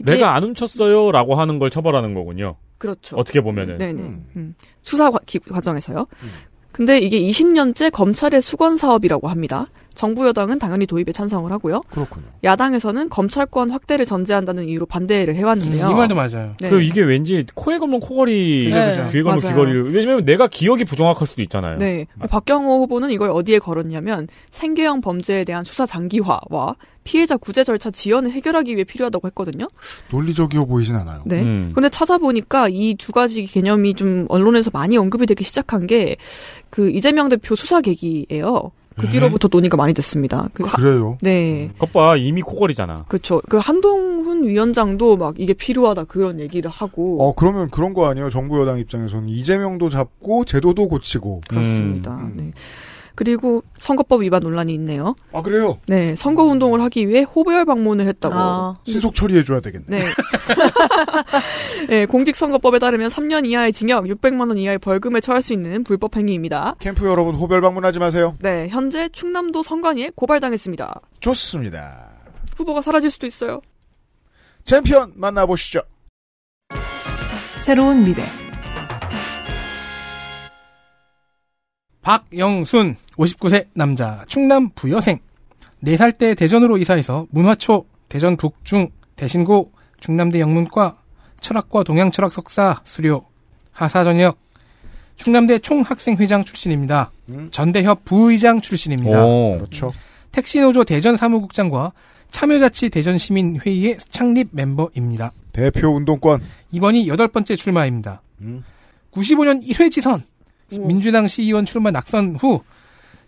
Speaker 3: 내가
Speaker 2: 안 훔쳤어요라고 하는 걸 처벌하는 거군요.
Speaker 3: 그렇죠. 어떻게 보면은. 음, 네네. 음. 음. 수사 과, 기, 과정에서요. 음. 근데 이게 20년째 검찰의 수건 사업이라고 합니다. 정부 여당은 당연히 도입에 찬성을 하고요. 그렇군요. 야당에서는 검찰권 확대를 전제한다는 이유로 반대를 해왔는데요. 음, 이 말도
Speaker 2: 맞아요. 네. 그리고 이게 왠지 코에 걸면 코걸이, 네. 귀에 걸면 귀걸이. 왜냐면 내가 기억이 부정확할 수도 있잖아요.
Speaker 3: 네. 아. 박경호 후보는 이걸 어디에 걸었냐면 생계형 범죄에 대한 수사 장기화와 피해자 구제 절차 지연을 해결하기 위해 필요하다고 했거든요. 논리적이어 보이진 않아요. 네. 음. 그데 찾아보니까 이 두 가지 개념이 좀 언론에서 많이 언급이 되기 시작한 게 그 이재명 대표 수사 계기예요. 그 네. 뒤로부터 논의가 많이 됐습니다. 그 그래요? 하, 네. 겉봐 음. 이미 코걸이잖아. 그렇죠. 그 한동훈 위원장도 막 이게 필요하다 그런 얘기를 하고. 어
Speaker 4: 그러면 그런 거 아니에요? 정부 여당 입장에서는 이재명도 잡고 제도도 고치고. 그렇습니다. 음. 네.
Speaker 3: 그리고 선거법 위반 논란이 있네요. 아 그래요? 네, 선거 운동을 하기 위해 호별 방문을 했다고. 아. 신속
Speaker 4: 처리해줘야 되겠네.
Speaker 3: 네. 네, 공직선거법에 따르면 3년 이하의 징역, 600만 원 이하의 벌금에 처할 수 있는 불법 행위입니다. 캠프 여러분 호별 방문하지 마세요. 네, 현재 충남도 선관위에 고발당했습니다. 좋습니다. 후보가 사라질 수도 있어요. 챔피언
Speaker 4: 만나보시죠. 새로운 미래.
Speaker 7: 박영순 59세 남자 충남 부여생 4살 때 대전으로 이사해서 문화초 대전 북중 대신고 중남대 영문과 철학과 동양철학 석사 수료 하사 전역 충남대 총학생회장 출신입니다. 음. 전대협 부의장 출신입니다. 오, 그렇죠. 택시노조 대전 사무국장과 참여자치 대전시민회의의 창립 멤버입니다. 대표 운동권. 이번이 여덟 번째 출마입니다. 음. 95년 1회 지선. 음. 민주당 시의원 e 출마 낙선 후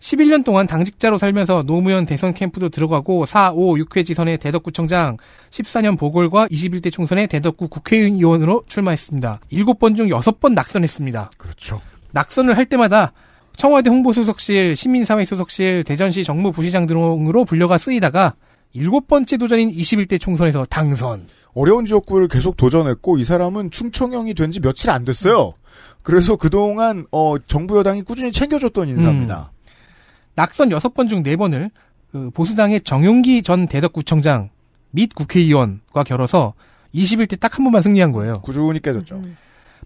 Speaker 7: 11년 동안 당직자로 살면서 노무현 대선 캠프도 들어가고 4, 5, 6회 지선의 대덕구청장, 14년 보궐과 21대 총선의 대덕구 국회의원으로 출마했습니다. 7번 중 6번 낙선했습니다. 그렇죠. 낙선을 할 때마다 청와대 홍보수석실, 시민사회수석실, 대전시 정무부시장 등으로 불려가 쓰이다가 7 번째 도전인 21대 총선에서 당선.
Speaker 4: 어려운 지역구를 계속 도전했고 이 사람은 충청형이 된 지 며칠 안 됐어요. 그래서 그동안 어, 정부 여당이 꾸준히 챙겨줬던
Speaker 6: 인사입니다.
Speaker 4: 음.
Speaker 7: 낙선 6번 중 4번을 그 보수당의 정용기 전 대덕구청장 및 국회의원과 결어서 21대 딱 한 번만 승리한 거예요. 꾸준히 깨졌죠. 음.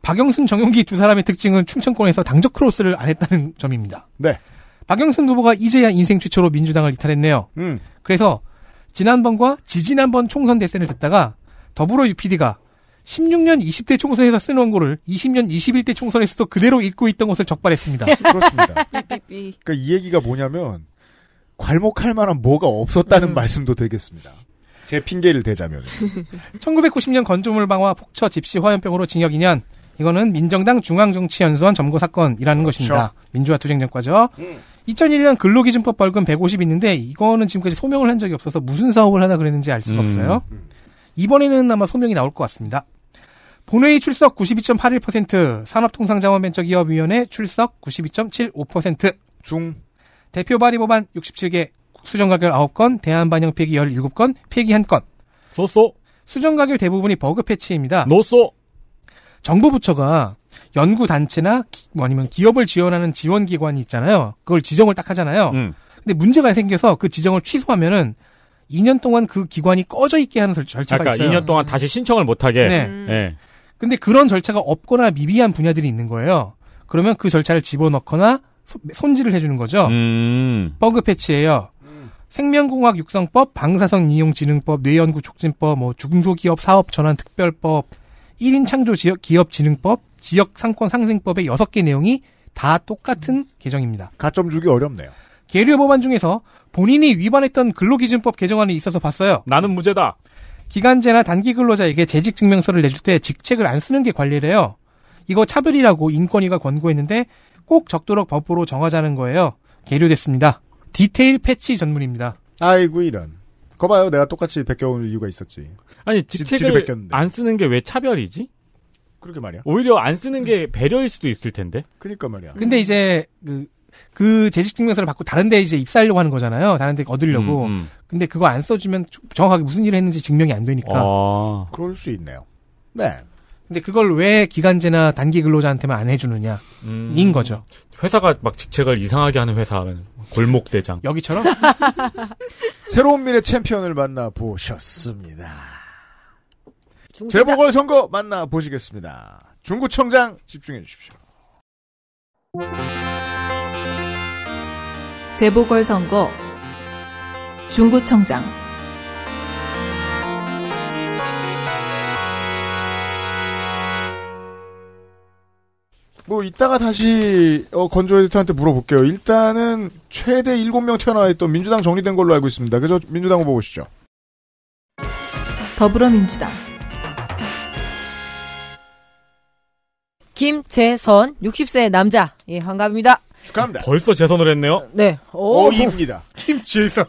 Speaker 7: 박영순, 정용기 두 사람의 특징은 충청권에서 당적 크로스를 안 했다는 점입니다. 네. 박영순 후보가 이제야 인생 최초로 민주당을 이탈했네요. 음. 그래서 지난번과 지지난번 총선 대선을 듣다가 더불어 UPD가 16년 20대 총선에서 쓴 원고를 20년 21대 총선에서도 그대로 읽고
Speaker 4: 있던 것을 적발했습니다.
Speaker 7: 그렇습니다.
Speaker 6: 그러니까 이
Speaker 4: 얘기가 뭐냐면 괄목할 만한 뭐가 없었다는 음. 말씀도 되겠습니다. 제 핑계를 대자면
Speaker 7: 1990년 건조물 방화 폭처 집시 화염병으로 징역 2년 이거는 민정당 중앙정치연수원 점거 사건이라는 그렇죠. 것입니다. 민주화 투쟁 전과죠. 음. 2001년 근로기준법 벌금 150 있는데 이거는 지금까지 소명을 한 적이 없어서 무슨 사업을 하나 그랬는지 알 수가 음. 없어요. 음. 이번에는 아마 소명이 나올 것 같습니다. 본회의 출석 92.81%, 산업통상자원벤처기업위원회 출석 92.75%, 중, 대표 발의 법안 67개, 수정가결 9건, 대한반영 폐기 17건, 폐기 1건. 소소. 수정가결 대부분이 버그 패치입니다. 노소. 정부 부처가 연구단체나 기, 뭐 아니면 기업을 지원하는 지원기관이 있잖아요. 그걸 지정을 딱 하잖아요. 음. 근데 문제가 생겨서 그 지정을 취소하면은 2년 동안 그 기관이 꺼져 있게 하는 절차가 그러니까 있어요. 2년 동안 다시
Speaker 2: 신청을 못하게. 네. 예. 음. 네.
Speaker 7: 근데 그런 절차가 없거나 미비한 분야들이 있는 거예요. 그러면 그 절차를 집어넣거나 손질을 해주는 거죠. 음. 버그 패치예요. 음. 생명공학 육성법, 방사성 이용진흥법 뇌연구 촉진법, 뭐 중소기업 사업 전환 특별법, 1인 창조 지역 기업 진흥법, 지역 상권 상생법의 6개 내용이 다 똑같은 개정입니다. 가점 주기 어렵네요. 계류 법안 중에서 본인이 위반했던 근로기준법 개정안이 있어서 봤어요. 나는 무죄다. 기간제나 단기 근로자에게 재직 증명서를 내줄 때 직책을 안 쓰는 게 관리래요. 이거 차별이라고 인권위가 권고했는데 꼭 적도록 법으로 정하자는 거예요. 계류됐습니다. 디테일 패치
Speaker 4: 전문입니다. 아이고 이런. 거봐요. 내가 똑같이 베껴온 이유가 있었지. 아니
Speaker 2: 직책을 안 쓰는 게 왜 차별이지? 그렇게 말이야. 오히려 안 쓰는 게 배려일 수도 있을 텐데. 그니까 말이야. 근데
Speaker 7: 이제 그그 재직증명서를 받고 다른 데 이제 입사하려고 하는 거잖아요. 다른 데 얻으려고. 음, 음. 근데 그거 안 써주면 정확하게 무슨 일을 했는지 증명이 안 되니까. 아.
Speaker 4: 그럴 수 있네요.
Speaker 7: 네. 근데 그걸 왜 기간제나 단기 근로자한테만 안 해주느냐. 음. 인
Speaker 2: 거죠. 회사가 막 직책을 이상하게 하는 회사 골목 대장. 여기처럼?
Speaker 4: 새로운 미래 챔피언을 만나보셨습니다. 중구장. 재보궐선거 만나보시겠습니다. 중구청장 집중해 주십시오.
Speaker 1: 재보궐선거, 중구청장, 뭐 이따가
Speaker 4: 다시 어, 건조 에디터한테 물어볼게요. 일단은 최대 7명 튀어나와 있던 민주당 정리된 걸로 알고 있습니다. 그죠? 민주당 후보 보시죠.
Speaker 5: 더불어민주당 김재선 60세 남자 예, 반갑습니다
Speaker 2: 축하합니다. 벌써 재선을 했네요.
Speaker 5: 네. 어, 오.
Speaker 2: 입니다 김재선.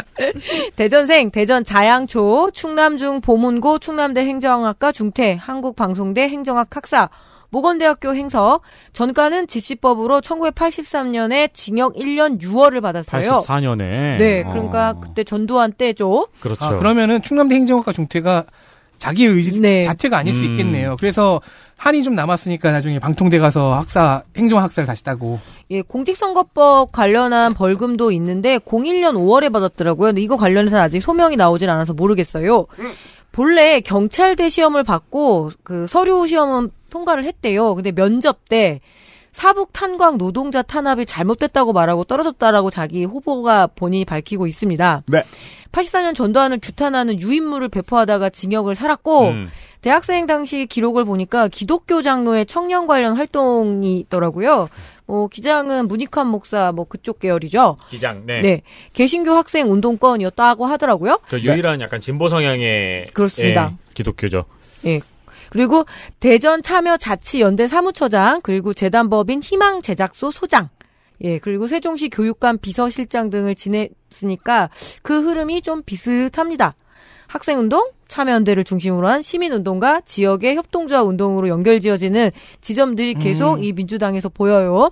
Speaker 5: 대전생, 대전 자양초, 충남중 보문고, 충남대 행정학과 중퇴, 한국방송대 행정학 학사, 모건대학교 행서, 전과는 집시법으로 1983년에 징역 1년 6월을 받았어요. 84년에. 네, 그러니까 어. 그때 전두환 때죠.
Speaker 7: 그렇죠. 아, 그러면은 충남대 행정학과 중퇴가 자기 의지 네. 자퇴가 아닐 음. 수 있겠네요. 그래서 한이 좀 남았으니까 나중에 방통대 가서 학사 행정학사를 다시 따고.
Speaker 5: 예, 공직선거법 관련한 벌금도 있는데 01년 5월에 받았더라고요. 근데 이거 관련해서 아직 소명이 나오질 않아서 모르겠어요. 음. 본래 경찰대 시험을 받고 그 서류 시험은 통과를 했대요. 근데 면접 때 사북 탄광 노동자 탄압이 잘못됐다고 말하고 떨어졌다라고 자기 후보가 본인이 밝히고 있습니다. 네. 84년 전두환을 규탄하는 유인물을 배포하다가 징역을 살았고 음. 대학생 당시 기록을 보니까 기독교 장로의 청년 관련 활동이 있더라고요. 어, 기장은 문익환 목사 뭐 그쪽 계열이죠.
Speaker 2: 기장, 네. 네.
Speaker 5: 개신교 학생 운동권이었다고 하더라고요.
Speaker 2: 저 유일한 네. 약간 진보 성향의 그렇습니다. 예, 기독교죠.
Speaker 5: 예. 그리고 대전 참여 자치 연대 사무처장 그리고 재단법인 희망 제작소 소장 예, 그리고 세종시 교육감 비서실장 등을 지냈으니까 그 흐름이 좀 비슷합니다. 학생운동, 참여연대를 중심으로 한 시민운동과 지역의 협동조합 운동으로 연결지어지는 지점들이 계속 음. 이 민주당에서 보여요.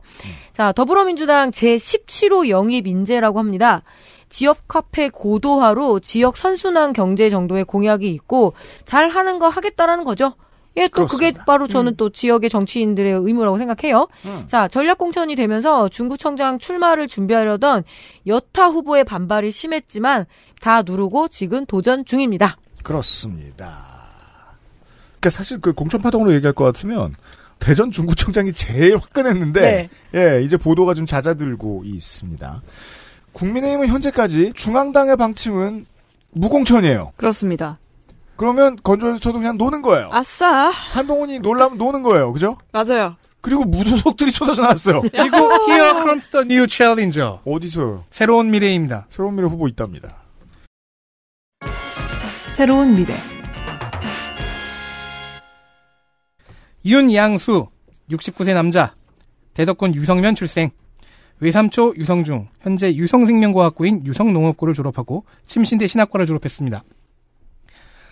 Speaker 5: 자, 더불어민주당 제17호 영입 인재라고 합니다. 지역 카페 고도화로 지역 선순환 경제 정도의 공약이 있고 잘 하는 거 하겠다라는 거죠. 예, 또 그렇습니다. 그게 바로 저는 음. 또 지역의 정치인들의 의무라고 생각해요. 음. 자, 전략공천이 되면서 중구청장 출마를 준비하려던 여타 후보의 반발이 심했지만 다 누르고 지금 도전 중입니다.
Speaker 4: 그렇습니다. 그러니까 사실 그 공천파동으로 얘기할 것 같으면 대전 중구청장이 제일 화끈했는데 네. 예, 이제 보도가 좀 잦아들고 있습니다. 국민의힘은 현재까지 중앙당의 방침은 무공천이에요.
Speaker 3: 그렇습니다.
Speaker 4: 그러면 건조해서도 그냥 노는 거예요. 아싸. 한동훈이 놀라면 노는 거예요. 그죠? 맞아요. 그리고 무소속들이 쏟아져 나왔어요. 이거 고 Here comes the new challenger. 어디서요? 새로운 미래입니다. 새로운 미래 후보 있답니다.
Speaker 1: 새로운 미래.
Speaker 7: 윤양수, 69세 남자, 대덕군 유성면 출생, 외삼초 유성중, 현재 유성생명과학고인 유성농업고를 졸업하고 침신대 신학과를 졸업했습니다.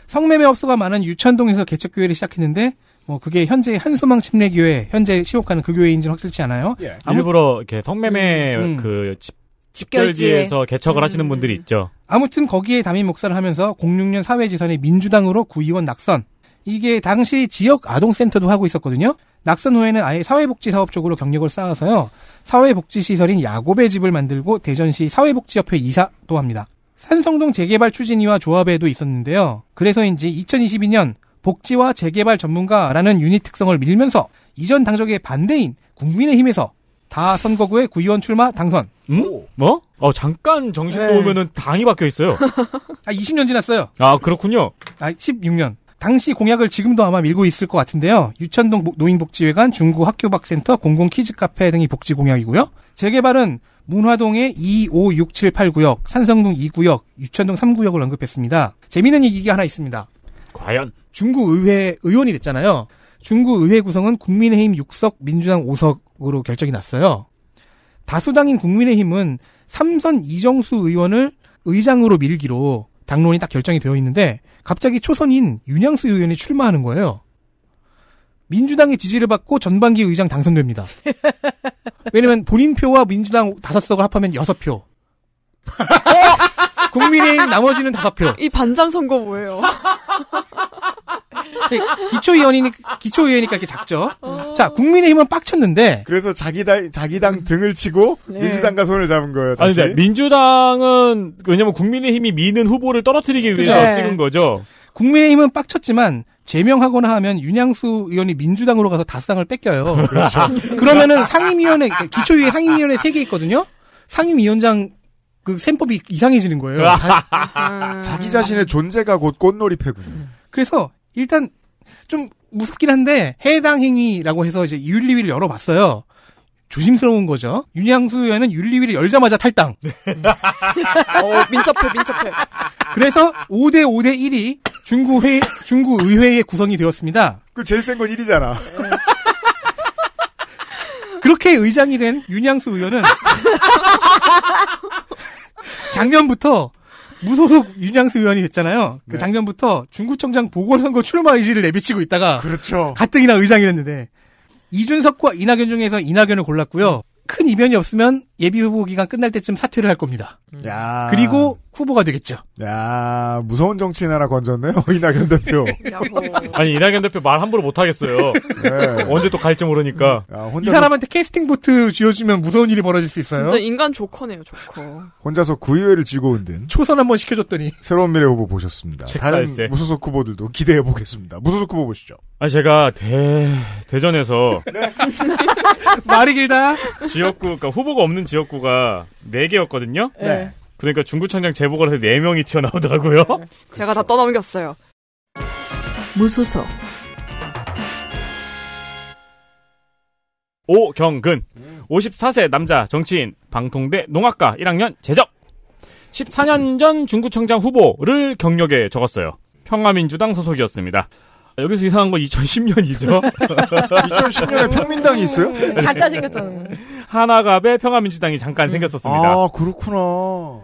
Speaker 7: 성매매 업소가 많은 유천동에서 개척교회를 시작했는데 뭐 그게 현재 한소망 침례교회 현재 시옥하는 그 교회인지는 확실치 않아요. 예. 아무...
Speaker 2: 일부러 이렇게 성매매 음. 음. 그 집, 집결지에서 개척을 음. 하시는 분들이 음. 있죠.
Speaker 7: 아무튼 거기에 담임 목사를 하면서 06년 사회지선에 민주당으로 구의원 낙선. 이게 당시 지역 아동센터도 하고 있었거든요. 낙선 후에는 아예 사회복지 사업 쪽으로 경력을 쌓아서요. 사회복지 시설인 야곱의 집을 만들고 대전시 사회복지협회 이사도 합니다. 산성동 재개발 추진위와 조합에도 있었는데요. 그래서인지 2022년 복지와 재개발 전문가라는 유닛 특성을 밀면서 이전 당적의 반대인 국민의힘에서 다 선거구에 구의원 출마 당선. 음? 뭐? 어 잠깐 정신 놓으면은 네.
Speaker 2: 당이 바뀌어 있어요.
Speaker 7: 아 20년 지났어요. 아 그렇군요. 아 16년. 당시 공약을 지금도 아마 밀고 있을 것 같은데요. 유천동 노인복지회관, 중구 학교박센터, 공공키즈카페 등이 복지 공약이고요. 재개발은 문화동의 2, 5, 6, 7, 8구역, 산성동 2구역, 유천동 3구역을 언급했습니다. 재미있는 얘기가 하나 있습니다. 과연? 중구 의회 의원이 됐잖아요. 중구 의회 구성은 국민의힘 6석, 민주당 5석으로 결정이 났어요. 다수당인 국민의힘은 삼선 이정수 의원을 의장으로 밀기로 당론이 딱 결정이 되어 있는데 갑자기 초선인 윤양수 의원이 출마하는 거예요. 민주당의 지지를 받고 전반기 의장 당선됩니다. 왜냐면 본인 표와 민주당 다섯 석을 합하면 여섯 표. 어? 국민의힘 나머지는 다섯 표.
Speaker 3: 이 반장 선거 뭐예요?
Speaker 7: 기초위원이니까 기초위원이니까 이렇게 작죠. 자, 국민의힘은 빡쳤는데 그래서
Speaker 2: 자기당 자기당 등을 치고 네. 민주당과 손을 잡은 거예요. 다시. 아니, 그러니까 근 민주당은 왜냐면 국민의힘이 미는 후보를 떨어뜨리기 위해서 그죠? 네. 찍은 거죠.
Speaker 7: 국민의힘은 빡쳤지만 제명하거나 하면 윤양수 의원이 민주당으로 가서 다수당을 뺏겨요. 그렇죠. 그러면은 상임위원회 기초위에 상임위원회 세개 있거든요. 상임위원장 그 셈법이 이상해지는 거예요. 자, 기 자신의 존재가 곧
Speaker 4: 꽃놀이패군요.
Speaker 7: 그래서 일단 좀 무섭긴 한데 해당 행위라고 해서 이제 윤리위를 열어봤어요. 조심스러운 거죠. 윤양수 의원은 윤리위를 열자마자 탈당. 네. 어, 민첩해, 민첩해. 그래서 5대 5대 1이 중구 회 중구 의회의 구성이 되었습니다.
Speaker 4: 그 제일 센 건 1이잖아.
Speaker 7: 그렇게 의장이 된 윤양수 의원은 작년부터 무소속 윤양수 의원이 됐잖아요. 그 네. 그 작년부터 중구청장 보궐선거 출마 의지를 내비치고 있다가 그렇죠. 가뜩이나 의장이 됐는데 이준석과 이낙연 중에서 이낙연을 골랐고요. 큰 이변이 없으면 예비 후보 기간 끝날 때쯤 사퇴를 할 겁니다. 야. 그리고
Speaker 2: 후보가 되겠죠.
Speaker 4: 야, 무서운 정치인 하나 건졌네요, 이낙연 대표.
Speaker 2: 아니, 이낙연 대표 말 함부로 못하겠어요. 네. 언제 또 갈지 모르니까. 음. 야, 혼자서... 이 사람한테 캐스팅
Speaker 4: 보트 지어주면 무서운 일이 벌어질 수 있어요.
Speaker 2: 진짜
Speaker 3: 인간 조커네요, 조커.
Speaker 4: 혼자서 구의회를 지고 온든. 초선 한번 시켜줬더니. 새로운 미래 후보 보셨습니다. 책살세. 다른 무소속 후보들도 기대해 보겠습니다. 무소속 후보 보시죠. 아, 제가 대, 대전에서. 네.
Speaker 6: 말이
Speaker 2: 길다. 지역구, 그러니까 후보가 없는 지역구가 4개였거든요. 네. 그러니까 중구청장 재보궐 해서 4명이 튀어나오더라고요. 네.
Speaker 3: 제가 그렇죠. 다 떠넘겼어요. 무소속.
Speaker 2: 오경근. 54세 남자 정치인. 방통대 농학과 1학년 재적. 14년 전 중구청장 후보를 경력에 적었어요. 평화민주당 소속이었습니다. 여기서 이상한 건 2010년이죠. 2010년에 평민당이 있어요? 음, 음. 잠깐 생겼잖아요. 하나갑에 평화민주당이 잠깐 생겼었습니다. 아,
Speaker 4: 그렇구나.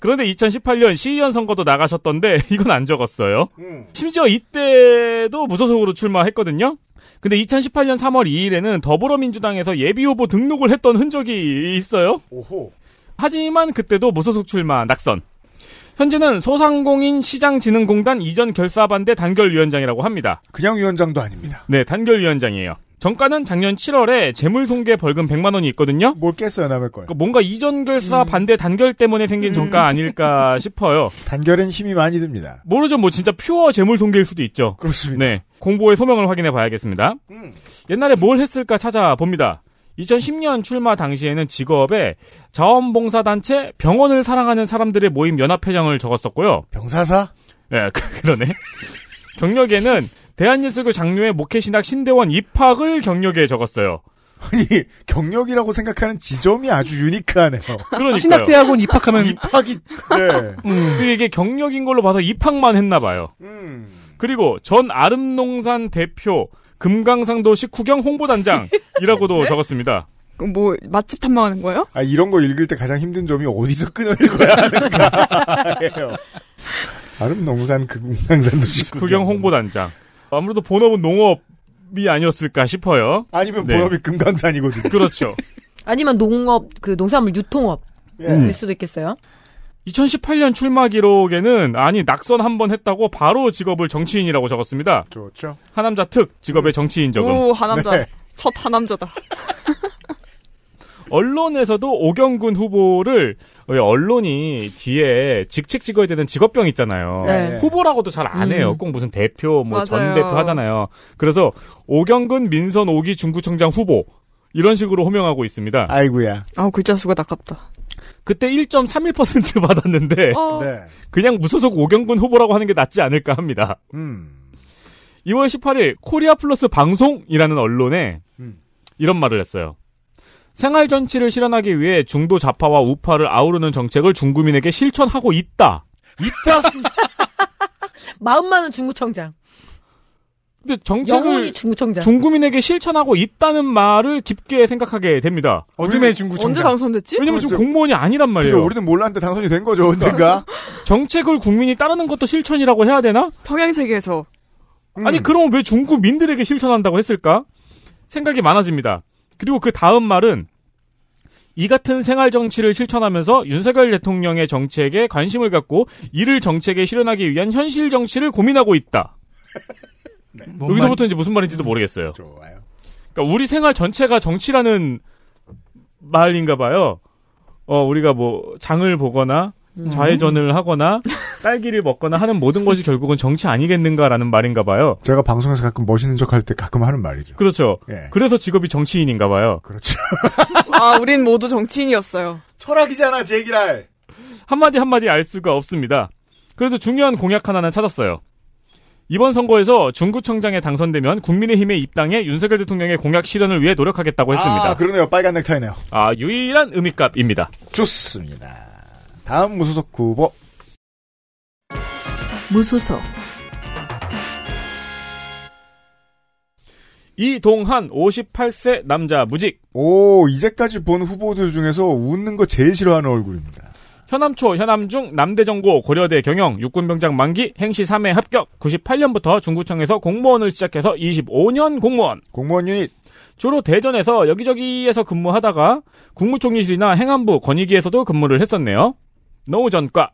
Speaker 2: 그런데 2018년 시의원 선거도 나가셨던데 이건 안 적었어요. 음. 심지어 이때도 무소속으로 출마했거든요. 근데 2018년 3월 2일에는 더불어민주당에서 예비후보 등록을 했던 흔적이 있어요. 오호. 하지만 그때도 무소속 출마 낙선. 현재는 소상공인 시장진흥공단 이전 결사반대 단결위원장이라고 합니다. 그냥 위원장도 아닙니다. 네, 단결위원장이에요. 정가는 작년 7월에 재물손괴 벌금 100만 원이 있거든요. 뭘 깼어요, 남의 걸. 그러니까 뭔가 이전결사 음. 반대 단결 때문에 생긴 음. 정가 아닐까 싶어요. 단결엔 힘이 많이 듭니다. 모르죠, 뭐 진짜 퓨어 재물손괴일 수도 있죠. 그렇습니다. 네, 공보의 소명을 확인해 봐야겠습니다. 음. 옛날에 뭘 했을까 찾아봅니다. 2010년 출마 당시에는 직업에 자원봉사단체 병원을 사랑하는 사람들의 모임 연합회장을 적었었고요. 병사사? 네, 그러네. 경력에는 대한예술교 장로의 목회신학 신대원 입학을 경력에 적었어요. 아니 경력이라고 생각하는 지점이 아주 유니크하네요. 그러니까 신학대학원 입학하면 입학이 네. 음. 이게 경력인 걸로 봐서 입학만 했나 봐요. 음. 그리고 전 아름농산 대표 금강상도시 구경 홍보단장이라고도 적었습니다.
Speaker 3: 뭐 맛집
Speaker 4: 탐방하는 거예요? 아 이런 거 읽을 때 가장 힘든 점이 어디서 끊어
Speaker 3: 읽거야 하는가
Speaker 4: 아름농산 그 금강산도시 구경 홍보단장.
Speaker 2: 아무래도 본업은 농업이 아니었을까 싶어요. 아니면 네. 본업이 금강산이거든요. 그렇죠.
Speaker 5: 아니면 농업 그 농산물 유통업. 일 예. 음. 수도 있겠어요.
Speaker 2: 2018년 출마 기록에는 아니 낙선 한 번 했다고 바로 직업을 정치인이라고 적었습니다. 좋죠. 하남자 특 직업의 음. 정치인 적음. 오 하남자 네.
Speaker 3: 첫 하남자다.
Speaker 2: 언론에서도 오경근 후보를 어, 언론이 뒤에 직책 찍어야 되는 직업병 있잖아요. 네. 후보라고도 잘 안 해요. 음. 꼭 무슨 대표, 뭐 전 대표 하잖아요. 그래서 오경근 민선 오기 중구청장 후보 이런 식으로 호명하고 있습니다. 아이구야 아, 글자 수가 아깝다. 그때 1.31% 받았는데 어. 네. 그냥 무소속 오경근 후보라고 하는 게 낫지 않을까 합니다. 음. 2월 18일 코리아 플러스 방송이라는 언론에 음. 이런 말을 했어요. 생활 전치를 실현하기 위해 중도 좌파와 우파를 아우르는 정책을 중구민에게 실천하고 있다. 있다?
Speaker 5: 마음만은 중구청장.
Speaker 2: 근데 정책을
Speaker 5: 중구민에게
Speaker 2: 실천하고 있다는 말을 깊게 생각하게 됩니다. 어둠의 중구청장. 언제 당선됐지? 왜냐면 지금 어, 공무원이 아니란 말이에요. 우리는 몰랐는데 당선이 된 거죠. 언젠가. 정책을 국민이 따르는 것도 실천이라고 해야 되나? 평양세계에서. 음. 아니 그럼 왜 중구민들에게 실천한다고 했을까? 생각이 많아집니다. 그리고 그 다음 말은 이 같은 생활 정치를 실천하면서 윤석열 대통령의 정책에 관심을 갖고 이를 정책에 실현하기 위한 현실 정치를 고민하고 있다. 네. 여기서부터 이제 무슨 말인지도 모르겠어요. 좋아요. 그러니까 우리 생활 전체가 정치라는 말인가 봐요. 어, 우리가 뭐 장을 보거나 음. 좌회전을 하거나 딸기를 먹거나 하는 모든 것이 결국은 정치 아니겠는가라는 말인가 봐요. 제가
Speaker 4: 방송에서 가끔 멋있는 척할 때 가끔 하는 말이죠. 그렇죠. 예. 그래서 직업이 정치인인가 봐요. 그렇죠.
Speaker 3: 아, 우린 모두 정치인이었어요. 철학이잖아, 제기랄 한마디 한마디
Speaker 2: 알 수가 없습니다. 그래도 중요한 공약 하나는 찾았어요. 이번 선거에서 중구청장에 당선되면 국민의힘의 입당해 윤석열 대통령의 공약 실현을 위해 노력하겠다고 했습니다. 아,
Speaker 4: 그러네요. 빨간 넥타이네요.
Speaker 2: 아, 유일한 의미값입니다. 좋습니다. 다음 무소속 후보. 무소속. 이동한 58세 남자 무직.
Speaker 4: 오, 이제까지 본 후보들 중에서 웃는 거 제일 싫어하는 얼굴입니다.
Speaker 2: 현암초, 현암중, 남대정고 고려대 경영, 육군병장 만기, 행시 3회 합격, 98년부터 중구청에서 공무원을 시작해서 25년 공무원. 공무원 유닛. 주로 대전에서 여기저기에서 근무하다가 국무총리실이나 행안부, 권익위에서도 근무를 했었네요. 노전과.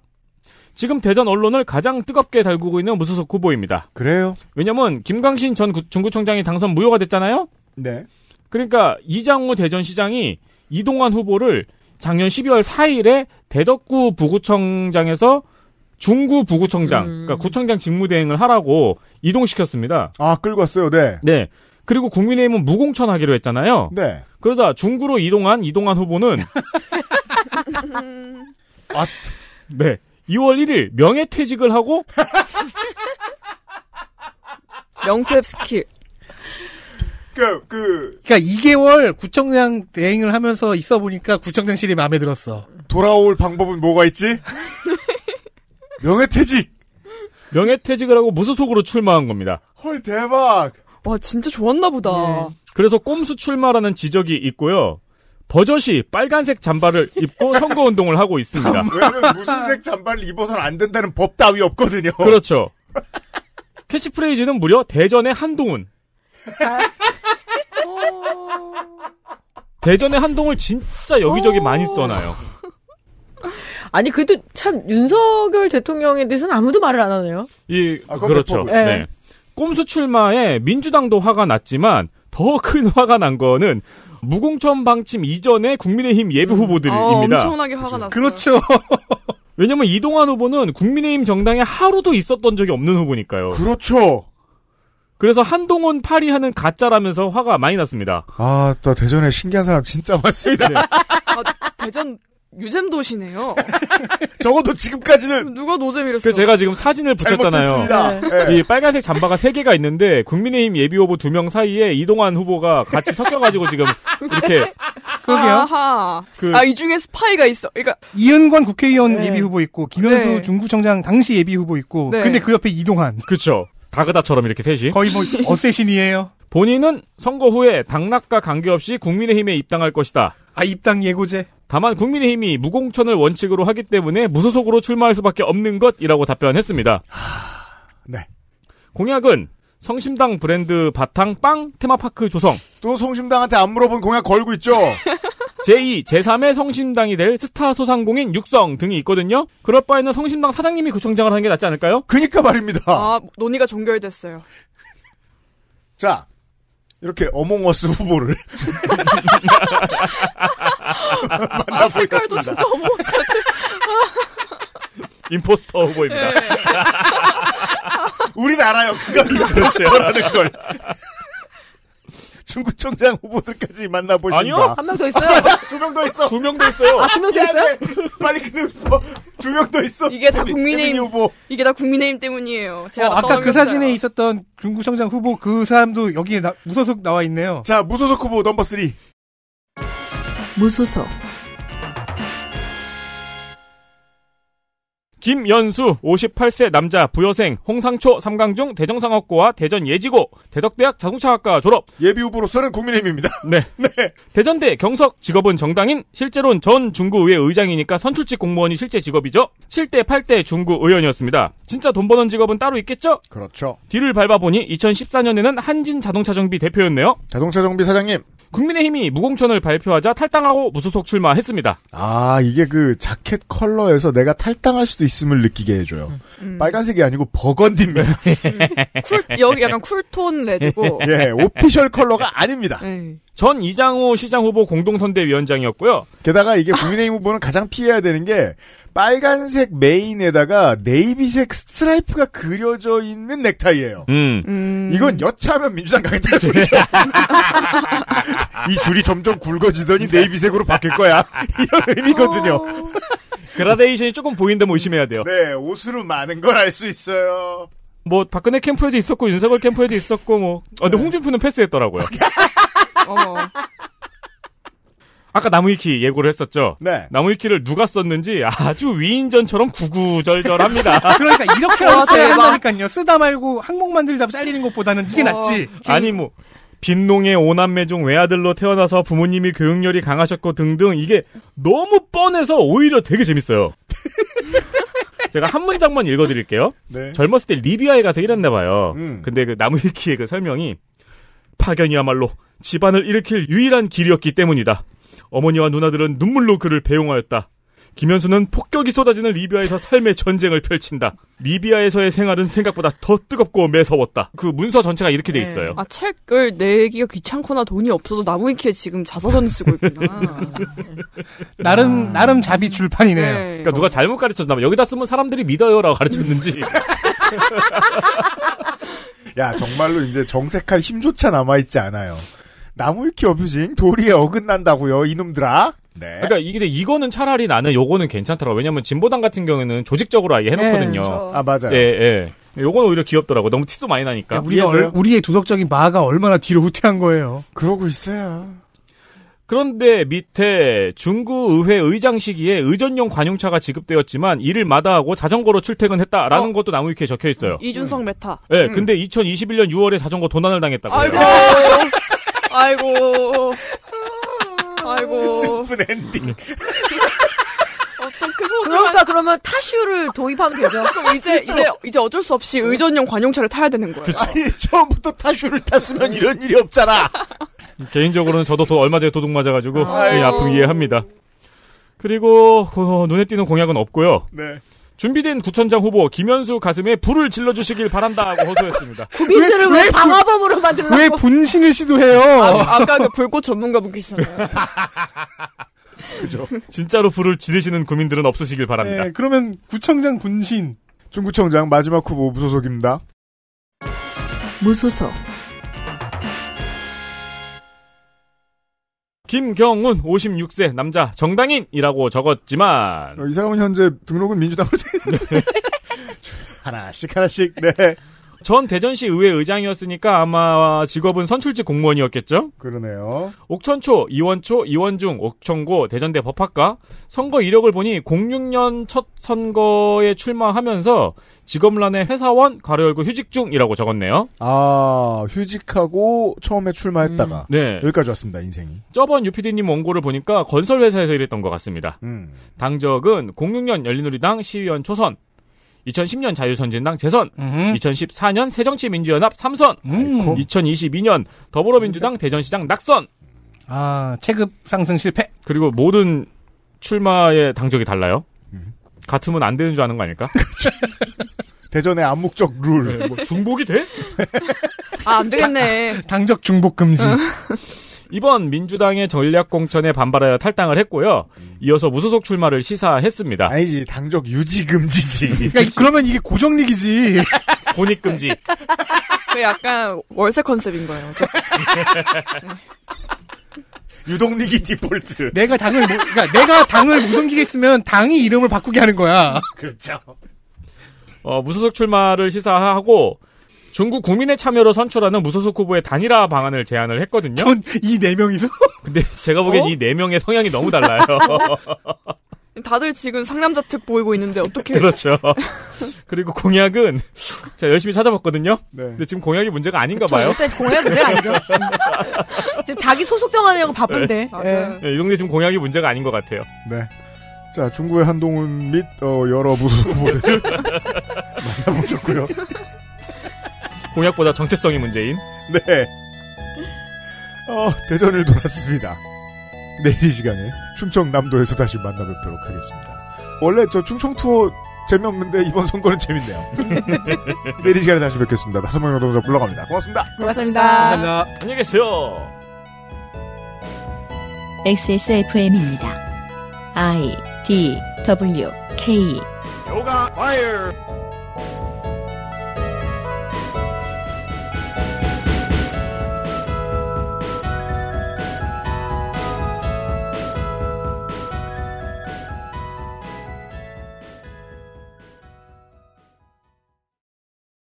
Speaker 2: 지금 대전 언론을 가장 뜨겁게 달구고 있는 무소속 후보입니다. 그래요? 왜냐면 김광신 전 중구청장이 당선 무효가 됐잖아요? 네. 그러니까 이장우 대전시장이 이동환 후보를 작년 12월 4일에 대덕구 부구청장에서 중구 부구청장, 음. 그러니까 구청장 직무대행을 하라고 이동시켰습니다.
Speaker 4: 아, 끌고 왔어요, 네.
Speaker 2: 네. 그리고 국민의힘은 무공천하기로 했잖아요. 네. 그러다 중구로 이동한 이동한 후보는 아, 네. 2월 1일 명예퇴직을 하고 명퇴 스킬.
Speaker 4: 그, 그.
Speaker 2: 그니까 2개월 구청장
Speaker 7: 대행을 하면서 있어 보니까 구청장실이 마음에 들었어.
Speaker 4: 돌아올 방법은 뭐가 있지? 명예퇴직! 명예퇴직을 하고 무소속으로 출마한 겁니다.
Speaker 6: 헐,
Speaker 3: 대박! 와, 진짜 좋았나 보다. 네.
Speaker 2: 그래서 꼼수 출마라는 지적이 있고요. 버젓이 빨간색 잠바를 입고 선거운동을 하고 있습니다. 왜냐면 무슨 색 잠바를 입어서는 안 된다는 법 따위 없거든요. 그렇죠. 캐치프레이즈는 무려 대전의 한동훈. 아, 대전의 한동을 진짜 여기저기 오. 많이 써놔요.
Speaker 5: 아니 그래도 참 윤석열 대통령에 대해서는 아무도 말을 안 하네요. 이 아, 그렇죠. 네. 네. 꼼수
Speaker 2: 출마에 민주당도 화가 났지만 더 큰 화가 난 거는 무공천 방침 이전에 국민의힘 예비 음. 후보들입니다. 어, 엄청나게 화가 났어요. 그렇죠. 왜냐면 이동환 후보는 국민의힘 정당에 하루도 있었던 적이 없는 후보니까요. 그렇죠.
Speaker 3: 그래서 한동훈 파리하는
Speaker 2: 가짜라면서 화가 많이 났습니다.
Speaker 4: 아, 또 대전에 신기한 사람 진짜
Speaker 3: 많습니다. 네. 아, 대전 유잼 도시네요. 적어도 지금까지는 누가 노잼이랬어.
Speaker 2: 그 제가 지금 사진을 붙였잖아요. 네. 네. 이 빨간색 잠바가 3 개가 있는데 국민의힘 예비 후보 2명 사이에 이동환 후보가 같이 섞여가지고 지금 이렇게
Speaker 3: 그러게요. 그, 아이 중에 스파이가 있어. 그러니까
Speaker 2: 이은권 국회의원 네. 예비 후보 있고 네.
Speaker 7: 김현수 네. 중구청장 당시 예비 후보 있고 네. 근데 그 옆에 이동환.
Speaker 2: 그렇죠. 다그다처럼 이렇게 셋이 거의 뭐 어쌔신이에요. 본인은 선거 후에 당락과 관계없이 국민의힘에 입당할 것이다. 아 입당 예고제. 다만 국민의힘이 무공천을 원칙으로 하기 때문에 무소속으로 출마할 수밖에 없는 것이라고 답변했습니다. 하... 네. 공약은 성심당 브랜드 바탕 빵 테마파크 조성. 또 성심당한테 안 물어본 공약 걸고 있죠. 제2, 제3의 성심당이 될 스타 소상공인 육성 등이 있거든요. 그럴 바에는
Speaker 4: 성심당 사장님이 구청장을 하는 게 낫지 않을까요? 그니까 말입니다.
Speaker 2: 아,
Speaker 3: 논의가 종결됐어요.
Speaker 4: 자, 이렇게 어몽어스 후보를
Speaker 6: 아, 색깔도 진짜 어몽어스 같아.
Speaker 4: 임포스터 후보입니다. 네. 우리나라요 그가 임포스터라는 그렇죠. 걸. 중구청장 후보들까지 만나보신다. 아니요? 한 명 더 있어요? 두 명 더 있어. 두명 더 있어요. 아, 두명 더 있어요? 아, 아,
Speaker 3: 네. 빨리 근데 그 뭐, 두명 더 있어. 이게 다 국민의힘 후보. 이게 다 국민의힘 때문이에요. 제가 어, 아까 그 사진에
Speaker 7: 있었던 중구청장 후보 그 사람도 여기에 나, 무소속 나와 있네요. 자, 무소속 후보 넘버 3.
Speaker 2: 무소속 김연수 58세 남자 부여생 홍상초 삼강중 대정상업고와 대전 예지고 대덕대학 자동차학과 졸업 예비 후보로서는 국민의힘입니다. 네. 네. 대전대 경석 직업은 정당인 실제론 전 중구의회 의장이니까 선출직 공무원이 실제 직업이죠. 7대 8대 중구 의원이었습니다. 진짜 돈 버는 직업은 따로 있겠죠? 그렇죠. 뒤를 밟아보니 2014년에는 한진 자동차 정비 대표였네요. 자동차 정비 사장님 국민의힘이 무공천을 발표하자
Speaker 4: 탈당하고 무소속 출마했습니다. 아 이게 그 자켓 컬러에서 내가 탈당할 수도 있음을 느끼게 해줘요. 음. 음. 빨간색이 아니고 버건디입니다. 음.
Speaker 3: 쿨, 여기 약간 쿨톤 레드고. 예, 오피셜
Speaker 4: 컬러가 아닙니다. 에이. 네. 전 이장호 시장 후보 공동선대위원장이었고요. 게다가 이게 국민의힘 후보는 가장 피해야 되는 게 빨간색 메인에다가 네이비색 스트라이프가 그려져 있는 넥타이예요. 음. 음. 이건 여차하면 민주당 가겠다는 소리죠. 이 줄이 점점 굵어지더니 네이비색으로 바뀔 거야. 이런 의미거든요. 어. 그라데이션이 조금 보인다면 의심해야 돼요. 네, 옷으로 많은 걸 알 수 있어요.
Speaker 2: 뭐 박근혜 캠프에도 있었고 윤석열 캠프에도 있었고 뭐. 아, 근데 네. 홍준표는 패스했더라고요. 어머. 아까 나무위키 예고를 했었죠. 네. 나무위키를 누가 썼는지 아주 위인전처럼 구구절절합니다. 그러니까 이렇게 와서 한다니까요. 쓰다 말고 항목 만들다 잘리는 것보다는 이게 어, 낫지. 아니 뭐 빈농의 오남매 중 외아들로 태어나서 부모님이 교육열이 강하셨고 등등 이게 너무 뻔해서 오히려 되게 재밌어요. 제가 한 문장만 읽어드릴게요. 네. 젊었을 때 리비아에 가서 일했나 봐요. 음. 근데 그 나무위키의 그 설명이 파견이야말로 집안을 일으킬 유일한 길이었기 때문이다. 어머니와 누나들은 눈물로 그를 배웅하였다. 김현수는 폭격이 쏟아지는 리비아에서 삶의 전쟁을 펼친다. 리비아에서의 생활은 생각보다 더 뜨겁고 매서웠다. 그 문서 전체가 이렇게 돼 네. 있어요. 네. 아
Speaker 3: 책을 내기가 귀찮거나 돈이 없어서 나무위키에 지금 자서전을 쓰고 있구나. 나름 나름 잡이 줄판이네요. 네. 그러니까
Speaker 2: 누가 잘못 가르쳤나 봐. 여기다 쓰면 사람들이 믿어요라고 가르쳤는지.
Speaker 4: 야 정말로 이제 정색할 힘조차 남아 있지 않아요. 나무위키 어뷰징 도리에 어긋난다고요, 이놈들아.
Speaker 2: 네. 그러니까 이게 이거는 차라리 나는 요거는 괜찮더라. 왜냐면 진보당 같은 경우에는 조직적으로 아예 해놓거든요. 네, 그렇죠. 아 맞아요. 예 예. 요거는 오히려 귀엽더라고. 너무 티도 많이 나니까. 우리가 얼,
Speaker 7: 우리의 도덕적인 마가 얼마나 뒤로 후퇴한 거예요. 그러고 있어요.
Speaker 2: 그런데 밑에 중구의회 의장 시기에 의전용 관용차가 지급되었지만 이를 마다하고 자전거로 출퇴근했다라는 어? 것도 나무위키에 적혀 있어요. 이준성
Speaker 3: 메타. 네, 음. 근데
Speaker 2: 2021년 6월에 자전거 도난을 당했다고. 요
Speaker 6: 아이고. 아이고.
Speaker 3: 슬픈 엔딩.
Speaker 6: 어떻게 그 소중한... 그러니까 그러면 타슈를
Speaker 3: 도입하면 되죠. 그럼 이제 그렇죠. 이제 이제 어쩔 수 없이 의전용 관용차를 타야 되는 거예요. 그치. 아니, 처음부터 타슈를 탔으면 이런 일이 없잖아.
Speaker 2: 개인적으로는 저도 도, 얼마 전에 도둑 맞아가지고 아픈 이해합니다. 그리고 어, 눈에 띄는 공약은 없고요. 네. 준비된 구천장 후보 김현수 가슴에 불을 질러주시길 바란다고 호소했습니다. 국민들을 왜, 왜, 왜
Speaker 3: 방화범으로 만들라고? 왜 분신을 시도해요? 아, 까그 불꽃 전문가분 계시잖아요.
Speaker 2: 그죠. 진짜로 불을 지르시는 국민들은 없으시길 바랍니다. 네,
Speaker 3: 그러면 구청장
Speaker 4: 분신. 중구청장 마지막 후보 무소속입니다. 무소속. 김경훈
Speaker 2: 56세 남자 정당인이라고 적었지만 어, 이 사람은 현재 등록은 민주당으로 돼 하나씩 하나씩 네전 대전시 의회 의장이었으니까 아마 직업은 선출직 공무원이었겠죠? 그러네요. 옥천초, 이원초, 이원중, 옥천고, 대전대 법학과 선거 이력을 보니 06년 첫 선거에 출마하면서 직업란에 회사원 가로 열고 휴직 중이라고 적었네요.
Speaker 4: 아 휴직하고 처음에 출마했다가 음, 네 여기까지 왔습니다 인생이. 저번 유피디님 원고를
Speaker 2: 보니까 건설 회사에서 일했던 것 같습니다. 음. 당적은 06년 열린우리당 시의원 초선, 2010년 자유선진당 재선, 으 2014년 새정치민주연합 3선, 음. 2022년 더불어민주당 대전시장 낙선. 아, 체급 상승 실패. 그리고 모든 출마의 당적이 달라요. 음. 같으면 안 되는 줄 아는 거 아닐까? 그렇죠.
Speaker 4: 대전의 암묵적 룰. 네, 뭐 중복이 돼?
Speaker 2: 아, 안 되겠네. 당적 중복 금지. 어. 이번 민주당의 전략 공천에 반발하여 탈당을 했고요. 음. 이어서 무소속 출마를 시사했습니다. 아니지 당적 유지 금지지. 그러
Speaker 3: 그러니까 그러면 이게
Speaker 2: 고정리기지. 본익 금지.
Speaker 3: 그 약간 월세 컨셉인 거예요. 유동리기 디폴트.
Speaker 2: 내가 당을 못, 그러니까 내가 당을 못 옮기겠으면 당이 이름을 바꾸게 하는 거야. 그렇죠. 어, 무소속 출마를 시사하고 중국 국민의 참여로 선출하는 무소속 후보의 단일화 방안을 제안을 했거든요. 전이네 명이서? 근데 제가 보기엔 어? 이네 명의 성향이 너무 달라요.
Speaker 3: 다들 지금 상남자 특 보이고 있는데 어떻게 그렇죠.
Speaker 2: 그리고 공약은 제가 열심히 찾아봤거든요. 네. 근데 지금 공약이 문제가 아닌가 봐요. 일단
Speaker 5: 공약 문제 아니죠. 지금 자기 소속 정하느라고 바쁜데. 네. 네. 맞아요.
Speaker 2: 네, 이동대 지금 공약이 문제가 아닌 것 같아요.
Speaker 4: 네. 자중국의 한동훈 및 어, 여러 무소속 후보들 만나보셨고요.
Speaker 2: 공약보다 정체성이 문제인.
Speaker 4: 네. 어, 대전을 돌았습니다. 내일 이 시간에 충청남도에서 다시 만나뵙도록 하겠습니다. 원래 저 충청 투어 재미없는데 이번 선거는 재밌네요. 내일 이 시간에 다시 뵙겠습니다. 다섯 명 노동자 불러갑니다 고맙습니다.
Speaker 1: 고맙습니다. 감사합니다.
Speaker 2: 안녕히 계세요.
Speaker 1: XSFM입니다. I D W K
Speaker 3: 요가 파이어